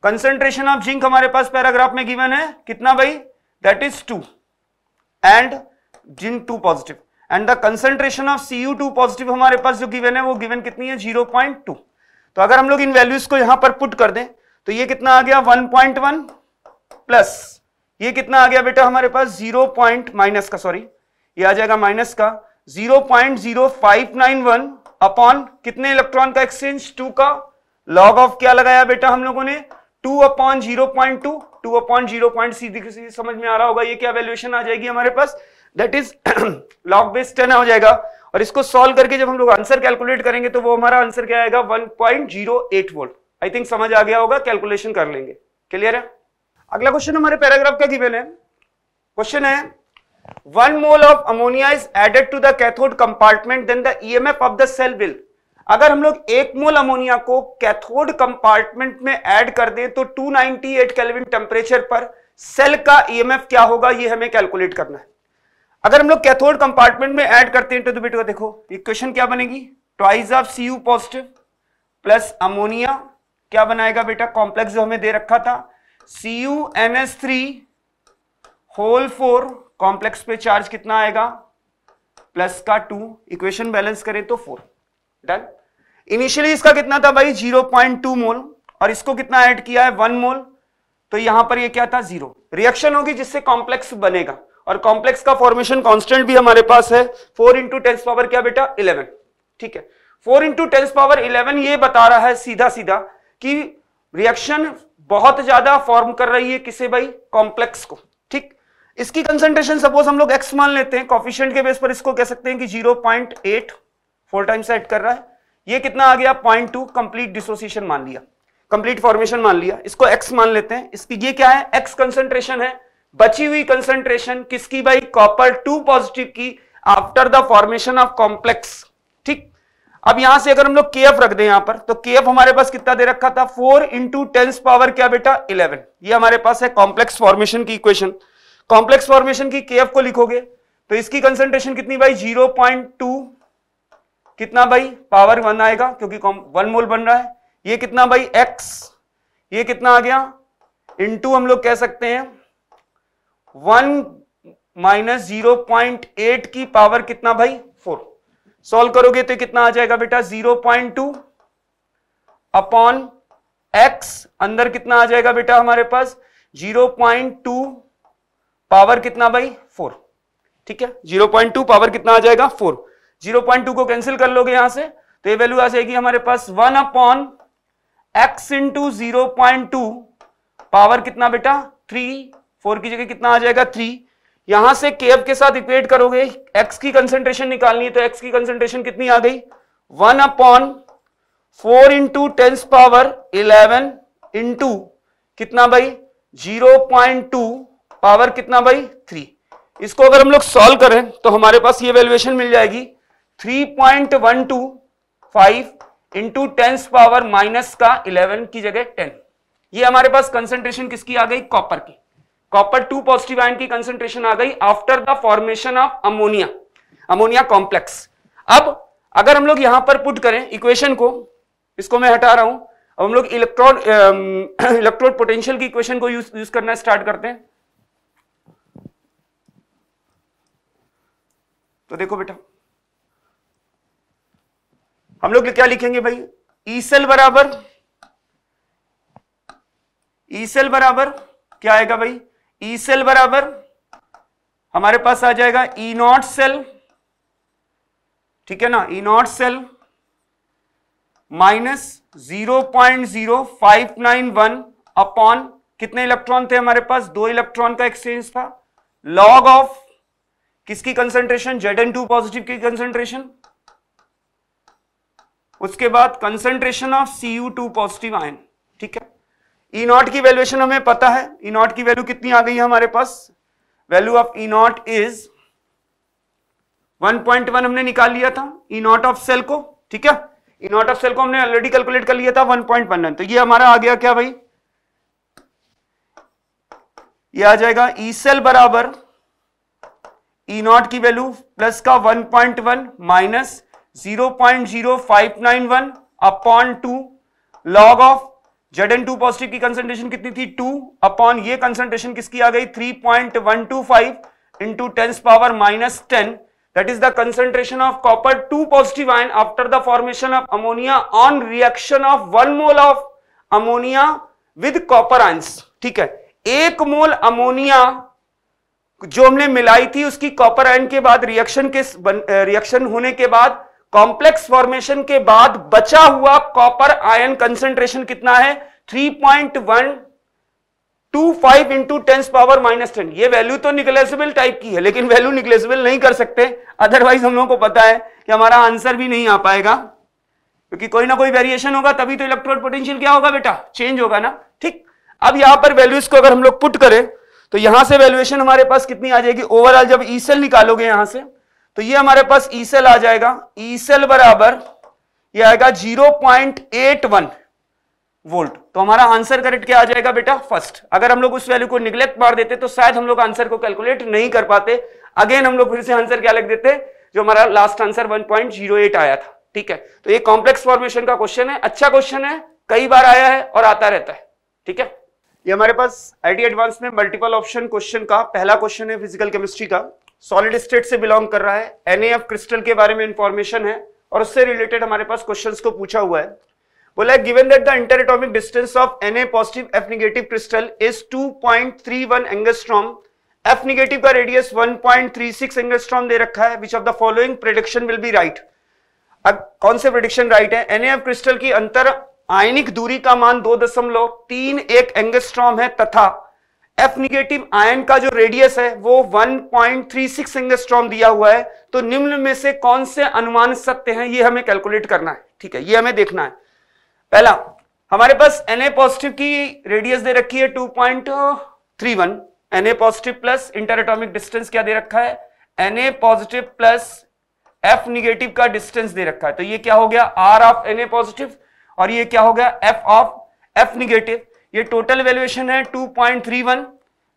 C: कंसंट्रेशन ऑफ जिंक हमारे पास पैराग्राफ में गिवन है कितना भाई that is two and zinc two positive and the concentration of C two positive हमारे पास जो गिवन है वो गिवन कितनी है जीरो पॉइंट टू तो अगर हम लोग इन वैल्यूज को यहां पर पुट कर दें तो ये कितना आ गया वन पॉइंट वन प्लस ये कितना आ गया बेटा हमारे पास जीरो पॉइंट माइनस का सॉरी ये आ जाएगा माइनस का zero point zero five nine one upon कितने इलेक्ट्रॉन का एक्सचेंज टू का लॉग ऑफ क्या लगाया बेटा हम लोगों ने two upon zero point two two upon zero point सीधी समझ में आ रहा होगा ये क्या वैल्यूएशन आ जाएगी हमारे पास that is log base ten हो जाएगा और इसको सॉल्व करके जब हम लोग आंसर कैलकुलेट करेंगे तो वो हमारा आंसर क्या आएगा एट वोल्ट आई थिंक समझ आ गया होगा कैलकुलेशन कर लेंगे क्लियर है अगला क्वेश्चन हमारे पैराग्राफ का गिवन है क्वेश्चन है one mole of ammonia is added to the cathode compartment then the EMF of the cell will अगर हम लोग एक मोल अमोनिया को कैथोड कंपार्टमेंट में ऐड कर दें तो 298 नाइनटी एट कैलविन टेम्परेचर पर सेल का ईएमएफ e क्या होगा ये हमें कैलकुलेट करना है अगर हम लोग कैथोड कंपार्टमेंट में ऐड करते हैं तो, तो बेटो देखो इक्वेशन क्या बनेगी twice of C U positive plus ammonia क्या बनाएगा बेटा कॉम्प्लेक्स जो हमें दे रखा था C U N S three whole four complex पे चार्ज कितना आएगा प्लस का टू इक्वेशन बैलेंस करें तो फोर डन इनिशियली इसका कितना था भाई जीरो पॉइंट टू मोल और इसको कितना ऐड किया है वन मोल तो यहां पर ये क्या था जीरो रिएक्शन होगी जिससे कॉम्प्लेक्स बनेगा और कॉम्प्लेक्स का फॉर्मेशन कांस्टेंट भी हमारे पास है फोर इंटू टेंस पावर क्या बेटा इलेवन ठीक है four into tens power eleven ये बता रहा है सीधा सीधा कि रिएक्शन बहुत ज्यादा फॉर्म कर रही है किसे भाई कॉम्प्लेक्स को ठीक इसकी कंसेंट्रेशन सपोज हम लोग एक्स मान लेते हैं कॉफिशियंट के बेस पर इसको कह सकते हैं कि zero point eight four time add कर रहा है ये कितना आ गया पॉइंट टू कंप्लीट डिसोसिएशन मान लिया कंप्लीट फॉर्मेशन मान लिया इसको एक्स मान लेते हैं इसकी ये क्या है एक्स कंसेंट्रेशन है बची हुई कंसेंट्रेशन किसकी भाई कॉपर टू पॉजिटिव की after the formation of complex अब यहां से अगर हम लोग के एफ रख दें यहां पर तो के एफ हमारे पास कितना दे रखा था फोर इंटू टेंस पावर क्या बेटा इलेवन ये हमारे पास है कॉम्प्लेक्स फॉर्मेशन की इक्वेशन कॉम्प्लेक्स फॉर्मेशन की के एफ को लिखोगे तो इसकी कंसेंट्रेशन कितनी भाई जीरो पॉइंट टू कितना भाई पावर वन आएगा क्योंकि वन मोल बन रहा है ये कितना भाई एक्स ये कितना आ गया टू हम लोग कह सकते हैं one minus zero point eight की पावर कितना भाई फोर सॉल्व करोगे तो कितना आ जाएगा बेटा zero point two upon X अंदर कितना आ जाएगा बेटा हमारे पास जीरो पॉइंट टू पावर कितना भाई फोर ठीक है जीरो पॉइंट टू पावर कितना आ जाएगा फोर जीरो पॉइंट टू को कैंसिल कर लोगे यहां से तो ये वैल्यू आ जाएगी हमारे पास one upon X into zero point two power कितना बेटा थ्री फोर की जगह कितना आ जाएगा थ्री यहां से के के साथ इक्वेट करोगे एक्स की कंसेंट्रेशन निकालनी है तो एक्स की कंसेंट्रेशन कितनी आ गई one upon four into tens power eleven into कितना भाई जीरो पॉइंट टू पावर कितना भाई थ्री इसको अगर हम लोग सॉल्व करें तो हमारे पास ये वैल्यूएशन मिल जाएगी three point one two five into tens power minus का इलेवन की जगह टेन ये हमारे पास कंसेंट्रेशन किसकी आ गई कॉपर की कॉपर टू पॉजिटिव आयन की कंसेंट्रेशन आ गई after the formation of ammonia ammonia complex अब अगर हम लोग यहां पर पुट करें इक्वेशन को इसको मैं हटा रहा हूं अब हम लोग इलेक्ट्रॉन इलेक्ट्रोड पोटेंशियल की इक्वेशन को यूज यूज करना स्टार्ट करते हैं तो देखो बेटा हम लोग क्या लिखेंगे भाई ईसेल e बराबर ईसेल e बराबर क्या आएगा भाई ई e सेल बराबर हमारे पास आ जाएगा ई नॉट सेल ठीक है ना E naught cell minus zero point zero five nine one upon कितने इलेक्ट्रॉन थे हमारे पास दो इलेक्ट्रॉन का एक्सचेंज था लॉग ऑफ किसकी concentration Z N two positive की कंसंट्रेशन उसके बाद concentration of C U two positive ion E naught की वैल्यूएशन हमें पता है ई नॉट की वैल्यू कितनी आ गई है हमारे पास value of E naught is 1.1 हमने निकाल लिया था ई नॉट ऑफ सेल को ठीक है ई नॉट ऑफ सेल को हमने ऑलरेडी कैलकुलेट कर लिया था 1.11 तो ये हमारा आ गया क्या भाई ये आ जाएगा ई e सेल बराबर ई नॉट की वैल्यू प्लस का 1.1 point one minus zero point zero five nine one upon two log of Z N two positive की कंसेंट्रेशन कितनी थी टू अपॉन ये कंसेंट्रेशन किसकी आ गई three point one two five into tens power minus ten that is the concentration of copper two positive ion after the formation of ammonia on reaction of one mole of ammonia with copper ions ठीक है एक mole ammonia जो हमने मिलाई थी उसकी copper ion के बाद रिएक्शन के रिएक्शन होने के बाद कॉम्प्लेक्स फॉर्मेशन के बाद बचा हुआ कॉपर आयन कंसेंट्रेशन कितना है point one two five into tens power minus ten ये वैल्यू तो निकलेबल टाइप की है लेकिन वैल्यू निग्लेसिबल नहीं कर सकते अदरवाइज हम लोगों को पता है कि हमारा आंसर भी नहीं आ पाएगा क्योंकि कोई ना कोई वेरिएशन होगा तभी तो इलेक्ट्रोड पोटेंशियल क्या होगा बेटा चेंज होगा ना ठीक अब यहां पर वैल्यूज को अगर हम लोग पुट करें तो यहां से वैल्यूएशन हमारे पास कितनी आ जाएगी ओवरऑल जब ईसेल e निकालोगे यहां से तो ये हमारे पास ईसेल e आ जाएगा ईसेल e बराबर ये आएगा 0.81 वोल्ट तो हमारा आंसर करेक्ट क्या आ जाएगा बेटा फर्स्ट अगर हम लोग उस वैल्यू को निगलेक्ट मार देते तो शायद हम लोग आंसर को कैलकुलेट नहीं कर पाते अगेन हम लोग फिर से आंसर क्या लिख देते जो हमारा लास्ट आंसर वन आया था ठीक है तो ये कॉम्प्लेक्स फॉर्मेशन का क्वेश्चन है अच्छा क्वेश्चन है कई बार आया है और आता रहता है ठीक है ये हमारे पास आईटी एडवांस में मल्टीपल ऑप्शन क्वेश्चन का पहला क्वेश्चन है फिजिकल केमिस्ट्री का सॉलिड स्टेट से बिलोंग कर रहा है एनएएफ क्रिस्टल के बारे में इंफॉर्मेशन है और उससे रिलेटेड हमारे पास क्वेश्चन को पूछा हुआ है बोला given that the inter atomic distance of N A positive F negative crystal is two point three one angstrom F negative का radius one point three six angstrom दे रखा है which of the following prediction will be right अब कौन से prediction right है N F crystal की अंतर आयनिक दूरी का मान दो दशमलव तीन एक एंगस्ट्रॉम है तथा एफ निगेटिव आयन का जो रेडियस है वो 1.36 एंगस्ट्रॉम दिया हुआ है तो निम्न में से कौन से अनुमान सत्य हैं ये हमें कैलकुलेट करना है ठीक है ये हमें देखना है पहला हमारे पास Na पॉजिटिव की रेडियस दे रखी है 2.31 point Na positive plus inter atomic distance क्या दे रखा है Na positive plus F negative का डिस्टेंस दे रखा है तो ये क्या हो गया R ऑफ Na पॉजिटिव और ये क्या हो गया एफ ऑफ एफ निगेटिव ये टोटल वैल्यूएशन है 2.31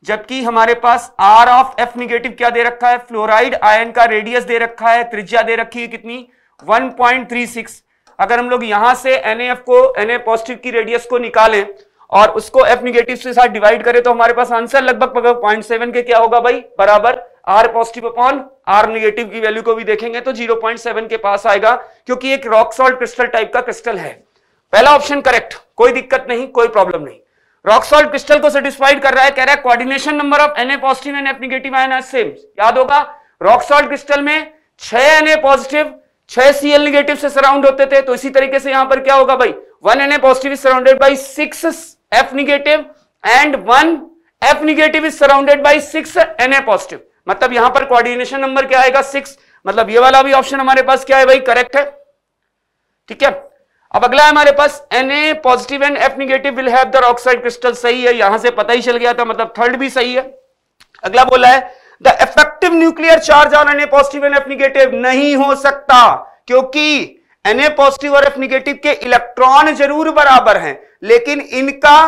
C: जबकि हमारे पास आर ऑफ एफ निगेटिव क्या दे रखा है फ्लोराइड आयन का रेडियस दे रखा है त्रिज्या दे रखी है कितनी 1.36 अगर हम लोग यहां से एन को एन पॉजिटिव की रेडियस को निकालें और उसको एफ निगेटिव के साथ डिवाइड करें तो हमारे पास आंसर लगभग पॉइंट सेवन के क्या होगा भाई बराबर R positive upon R negative की वैल्यू को भी देखेंगे तो 0.7 के पास आएगा क्योंकि एक रॉक सॉल्ट क्रिस्टल टाइप का क्रिस्टल है पहला ऑप्शन करेक्ट कोई दिक्कत नहीं कोई प्रॉब्लम नहीं रॉक सॉल्ट क्रिस्टल को सेटिस्फाइड कर रहा है कह रहा है coordination number of N A positive N F negative ion are same याद होगा रॉक सॉल्ट क्रिस्टल में छह एन ए पॉजिटिव छह सी एल निगेटिव से सराउंड होते थे तो इसी तरीके से यहां पर क्या होगा भाई one N A positive is surrounded by six F negative and one F negative is surrounded by six N A positive मतलब यहां पर कोऑर्डिनेशन नंबर क्या आएगा सिक्स मतलब ये वाला भी ऑप्शन हमारे पास क्या है भाई करेक्ट है ठीक है अब अगला है हमारे पास Na positive and F negative will have the oxide crystal सही है यहां से पता ही चल गया था मतलब थर्ड भी सही है अगला बोला है the effective nuclear charge on Na positive and F negative नहीं हो सकता क्योंकि Na पॉजिटिव और F निगेटिव के इलेक्ट्रॉन जरूर बराबर हैं लेकिन इनका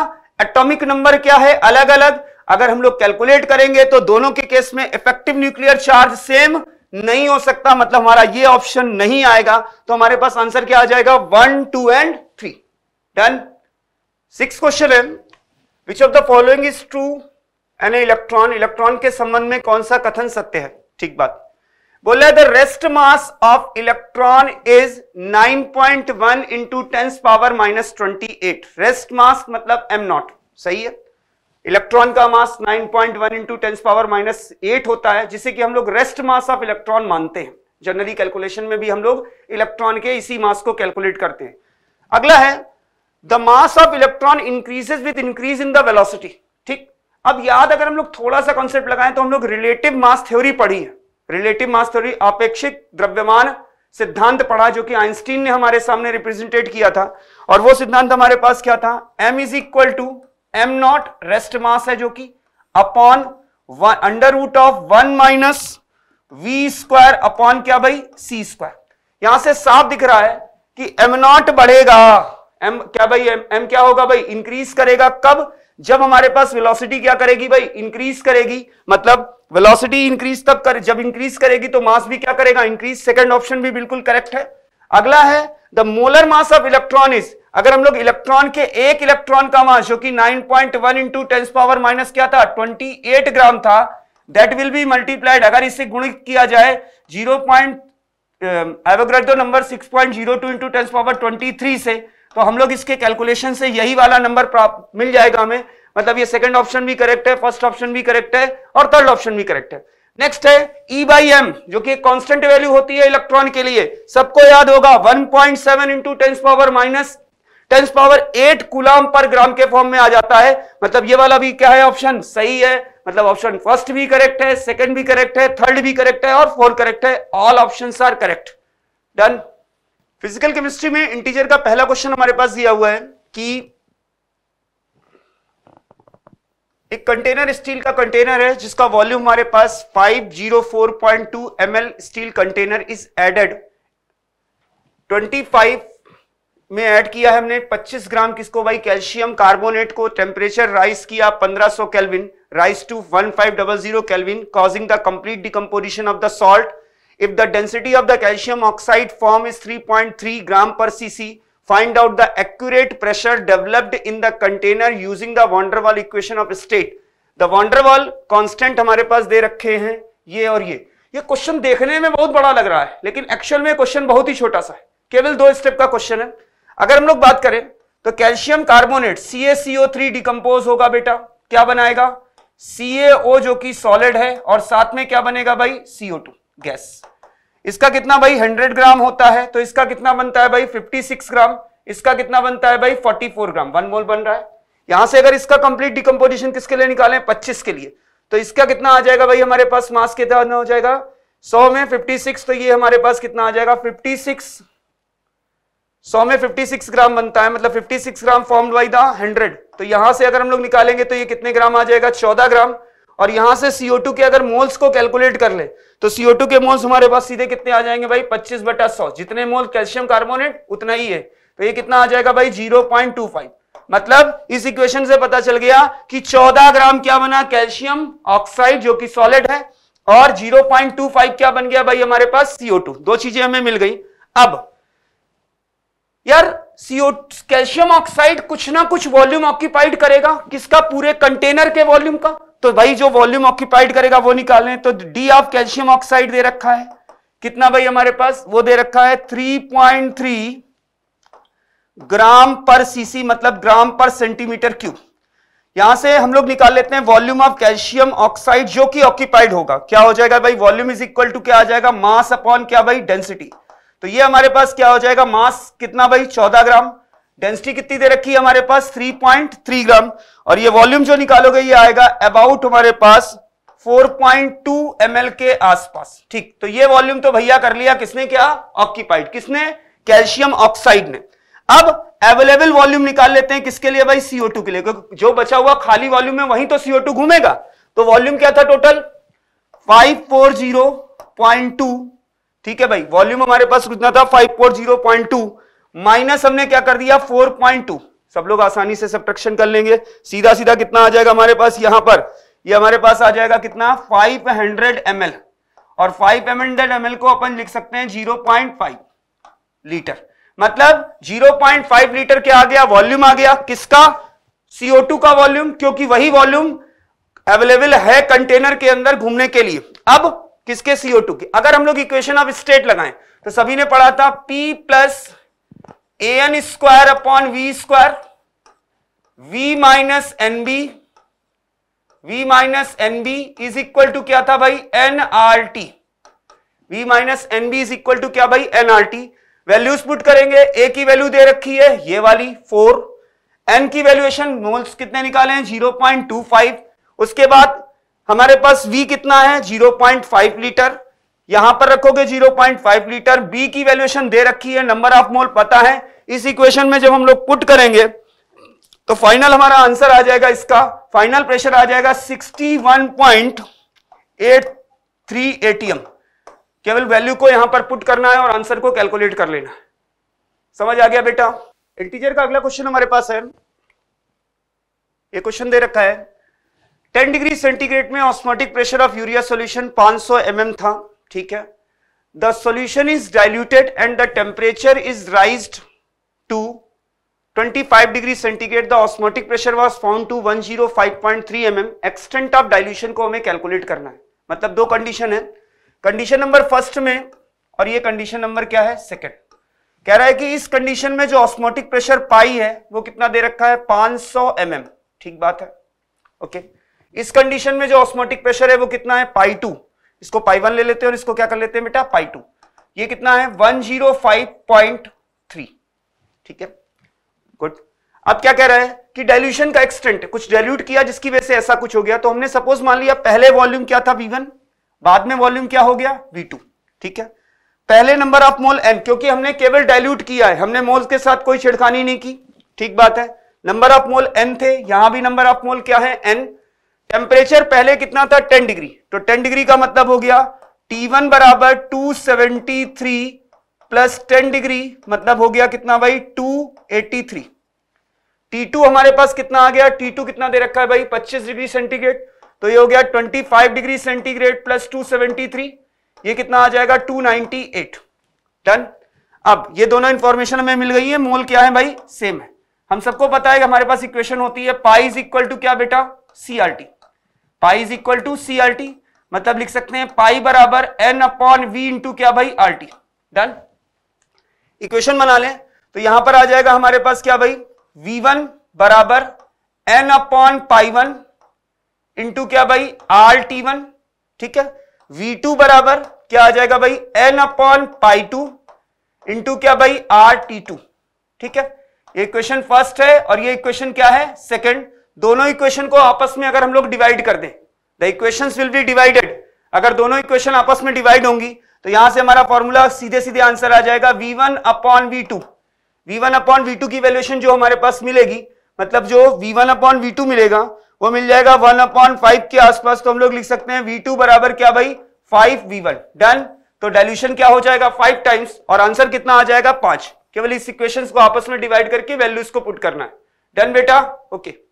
C: एटॉमिक नंबर क्या है अलग अलग अगर हम लोग कैलकुलेट करेंगे तो दोनों के केस में इफेक्टिव न्यूक्लियर चार्ज सेम नहीं हो सकता मतलब हमारा ये ऑप्शन नहीं आएगा तो हमारे पास आंसर क्या आ जाएगा one two and three done six question है which of the following is true N electron electron के संबंध में कौन सा कथन सत्य है ठीक बात बोला the rest mass of electron is 9.1 point one into tens power minus twenty eight rest mass मतलब एम नॉट सही है इलेक्ट्रॉन का mass 9.1 point one into tens power minus eight होता है जिसे कि हम लोग रेस्ट मास ऑफ इलेक्ट्रॉन मानते हैं जनरली कैलकुलेशन में भी हम लोग इलेक्ट्रॉन के इसी मास को कैलकुलेट करते हैं अगला है the mass of electron increases with increase in the velocity ठीक अब याद अगर हम लोग थोड़ा सा कॉन्सेप्ट लगाएं तो हम लोग रिलेटिव मास थ्योरी पढ़ी है रिलेटिव मास थ्योरी अपेक्षित द्रव्यमान सिद्धांत पढ़ा जो कि आइंस्टीन ने हमारे सामने रिप्रेजेंटेट किया था और वो सिद्धांत हमारे पास क्या था M is equal to M naught rest mass है जो कि upon under root of one minus V square upon क्या भाई सी स्क्वायर यहां से साफ दिख रहा है कि एम नॉट बढ़ेगा एम क्या भाई एम, एम क्या होगा भाई इंक्रीज करेगा कब जब हमारे पास वेलोसिटी क्या करेगी भाई इंक्रीज करेगी मतलब वेलोसिटी इंक्रीज तब कर जब इंक्रीज करेगी तो मास भी क्या करेगा इंक्रीज सेकंड ऑप्शन भी बिल्कुल करेक्ट है अगला है the molar mass of electron is अगर हम लोग इलेक्ट्रॉन के एक इलेक्ट्रॉन का मास जो कि 9.1 point one into tens power minus क्या था 28 ग्राम था दैट विल बी मल्टीप्लाइड अगर इससे गुणित किया जाए जीरो पॉइंट एवोग्रेडो number 6.02 point zero two into power twenty से तो हम लोग इसके कैलकुलेशन से यही वाला नंबर प्राप्त मिल जाएगा हमें मतलब ये सेकंड ऑप्शन भी करेक्ट है फर्स्ट ऑप्शन भी करेक्ट है और थर्ड ऑप्शन भी करेक्ट है नेक्स्ट है ई बाई एम जो कि कांस्टेंट वैल्यू होती है इलेक्ट्रॉन के लिए सबको याद होगा 1.7 point seven into tens power minus tens power eight coulomb पर ग्राम के फॉर्म में आ जाता है मतलब ये वाला भी क्या है ऑप्शन सही है मतलब ऑप्शन फर्स्ट भी करेक्ट है सेकंड भी करेक्ट है थर्ड भी करेक्ट है और फोर्थ करेक्ट है all option are correct done physical chemistry में इंटीजर का पहला क्वेश्चन हमारे पास दिया हुआ है कि एक कंटेनर स्टील का कंटेनर है जिसका वॉल्यूम हमारे पास 504.2 ml steel container is added 25 में ऐड किया है हमने 25 ग्राम किसको भाई कैल्शियम कार्बोनेट को टेम्परेचर राइस किया 1500 kelvin rise to 1500 kelvin causing the complete decomposition of the salt if the density of the calcium oxide form is 3.3 gram पर CC find out the accurate pressure developed in the container using the van der Waals equation of state the van der Waals constant हमारे पास दे रखे हैं ये और ये ये question देखने में बहुत बड़ा लग रहा है लेकिन एक्चुअल में क्वेश्चन बहुत ही छोटा सा है केवल दो स्टेप का क्वेश्चन है अगर हम लोग बात करें तो कैल्शियम कार्बोनेट CaCO3 डिकम्पोज होगा बेटा क्या बनाएगा CaO जो कि सॉलिड है और साथ में क्या बनेगा भाई CO2 गैस इसका कितना भाई 100 ग्राम होता है तो इसका कितना बनता है भाई 56 ग्राम इसका कितना बनता है भाई 44 ग्राम वन मोल बन रहा है यहां से अगर इसका कंप्लीट डिकम्पोजिशन किसके लिए निकाले पच्चीस के लिए तो इसका कितना आ जाएगा भाई हमारे पास मास कितना हो जाएगा सौ में 56 तो ये हमारे पास कितना आ जाएगा 56 100 में 56 ग्राम बनता है मतलब 56 ग्राम फॉर्म्ड बाई द 100 तो यहां से अगर हम लोग निकालेंगे तो ये कितने ग्राम आ जाएगा 14 ग्राम और यहां से CO2 के अगर मोल्स को कैलकुलेट कर ले तो CO2 के मोल्स हमारे पास सीधे कितने आ जाएंगे भाई 25 बटा 100 जितने मोल कैल्शियम कार्बोनेट उतना ही है तो ये कितना आ जाएगा भाई जीरो मतलब इस इक्वेशन से पता चल गया कि 14 ग्राम क्या बना कैल्शियम ऑक्साइड जो कि सॉलिड है और 0.25 क्या बन गया भाई हमारे पास CO2 दो चीजें हमें मिल गई अब यार सीओ कैल्शियम ऑक्साइड कुछ ना कुछ वॉल्यूम ऑक्यूपाइड करेगा किसका पूरे कंटेनर के वॉल्यूम का तो भाई जो वॉल्यूम ऑक्यूपाइड करेगा वो निकालें तो डी ऑफ कैल्शियम ऑक्साइड दे रखा है कितना भाई हमारे पास वो दे रखा है 3.3 ग्राम पर सीसी मतलब ग्राम पर सेंटीमीटर क्यूब यहां से हम लोग निकाल लेते हैं वॉल्यूम ऑफ कैल्शियम ऑक्साइड जो कि ऑक्यूपाइड होगा क्या हो जाएगा भाई वॉल्यूम इज इक्वल टू क्या आ जाएगा मास अपॉन क्या भाई डेंसिटी तो ये हमारे पास क्या हो जाएगा मास कितना भाई चौदह ग्राम डेंसिटी कितनी दे रखी है हमारे पास 3.3 ग्राम और ये वॉल्यूम जो निकालोगे ये आएगा अबाउट हमारे पास 4.2 पॉइंट के आसपास ठीक तो ये वॉल्यूम तो भैया कर लिया किसने क्या ऑक्यूपाइड किसने कैल्शियम ऑक्साइड ने अब अवेलेबल वॉल्यूम निकाल लेते हैं किसके लिए भाई CO2 के लिए क्योंकि जो बचा हुआ खाली वॉल्यूम है वहीं तो CO2 घूमेगा तो वॉल्यूम क्या था टोटल 540.2 ठीक है भाई वॉल्यूम हमारे पास कितना था 540.2 माइनस हमने क्या कर दिया 4.2 सब लोग आसानी से सब्ट्रक्शन कर लेंगे सीधा सीधा कितना आ जाएगा हमारे पास यहां पर ये यह हमारे पास आ जाएगा कितना 500 हंड्रेड और 500 हंड्रेड को अपन लिख सकते हैं 0.5 लीटर मतलब 0.5 लीटर क्या आ गया वॉल्यूम आ गया किसका CO2 का वॉल्यूम क्योंकि वही वॉल्यूम अवेलेबल है कंटेनर के अंदर घूमने के लिए अब किसके सीओ टू के अगर हम लोग इक्वेशन ऑफ स्टेट लगाए तो सभी ने पढ़ा था P plus A N square upon V square V minus N B V minus N B is equal to क्या था भाई N R T V minus N B is equal to क्या भाई N R T values put करेंगे A की value दे रखी है ये वाली फोर एन की वैल्यूएशन मोल्स कितने निकाले हैं जीरो पॉइंट टू फाइव उसके बाद हमारे पास V कितना है 0.5 लीटर यहां पर रखोगे 0.5 लीटर B की वैल्यूएशन दे रखी है नंबर ऑफ मोल पता है इस इक्वेशन में जब हम लोग पुट करेंगे तो फाइनल हमारा आंसर आ जाएगा इसका फाइनल प्रेशर आ जाएगा 61.83 एटीएम केवल वैल्यू को यहां पर पुट करना है और आंसर को कैलकुलेट कर लेना है समझ आ गया बेटा इंटीजर का अगला क्वेश्चन हमारे पास है ये क्वेश्चन दे रखा है 10 डिग्री सेंटीग्रेड में osmotic pressure of urea solution 500 सौ था ठीक है the solution is diluted and the temperature is rise to 25 degree centigrade the osmotic pressure was found to 105.3 mm extent of dilution को हमें कैलकुलेट करना है मतलब दो कंडीशन है कंडीशन नंबर फर्स्ट में और ये कंडीशन नंबर क्या है सेकेंड कह रहा है कि इस कंडीशन में जो ऑस्मोटिक प्रेशर पाई है वो कितना दे रखा है 500 सौ mm ठीक बात है ओके okay. इस कंडीशन में जो ऑस्मोटिक प्रेशर है वो कितना है पाई टू इसको पाई वन ले लेते हैं और इसको क्या कर लेते हैं बेटा पाई टू ये कितना है one zero five point three ठीक है गुड अब क्या कह रहा है कि डाइल्यूशन का एक्सटेंट कुछ डाइल्यूट किया जिसकी वजह से ऐसा कुछ हो गया तो हमने सपोज मान लिया पहले वॉल्यूम क्या था वी1 बाद में वॉल्यूम क्या हो गया वी2 ठीक है पहले नंबर ऑफ मोल एन क्योंकि हमने केवल डाइल्यूट किया है हमने मोल के साथ कोई छिड़खानी नहीं की ठीक बात है नंबर ऑफ मोल एन थे यहां भी नंबर ऑफ मोल क्या है एन टेम्परेचर पहले कितना था 10 डिग्री तो 10 डिग्री का मतलब हो गया T1 बराबर 273 प्लस 10 डिग्री मतलब हो गया कितना भाई 283 T2 हमारे पास कितना आ गया T2 कितना दे रखा है भाई 25 डिग्री सेंटीग्रेड तो ये हो गया 25 डिग्री सेंटीग्रेड प्लस 273 ये कितना आ जाएगा 298 डन अब ये दोनों इंफॉर्मेशन हमें मिल गई है मोल क्या है भाई सेम है हम सबको पता है कि हमारे पास इक्वेशन होती है पाई इज इक्वल टू क्या बेटा CRT pi is equal to C R T मतलब लिख सकते हैं पाई बराबर एन अपॉन वी इंटू क्या भाई आर टी डन इक्वेशन बना लें तो यहां पर आ जाएगा हमारे पास क्या भाई वी वन बराबर n upon pi one into क्या भाई आर टी वन ठीक है वी टू बराबर क्या आ जाएगा भाई n upon pi two into क्या भाई आर टी टू ठीक है ये क्वेश्चन फर्स्ट है और ये क्वेश्चन क्या है सेकंड दोनों इक्वेशन को आपस में अगर हम लोग डिवाइड कर दें the equation will be divided अगर दोनों इक्वेशन आपस में डिवाइड होंगी तो यहां से हमारा फॉर्मूला सीधे सीधे आंसर आ जाएगा V one upon V two V one upon V two की वैल्यूएशन जो हमारे पास मिलेगी मतलब जो V one upon V two मिलेगा वो मिल जाएगा वन अपॉन फाइव के आसपास तो हम लोग लिख सकते हैं वी टू बराबर क्या भाई फाइव वी वन डन तो डायल्यूशन क्या हो जाएगा फाइव टाइम्स और आंसर कितना आ जाएगा पांच केवल इस इक्वेशन को आपस में डिवाइड करके वैल्यूज को पुट करना है डन बेटा ओके okay.